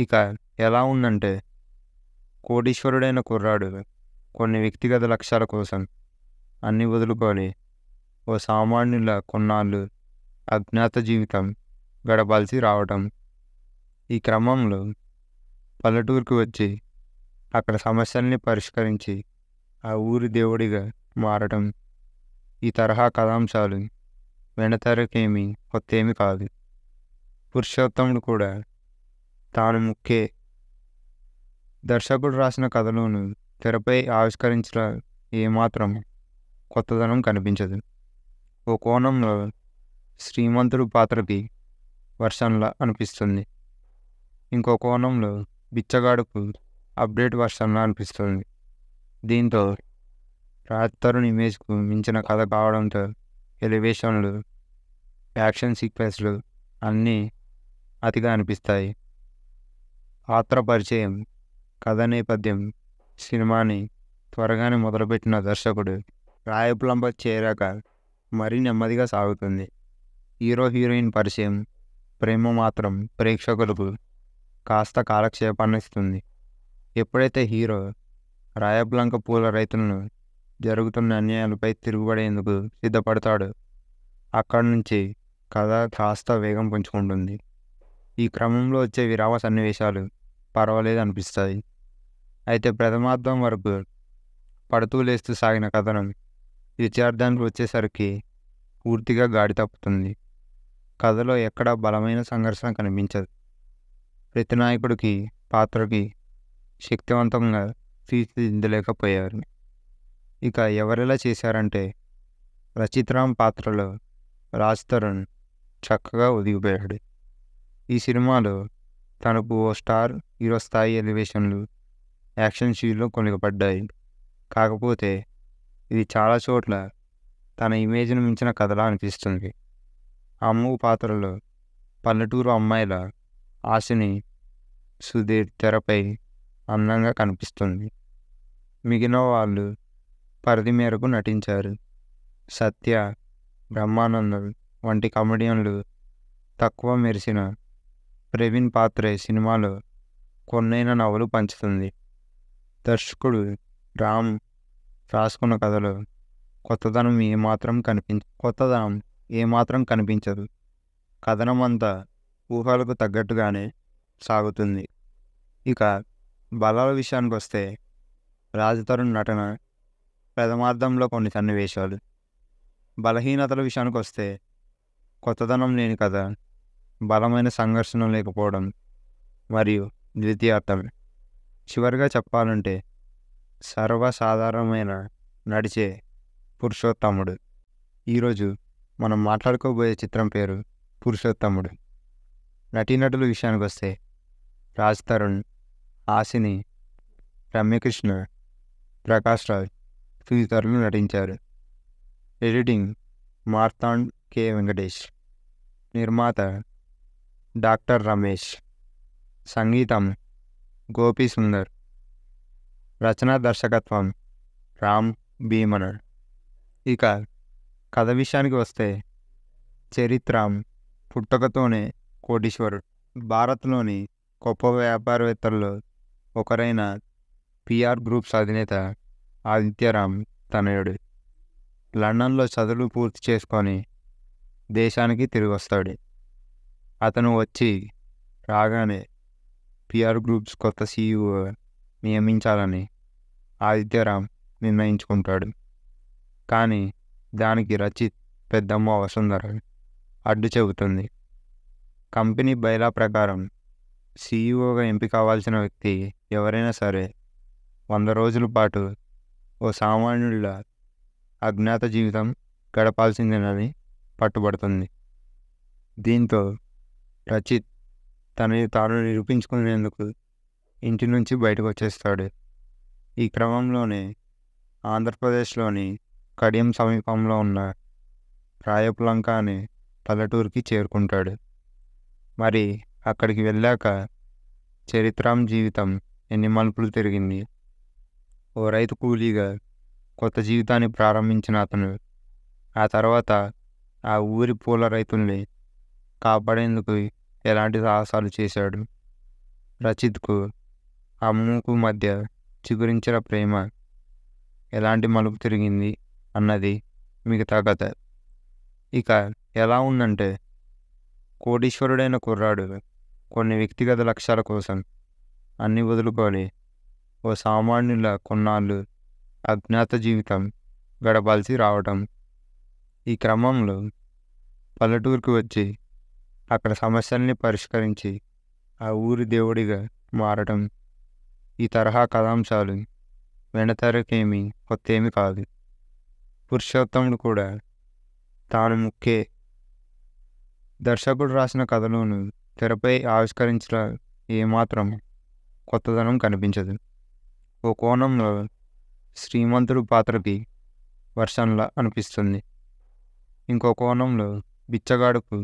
ఇక ఎలా ఉందంటే కోటీశ్వరుడైన కుర్రాడు కొన్ని వ్యక్తిగత లక్ష్యాల కోసం అన్ని వదులుకొని ఓ సామాన్యుల కొన్నాళ్ళు అజ్ఞాత జీవితం గడపాల్సి రావటం ఈ క్రమంలో పల్లెటూరుకి వచ్చి అక్కడ సమస్యల్ని పరిష్కరించి ఆ ఊరి దేవుడిగా మారటం ఈ తరహా కథాంశాలు కొత్త కొత్తేమీ కాదు పురుషోత్తముడు కూడా తాను ముఖ్యే దర్శకుడు రాసిన కథలోను తెరపై ఆవిష్కరించిన ఏమాత్రం కొత్తదనం కనిపించదు ఓ కోణంలో శ్రీమంతుడు పాత్రకి వర్షంలా అనిపిస్తుంది ఇంకో కోణంలో బిచ్చగాడుకు అప్డేట్ వర్షంలా అనిపిస్తుంది దీంతో రాజ్ తరుణ్ ఇమేజ్కు మించిన కథ కావడంతో ఎలివేషన్లు యాక్షన్ సీక్వెన్స్లు అన్నీ అతిగా అనిపిస్తాయి పాత్ర పరిచయం కథ నేపథ్యం సినిమాని త్వరగానే మొదలుపెట్టిన దర్శకుడు రాయపులంప చేరాక మరీ నెమ్మదిగా సాగుతుంది హీరో హీరోయిన్ పరిచయం ప్రేమ మాత్రం ప్రేక్షకులకు కాస్త కాలక్షేపాన్ని ఇస్తుంది ఎప్పుడైతే హీరో రాయబ్లంక పూల రైతులను జరుగుతున్న అన్యాయాలపై తిరుగుబడేందుకు సిద్ధపడతాడు అక్కడి నుంచి కథ కాస్త వేగం పుంచుకుంటుంది ఈ క్రమంలో వచ్చే విరామ సన్నివేశాలు పర్వాలేదు అనిపిస్తాయి అయితే ప్రథమార్థం వరకు పడుతూ లేస్తూ సాగిన కథను విద్యార్థానికి వచ్చేసరికి పూర్తిగా గాడి తప్పుతుంది కథలో ఎక్కడా బలమైన సంఘర్షణ కనిపించదు ప్రతి నాయకుడికి పాత్రకి శక్తివంతంగా తీర్చిదిద్దలేకపోయారు ఇక ఎవరెలా చేశారంటే రచిత్రామ్ పాత్రలో రాజ్ తరుణ్ చక్కగా ఒదిగిపోయాడు ఈ సినిమాలో తనకు ఓ స్టార్ హీరో స్థాయి ఎలివేషన్లు యాక్షన్ సీన్లు కొనుగపడ్డాయి కాకపోతే ఇది చాలా చోట్ల తన ఇమేజ్ను మించిన కథలా అనిపిస్తుంది అమ్ము పాత్రలో పల్లెటూరు అమ్మాయిల ఆశని సుధీర్ తెరపై అందంగా కనిపిస్తుంది మిగిలిన వాళ్ళు పరిధి మేరకు నటించారు సత్య బ్రహ్మానందం వంటి కమెడియన్లు తక్కువ మెరిసిన ప్రవీణ్ పాత్రే సినిమాలో కొన్నైన నవ్వులు పంచుతుంది దర్శకుడు రామ్ రాసుకున్న కథలో కొత్తదనం ఏమాత్రం కనిపించ కొత్తదనం ఏమాత్రం కనిపించదు కథనం అంతా ఊహలకు తగ్గట్టుగానే సాగుతుంది ఇక బలాల విషయానికి వస్తే రాజతరుణ్ నటన ప్రథమార్థంలో కొన్ని సన్నివేశాలు బలహీనతల విషయానికి వస్తే కొత్తదనం లేని కథ బలమైన సంఘర్షణ లేకపోవడం మరియు ద్వితీయార్థం చివరిగా చెప్పాలంటే సర్వసాధారణమైన నడిచే పురుషోత్తముడు ఈరోజు మనం మాట్లాడుకోబోయే చిత్రం పేరు పురుషోత్తముడు నటీనటుల విషయానికి వస్తే రాజ్ తరుణ్ ఆశిని రమ్యకృష్ణ ప్రకాష్ రాజ్ ఫిజితరులు నటించారు ఎడిటింగ్ మార్తాండ్ కె వెంకటేష్ నిర్మాత డాక్టర్ రమేష్ సంగీతం గోపీ సుందర్ రచనా దర్శకత్వం రామ్ భీమనర్ ఇక కథ విషయానికి వస్తే చరిత్రం పుట్టకతోనే కోటీశ్వరుడు భారత్లోని గొప్ప వ్యాపారవేత్తల్లో ఒకరైన పిఆర్ గ్రూప్స్ అధినేత ఆదిత్యరామ్ తనయుడు లండన్లో చదువులు పూర్తి చేసుకొని దేశానికి తిరిగి వస్తాడు అతను వచ్చి రాగానే పిఆర్ గ్రూప్స్ కొత్త సీఈఓ నియమించాలని ఆదిత్యరామ్ నిర్ణయించుకుంటాడు కానీ దానికి రచిత్ పెద్దమ్మ వసుంధర అడ్డు చెబుతుంది కంపెనీ బైలా ప్రకారం సీఈఓగా ఎంపిక అవ్వాల్సిన వ్యక్తి ఎవరైనా సరే వంద రోజుల పాటు ఓ సామాన్యుడి అజ్ఞాత జీవితం గడపాల్సిందేనని పట్టుబడుతుంది దీంతో రచిత్ తనని తాను నిరూపించుకునేందుకు ఇంటి నుంచి బయటకు వచ్చేస్తాడు ఈ క్రమంలోనే ఆంధ్రప్రదేశ్లోని కడియం సమీపంలో ఉన్న రాయపులంక అనే పల్లెటూరుకి చేరుకుంటాడు మరి అక్కడికి వెళ్ళాక చరిత్రం జీవితం ఎన్ని మలుపులు తిరిగింది ఓ రైతు కూలీగా కొత్త జీవితాన్ని ప్రారంభించిన అతను ఆ తర్వాత ఆ ఊరి పూల రైతుల్ని కాపాడేందుకు ఎలాంటి సాహసాలు చేశాడు రచిత్కు ఆ మూకు మధ్య చిగురించిన ప్రేమ ఎలాంటి మలుపు తిరిగింది అన్నది మిగతా కథ ఇక ఎలా ఉందంటే కోటీశ్వరుడైన కుర్రాడు కొన్ని వ్యక్తిగత లక్ష్యాల కోసం అన్ని వదులుకొని ఓ సామాన్యుల కొన్నాళ్ళు అజ్ఞాత జీవితం గడపాల్సి రావటం ఈ క్రమంలో పల్లెటూరుకు వచ్చి అక్కడ సమస్యల్ని పరిష్కరించి ఆ ఊరి దేవుడిగా మారటం ఈ తరహా కథాంశాలు కొత్త ఏమి కాదు పురుషోత్తముడు కూడా తాను ముఖ్యే దర్శకుడు రాసిన కథలోను తెరపై ఆవిష్కరించిన ఏమాత్రం కొత్తదనం కనిపించదు ఓ కోణంలో శ్రీమంతుడు పాత్రకి వర్షన్లా అనిపిస్తుంది ఇంకో కోణంలో బిచ్చగాడుకు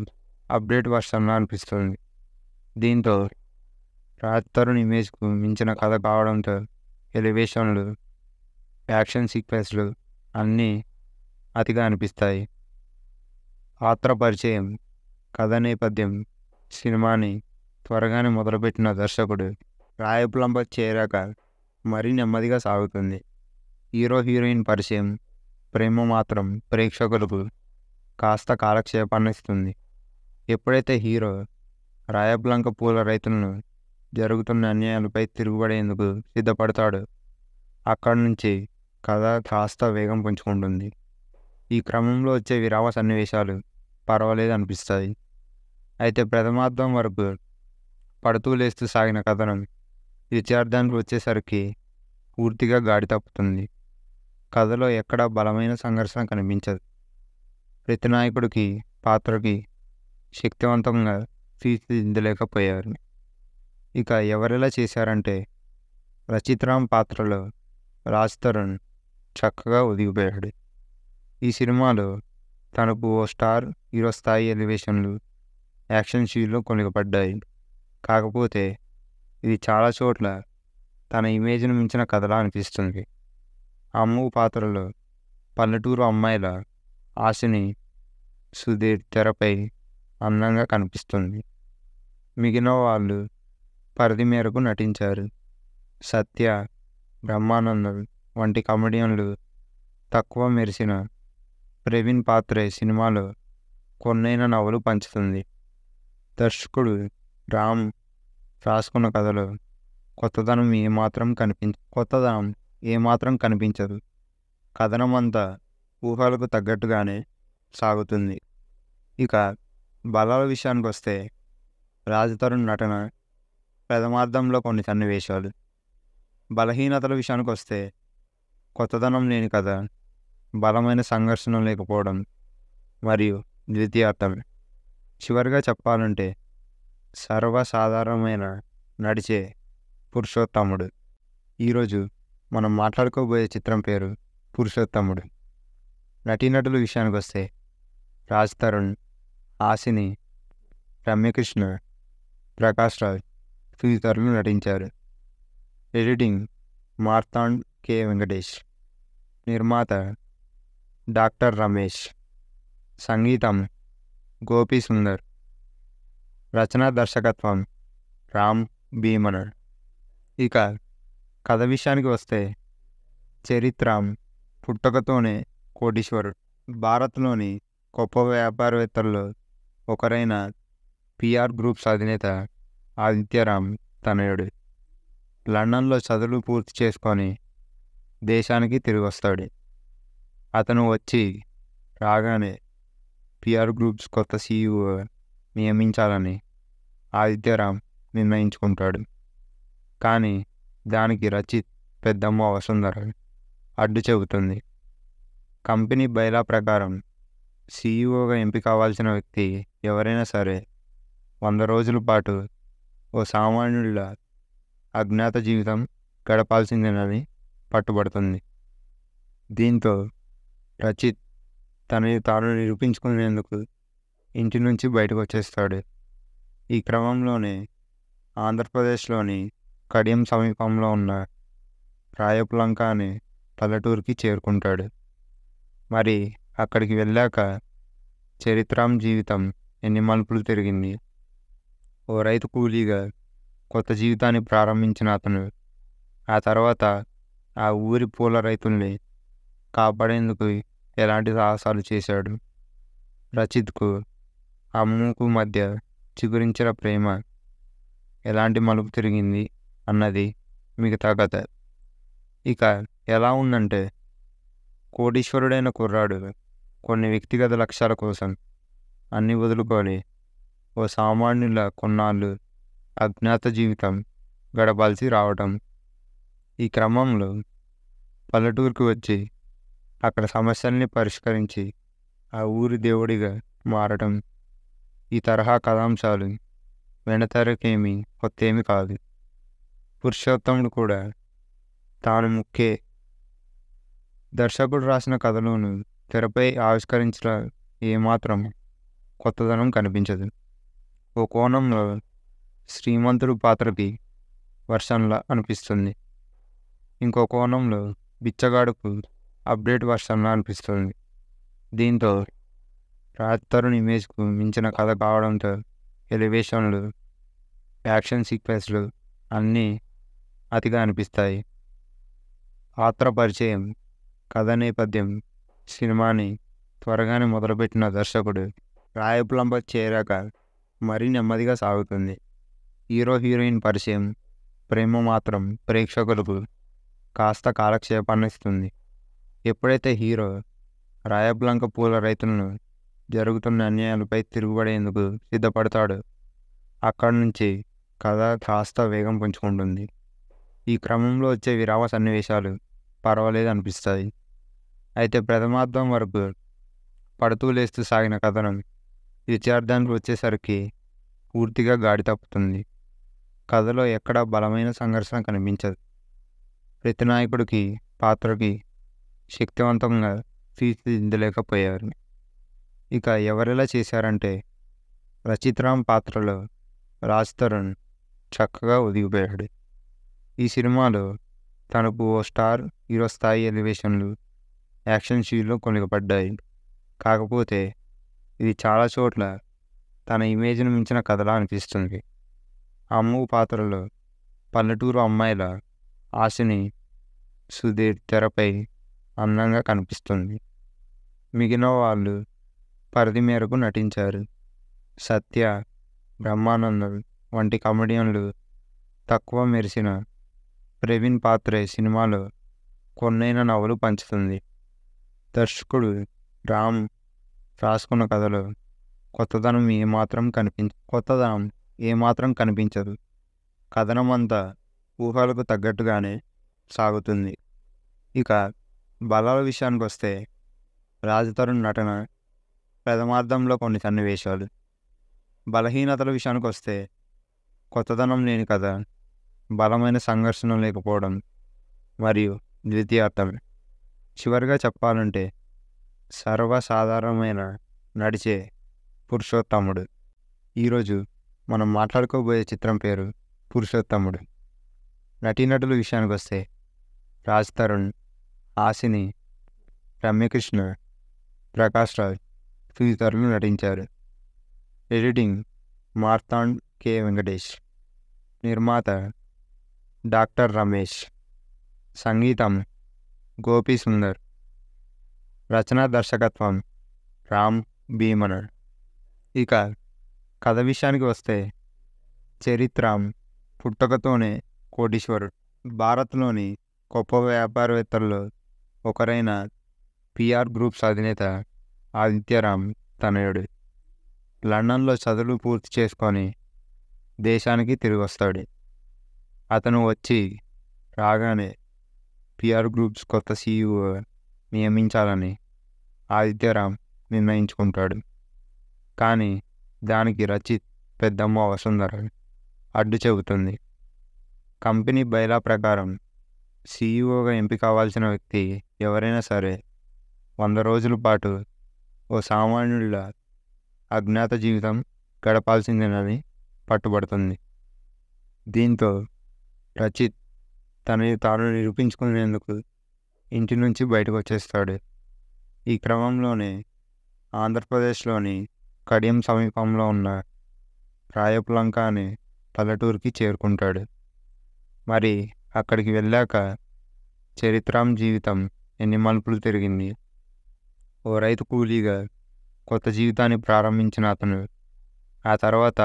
అప్డేట్ వర్షన్లా అనిపిస్తుంది దీంతో రాజ్తరుణ్ ఇమేజ్కు మించిన కథ కావడంతో ఎలివేషన్లు యాక్షన్ సీక్వెన్స్లు అన్నీ అతిగా అనిపిస్తాయి పాత్ర పరిచయం కథ నేపథ్యం సినిమాని త్వరగానే మొదలుపెట్టిన దర్శకుడు రాయపులంబ చేరాక మరీ నెమ్మదిగా సాగుతుంది హీరో హీరోయిన్ పరిచయం ప్రేమ మాత్రం ప్రేక్షకులకు కాస్త కాలక్షేపాన్నిస్తుంది ఎప్పుడైతే హీరో రాయబ్లంక పూల రైతులను జరుగుతున్న అన్యాయాలపై తిరుగుబడేందుకు సిద్ధపడతాడు అక్కడి నుంచి కథ కాస్త వేగం పుంచుకుంటుంది ఈ క్రమంలో వచ్చే విరామ సన్నివేశాలు పర్వాలేదు అనిపిస్తాయి అయితే ప్రథమార్థం వరకు పడుతూ లేస్తూ సాగిన కథను ద్వితీయార్థానికి వచ్చేసరికి పూర్తిగా గాడి తప్పుతుంది కథలో ఎక్కడా బలమైన సంఘర్షణ కనిపించదు ప్రతి నాయకుడికి పాత్రకి శక్తివంతంగా తీర్చిదిద్దలేకపోయారు ఇక ఎవరెలా చేశారంటే రచిత్రామ్ పాత్రలో రాజ్ తరుణ్ చక్కగా ఒదిగిపోయాడు ఈ సినిమాలో తనకు ఓ స్టార్ హీరో స్థాయి ఎలివేషన్లు యాక్షన్ సీన్లు కొనుగపడ్డాయి కాకపోతే ఇది చాలా చోట్ల తన ఇమేజ్ను మించిన కథలా అనిపిస్తుంది అమ్ము పాత్రలో పల్లెటూరు అమ్మాయిల ఆశని సుధీర్ తెరపై అందంగా కనిపిస్తుంది మిగిలిన వాళ్ళు పరిధి మేరకు నటించారు సత్య బ్రహ్మానందం వంటి కమెడియన్లు తక్కువ మెరిసిన ప్రవీణ్ పాత్రే సినిమాలో కొన్నైన నవ్వులు పంచుతుంది దర్శకుడు రామ్ రాసుకున్న కథలో కొత్తదనం ఏమాత్రం కనిపించ కొత్తదనం ఏమాత్రం కనిపించదు కథనం అంతా ఊహలకు తగ్గట్టుగానే సాగుతుంది ఇక బలాల విషయానికి వస్తే రాజతరుణ్ నటన ప్రథమార్థంలో కొన్ని సన్నివేశాలు బలహీనతల విషయానికి వస్తే కొత్తదనం లేని కథ బలమైన సంఘర్షణ లేకపోవడం మరియు ద్వితీయార్థం చివరిగా చెప్పాలంటే సర్వసాధారణమైన నడిచే పురుషోత్తముడు ఈరోజు మనం మాట్లాడుకోబోయే చిత్రం పేరు పురుషోత్తముడు నటీనటుల విషయానికి వస్తే రాజ్ తరుణ్ ఆసిని రమ్యకృష్ణ ప్రకాష్ రాజ్ తదితరులు నటించారు ఎడిటింగ్ మార్తాండ్ కె వెంకటేష్ నిర్మాత డాక్టర్ రమేష్ సంగీతం గోపీ సుందర్ రచన దర్శకత్వం రామ్ భీమనడ్ ఇక కథ విషయానికి వస్తే చరిత్రం పుట్టకతోనే కోటీశ్వరుడు భారత్లోని గొప్ప వ్యాపారవేత్తల్లో ఒకరైన పిఆర్ గ్రూప్స్ అధినేత ఆదిత్యరామ్ తనయుడు లండన్లో చదువులు పూర్తి చేసుకొని దేశానికి తిరిగి వస్తాడు అతను వచ్చి రాగానే పిఆర్ గ్రూప్స్ కొత్త సీఈఓ నియమించాలని ఆదిత్యరామ్ నిర్ణయించుకుంటాడు కానీ దానికి రచిత్ పెద్దమ్మ వసుంధర అడ్డు చెబుతుంది కంపెనీ బైలా ప్రకారం సీఈఓగా ఎంపిక అవ్వాల్సిన వ్యక్తి ఎవరైనా సరే వంద రోజుల పాటు ఓ సామాన్యుల అజ్ఞాత జీవితం గడపాల్సిందేనని పట్టుబడుతుంది దీంతో రచిత్ తనని తాను నిరూపించుకునేందుకు ఇంటి నుంచి బయటకు వచ్చేస్తాడు ఈ క్రమంలోనే ఆంధ్రప్రదేశ్లోని కడియం సమీపంలో ఉన్న రాయపులంక అనే పల్లెటూరుకి చేరుకుంటాడు మరి అక్కడికి వెళ్ళాక చరిత్రం జీవితం ఎన్ని మలుపులు తిరిగింది ఓ రైతు కూలీగా కొత్త జీవితాన్ని ప్రారంభించిన అతను ఆ తర్వాత ఆ ఊరి పూల రైతుల్ని కాపాడేందుకు ఎలాంటి సాహసాలు చేశాడు రచిత్కు ఆ మూకు మధ్య చిగురించిన ప్రేమ ఎలాంటి మలుపు తిరిగింది అన్నది మిగతా కథ ఇక ఎలా ఉందంటే కోటీశ్వరుడైన కుర్రాడు కొన్ని వ్యక్తిగత లక్ష్యాల కోసం అన్ని వదులుకొని ఓ సామాన్యుల కొన్నాళ్ళు అజ్ఞాత జీవితం గడపాల్సి రావటం ఈ క్రమంలో పల్లెటూరుకి వచ్చి అక్కడ సమస్యల్ని పరిష్కరించి ఆ ఊరి దేవుడిగా మారటం ఈ తరహా కథాంశాలు వెనతెరకేమీ కొత్తేమీ కాదు పురుషోత్తముడు కూడా తాను ముఖ్యే దర్శకుడు రాసిన కథలోను తెరపై ఆవిష్కరించడం ఏమాత్రం కొత్తదనం కనిపించదు ఓ కోణంలో శ్రీమంతుడు పాత్రకి వర్షంలా అనిపిస్తుంది ఇంకో కోణంలో బిచ్చగాడుకు అప్డేట్ వర్షంలా అనిపిస్తుంది దీంతో రాత్తరుని తరుణ్ ఇమేజ్కు మించిన కథ కావడంతో ఎలివేషన్లు యాక్షన్ సీక్వెన్స్లు అన్నీ అతిగా అనిపిస్తాయి పాత్ర పరిచయం కథ నేపథ్యం సినిమాని త్వరగానే మొదలుపెట్టిన దర్శకుడు రాయపులంప చేరాక మరీ నెమ్మదిగా సాగుతుంది హీరో హీరోయిన్ పరిచయం ప్రేమ మాత్రం ప్రేక్షకులకు కాస్త కాలక్షేపాన్ని ఇస్తుంది ఎప్పుడైతే హీరో రాయబ్లంక పూల రైతులను జరుగుతున్న అన్యాయాలపై తిరుగుబడేందుకు సిద్ధపడతాడు అక్కడి నుంచి కథ కాస్త వేగం పుంచుకుంటుంది ఈ క్రమంలో వచ్చే విరామ సన్నివేశాలు పర్వాలేదు అనిపిస్తాయి అయితే ప్రథమార్థం వరకు పడుతూ లేస్తూ సాగిన కథనం విద్యార్థానికి వచ్చేసరికి పూర్తిగా గాడి తప్పుతుంది కథలో ఎక్కడా బలమైన సంఘర్షణ కనిపించదు ప్రతి నాయకుడికి పాత్రకి శక్తివంతంగా తీర్చిదిద్దలేకపోయారు ఇక ఎవరెలా చేశారంటే రచిత్రామ్ పాత్రలో రాజ్ తరుణ్ చక్కగా ఒదిగిపోయాడు ఈ సినిమాలో తనకు ఓ స్టార్ హీరో స్థాయి ఎలివేషన్లు యాక్షన్ షీన్లు కొనుగపడ్డాయి కాకపోతే ఇది చాలా చోట్ల తన ఇమేజ్ను మించిన కథలా అనిపిస్తుంది అమ్ము పాత్రలో పల్లెటూరు అమ్మాయిల ఆశని సుధీర్ తెరపై అందంగా కనిపిస్తుంది మిగిలిన వాళ్ళు పరిధి మేరకు నటించారు సత్య బ్రహ్మానందం వంటి కమెడియన్లు తక్కువ మెరిసిన ప్రవీణ్ పాత్రే సినిమాలో కొన్నైన నవ్వులు పంచుతుంది దర్శకుడు రామ్ రాసుకున్న కథలో కొత్తదనం ఏమాత్రం కనిపించ కొత్తదనం ఏమాత్రం కనిపించదు కథనం అంతా ఊహలకు తగ్గట్టుగానే సాగుతుంది ఇక బలాల విషయానికి వస్తే రాజతరుణ్ నటన ప్రథమార్థంలో కొన్ని సన్నివేశాలు బలహీనతల విషయానికి వస్తే కొత్తదనం లేని కథ బలమైన సంఘర్షణ లేకపోవడం మరియు ద్వితీయార్థం చివరిగా చెప్పాలంటే సర్వసాధారణమైన నడిచే పురుషోత్తముడు ఈరోజు మనం మాట్లాడుకోబోయే చిత్రం పేరు పురుషోత్తముడు నటీనటుల విషయానికి వస్తే రాజ్ తరుణ్ ఆసిని రమ్యకృష్ణ ప్రకాష్ రాజ్ తదితరులు నటించారు ఎడిటింగ్ మార్తాండ్ కె వెంకటేష్ నిర్మాత డాక్టర్ రమేష్ సంగీతం గోపి సుందర్ రచనా దర్శకత్వం రామ్ భీమనర్ ఇక కథ విషయానికి వస్తే చరిత్ర పుట్టకతోనే కోటీశ్వరుడు భారత్లోని గొప్ప వ్యాపారవేత్తల్లో ఒకరైన పిఆర్ గ్రూప్స్ అధినేత ఆదిత్యరామ్ తనయుడు లండన్లో చదువులు పూర్తి చేసుకొని దేశానికి తిరిగి వస్తాడు అతను వచ్చి రాగానే పిఆర్ గ్రూప్స్ కొత్త సీఈఓ నియమించాలని ఆదిత్యరామ్ నిర్ణయించుకుంటాడు కానీ దానికి రచిత్ పెద్దమ్మ వసుంధర అడ్డు చెబుతుంది కంపెనీ బైలా ప్రకారం సీఈఓగా ఎంపిక అవ్వాల్సిన వ్యక్తి ఎవరైనా సరే వంద రోజుల పాటు ఓ సామాన్యుడిలా అజ్ఞాత జీవితం గడపాల్సిందేనని పట్టుబడుతుంది దీంతో రచిత్ తనని తాను నిరూపించుకునేందుకు ఇంటి నుంచి బయటకు వచ్చేస్తాడు ఈ క్రమంలోనే ఆంధ్రప్రదేశ్లోని కడియం సమీపంలో ఉన్న రాయపులంక అనే పల్లెటూరుకి చేరుకుంటాడు మరి అక్కడికి వెళ్ళాక చరిత్రం జీవితం ఎన్ని మలుపులు తిరిగింది ఓ రైతు కూలీగా కొత్త జీవితాన్ని ప్రారంభించిన అతను ఆ తర్వాత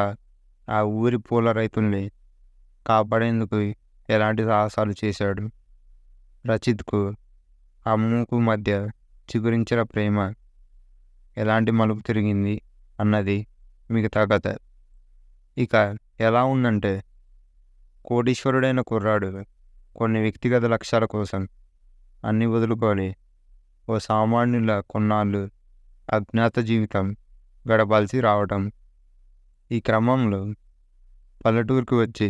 ఆ ఊరి పూల రైతుల్ని కాపాడేందుకు ఎలాంటి సాహసాలు చేశాడు రచిత్కు అమ్మకు మధ్య చిగురించిన ప్రేమ ఎలాంటి మలుపు తిరిగింది అన్నది మిగతా కథ ఇక ఎలా ఉందంటే కోటీశ్వరుడైన కుర్రాడు కొన్ని వ్యక్తిగత లక్ష్యాల కోసం అన్ని వదులుకొని ఓ సామాన్యుల కొన్నాళ్ళు అజ్ఞాత జీవితం గడపాల్సి రావటం ఈ క్రమంలో పల్లెటూరుకు వచ్చి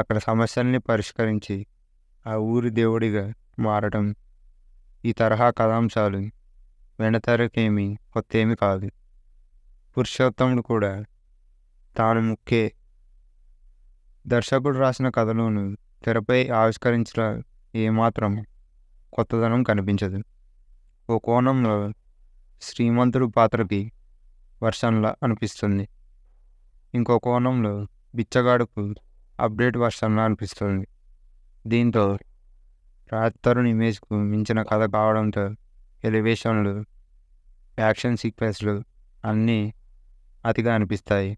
అక్కడ సమస్యల్ని పరిష్కరించి ఆ ఊరి దేవుడిగా మారటం ఈ తరహా కథాంశాలు వెనతరకేమి కొత్తేమి కాదు పురుషోత్తముడు కూడా తాను ముఖ్యే దర్శకుడు రాసిన కథలోను తెరపై ఆవిష్కరించిన ఏమాత్రం కొత్తదనం కనిపించదు ఓ కోణంలో శ్రీమంతుడు పాత్రకి వర్షంలా అనిపిస్తుంది ఇంకో కోణంలో బిచ్చగాడుకు అప్డేట్ వర్షంలా అనిపిస్తుంది దీంతో రాజ్తరుణ్ ఇమేజ్కు మించిన కథ కావడంతో ఎలివేషన్లు యాక్షన్ సీక్వెన్స్లు అన్నీ అతిగా అనిపిస్తాయి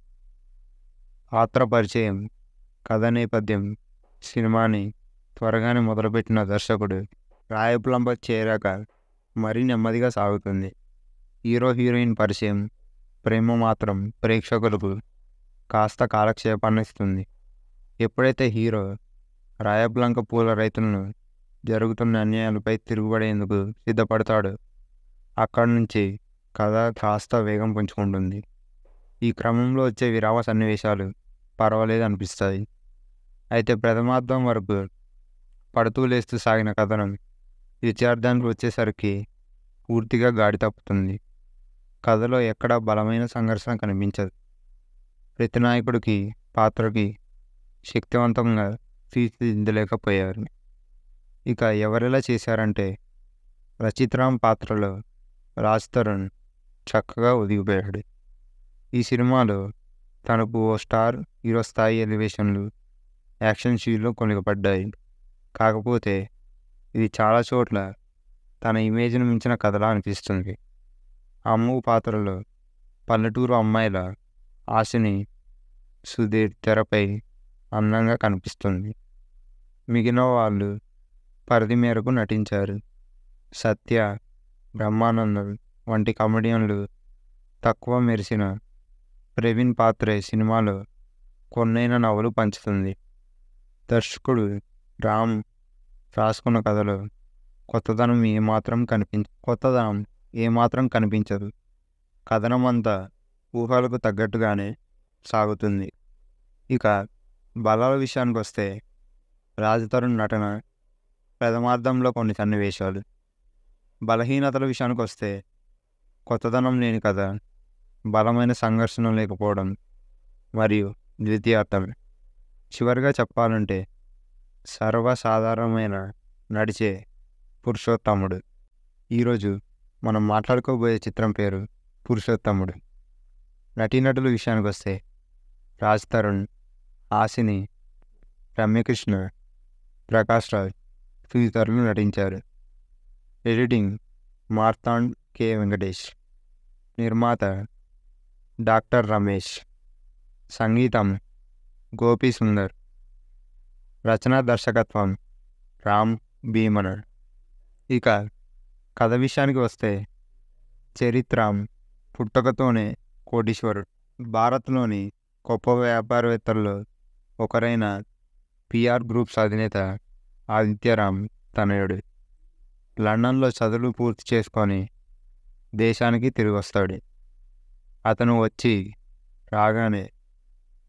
పాత్ర పరిచయం కథ నేపథ్యం సినిమాని త్వరగానే మొదలుపెట్టిన దర్శకుడు రాయపులంప చేరాక మరీ నెమ్మదిగా సాగుతుంది హీరో హీరోయిన్ పరిచయం ప్రేమ మాత్రం ప్రేక్షకులకు కాస్త కాలక్షేపాన్ని ఇస్తుంది ఎప్పుడైతే హీరో రాయబ్లంక పూల రైతులను జరుగుతున్న అన్యాయాలపై తిరుగుబడేందుకు సిద్ధపడతాడు అక్కడి నుంచి కథ కాస్త వేగం పుంచుకుంటుంది ఈ క్రమంలో వచ్చే విరామ సన్నివేశాలు పర్వాలేదు అనిపిస్తాయి అయితే ప్రథమార్థం వరకు పడుతూ లేస్తూ సాగిన కథను ద్వితీయార్థానికి వచ్చేసరికి పూర్తిగా గాడి తప్పుతుంది కథలో ఎక్కడా బలమైన సంఘర్షణ కనిపించదు ప్రతి నాయకుడికి పాత్రకి శక్తివంతంగా తీర్చిదిద్దలేకపోయారు ఇక ఎవరెలా చేశారంటే రచితరామ్ పాత్రలో రాజ్ తరుణ్ చక్కగా ఒదిగిపోయాడు ఈ సినిమాలో తనకు ఓ స్టార్ హీరో స్థాయి ఎలివేషన్లు యాక్షన్ షీల్లో కొనుగపడ్డాయి కాకపోతే ఇది చాలా చోట్ల తన ఇమేజ్ను మించిన కథలా అనిపిస్తుంది అమ్ము పాత్రలో పల్లెటూరు అమ్మాయిల ఆశని సుధీర్ తెరపై అందంగా కనిపిస్తుంది మిగిలిన వాళ్ళు పరిధి మేరకు నటించారు సత్య బ్రహ్మానందం వంటి కమెడియన్లు తక్కువ మెరిసిన ప్రవీణ్ పాత్రే సినిమాలో కొన్నైన నవ్వులు పంచుతుంది దర్శకుడు రామ్ రాసుకున్న కథలు కొత్తదనం ఏమాత్రం కనిపించ కొత్తదనం ఏమాత్రం కనిపించదు కథనం అంతా ఊహలకు తగ్గట్టుగానే సాగుతుంది ఇక బలాల విషయానికి వస్తే రాజతరుణ్ నటన ప్రథమార్థంలో కొన్ని సన్నివేశాలు బలహీనతల విషయానికి వస్తే కొత్తదనం లేని కథ బలమైన సంఘర్షణ లేకపోవడం మరియు ద్వితీయార్థం చివరిగా చెప్పాలంటే సర్వసాధారణమైన నడిచే పురుషోత్తముడు ఈరోజు మనం మాట్లాడుకోబోయే చిత్రం పేరు పురుషోత్తముడు నటీనటుల విషయానికి వస్తే రాజ్ తరుణ్ ఆసిని రమ్యకృష్ణ ప్రకాష్ రాజ్ తదితరులు నటించారు ఎడిటింగ్ మార్తాండ్ కె వెంకటేష్ నిర్మాత డాక్టర్ రమేష్ సంగీతం గోపీ సుందర్ రచన దర్శకత్వం రామ్ భీమనర్ ఇక కథ విషయానికి వస్తే చరిత్రం పుట్టకతోనే కోటీశ్వరుడు భారత్లోని గొప్ప వ్యాపారవేత్తల్లో ఒకరైన పిఆర్ గ్రూప్స్ అధినేత ఆదిత్యరామ్ తనయుడు లండన్లో చదువులు పూర్తి చేసుకొని దేశానికి తిరిగి వస్తాడు అతను వచ్చి రాగానే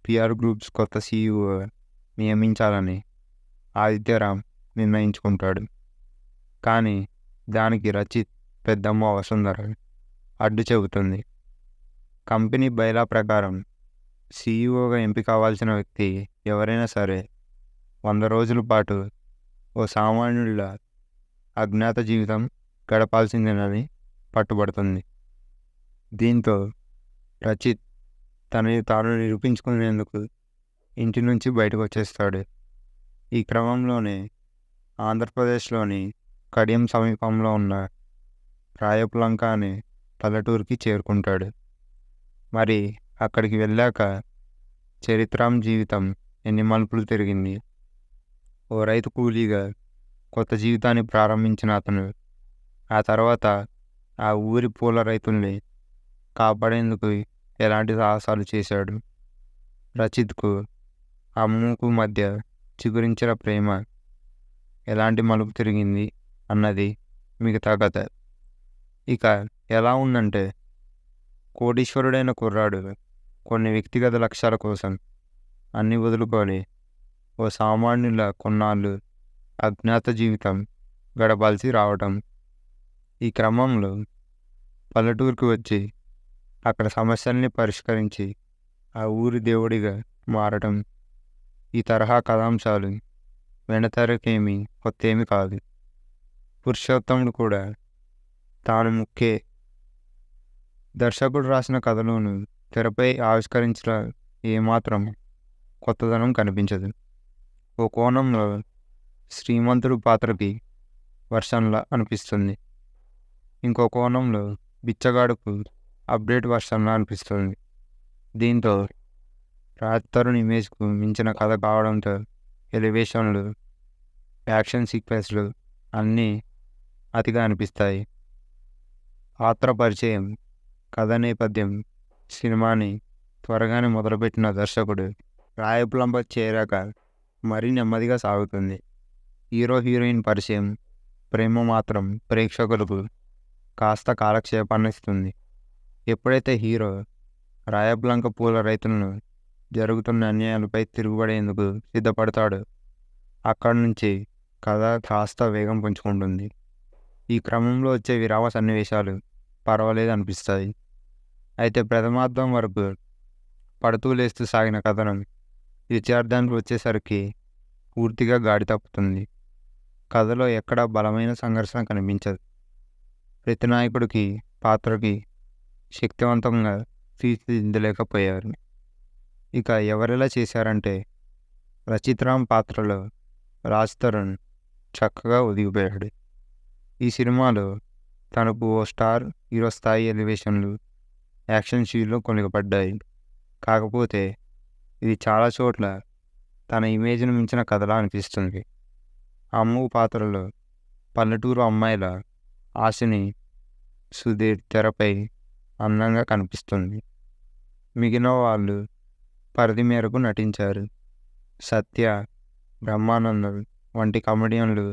పిఆర్ గ్రూప్స్ కొత్త సీఈఓ నియమించాలని ఆదిత్యరామ్ నిర్ణయించుకుంటాడు కానీ దానికి రచిత్ పెద్దమ్మ వసుంధర అడ్డు చెబుతుంది కంపెనీ బైలా ప్రకారం సీఈఓగా ఎంపిక కావాల్సిన వ్యక్తి ఎవరైనా సరే వంద రోజుల పాటు ఓ సామాన్యుల అజ్ఞాత జీవితం గడపాల్సిందేనని పట్టుబడుతుంది దీంతో రచిత్ తనని తాను నిరూపించుకునేందుకు ఇంటి నుంచి బయటకు వచ్చేస్తాడు ఈ క్రమంలోనే ఆంధ్రప్రదేశ్లోని కడియం సమీపంలో ఉన్న రాయపులంక అనే పల్లెటూరుకి చేరుకుంటాడు మరి అక్కడికి వెళ్ళాక చరిత్రం జీవితం ఎన్ని మలుపులు తిరిగింది ఓ రైతు కూలీగా కొత్త జీవితాన్ని ప్రారంభించిన అతను ఆ తర్వాత ఆ ఊరి పూల రైతుల్ని కాపాడేందుకు ఎలాంటి సాహసాలు చేశాడు రచిత్కు ఆ మూకు మధ్య చిగురించిన ప్రేమ ఎలాంటి మలుపు తిరిగింది అన్నది మిగతా కథ ఇక ఎలా ఉందంటే కోటీశ్వరుడైన కుర్రాడు కొన్ని వ్యక్తిగత లక్ష్యాల కోసం అన్ని వదులుకొని ఓ సామాన్యుల కొన్నాళ్ళు అజ్ఞాత జీవితం గడపాల్సి రావటం ఈ క్రమంలో పల్లెటూరుకు వచ్చి అక్కడ సమస్యల్ని పరిష్కరించి ఆ ఊరి దేవుడిగా మారటం ఈ తరహా కథాంశాలు వెనతరకేమీ కొత్త ఏమి కాదు పురుషోత్తముడు కూడా తాను ముఖ్యే దర్శకుడు రాసిన కథలోను తెరపై ఆవిష్కరించిన ఏమాత్రం కొత్తదనం కనిపించదు ఓ కోణంలో శ్రీమంతుడు పాత్రకి వర్షంలా అనిపిస్తుంది ఇంకో కోణంలో బిచ్చగాడుకు అప్డేట్ వర్షంలా అనిపిస్తుంది దీంతో రాజ్ తరుణ్ ఇమేజ్కు మించిన కథ కావడంతో ఎలివేషన్లు యాక్షన్ సీక్వెన్స్లు అన్నీ అతిగా అనిపిస్తాయి పాత్ర పరిచయం కథ నేపథ్యం సినిమాని త్వరగానే మొదలుపెట్టిన దర్శకుడు రాయపులంబ చేరాక మరీ నెమ్మదిగా సాగుతుంది హీరో హీరోయిన్ పరిచయం ప్రేమ మాత్రం ప్రేక్షకులకు కాస్త కాలక్షేపాన్నిస్తుంది ఎప్పుడైతే హీరో రాయబ్లంక పూల రైతులను జరుగుతున్న అన్యాయాలపై తిరుగుబడేందుకు సిద్ధపడతాడు అక్కడి నుంచి కథ కాస్త వేగం పుంజుకుంటుంది ఈ క్రమంలో వచ్చే విరామ సన్నివేశాలు పర్వాలేదు అనిపిస్తాయి అయితే ప్రథమార్థం వరకు పడుతూ లేస్తూ సాగిన కథనం విద్యార్థానికి వచ్చేసరికి పూర్తిగా గాడి తప్పుతుంది కథలో ఎక్కడ బలమైన సంఘర్షణ కనిపించదు ప్రతి నాయకుడికి పాత్రకి శక్తివంతంగా తీర్చిదిద్దలేకపోయారు ఇక ఎవరిలా చేశారంటే రచిత్రామ్ పాత్రలో రాజ్ తరుణ్ చక్కగా ఒదిగిపోయాడు ఈ సినిమాలో తనకు ఓ స్టార్ హీరో స్థాయి ఎలివేషన్లు యాక్షన్ షీన్లు కొనుగపడ్డాయి కాకపోతే ఇది చాలా చోట్ల తన ఇమేజ్ను మించిన కథలా అనిపిస్తుంది అమ్ము పాత్రలో పల్లెటూరు అమ్మాయిల ఆశని సుధీర్ తెరపై అందంగా కనిపిస్తుంది మిగిలిన వాళ్ళు పరిధి మేరకు నటించారు సత్య బ్రహ్మానందం వంటి కమెడియన్లు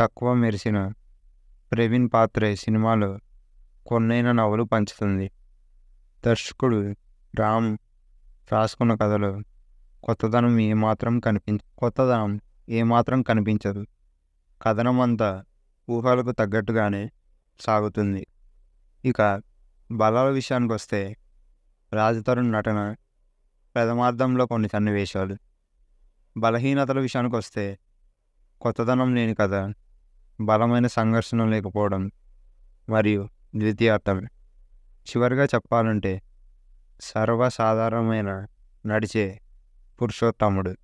తక్కువ మెరిసిన ప్రవీణ్ పాత్రే సినిమాలో కొన్నైన నవ్వులు పంచుతుంది దర్శకుడు రామ్ రాసుకున్న కథలో కొత్తదనం ఏమాత్రం కనిపించ కొత్తదనం ఏమాత్రం కనిపించదు కథనం అంతా ఊహలకు తగ్గట్టుగానే సాగుతుంది ఇక బలాల విషయానికి వస్తే రాజతరుణ్ నటన పెదమార్థంలో కొన్ని సన్నివేశాలు బలహీనతల విషయానికి వస్తే కొత్తదనం లేని కథ బలమైన సంఘర్షణ లేకపోవడం మరియు ద్వితీయార్థం చివరిగా చెప్పాలంటే సర్వసాధారణమైన నడిచే పురుషోత్తముడు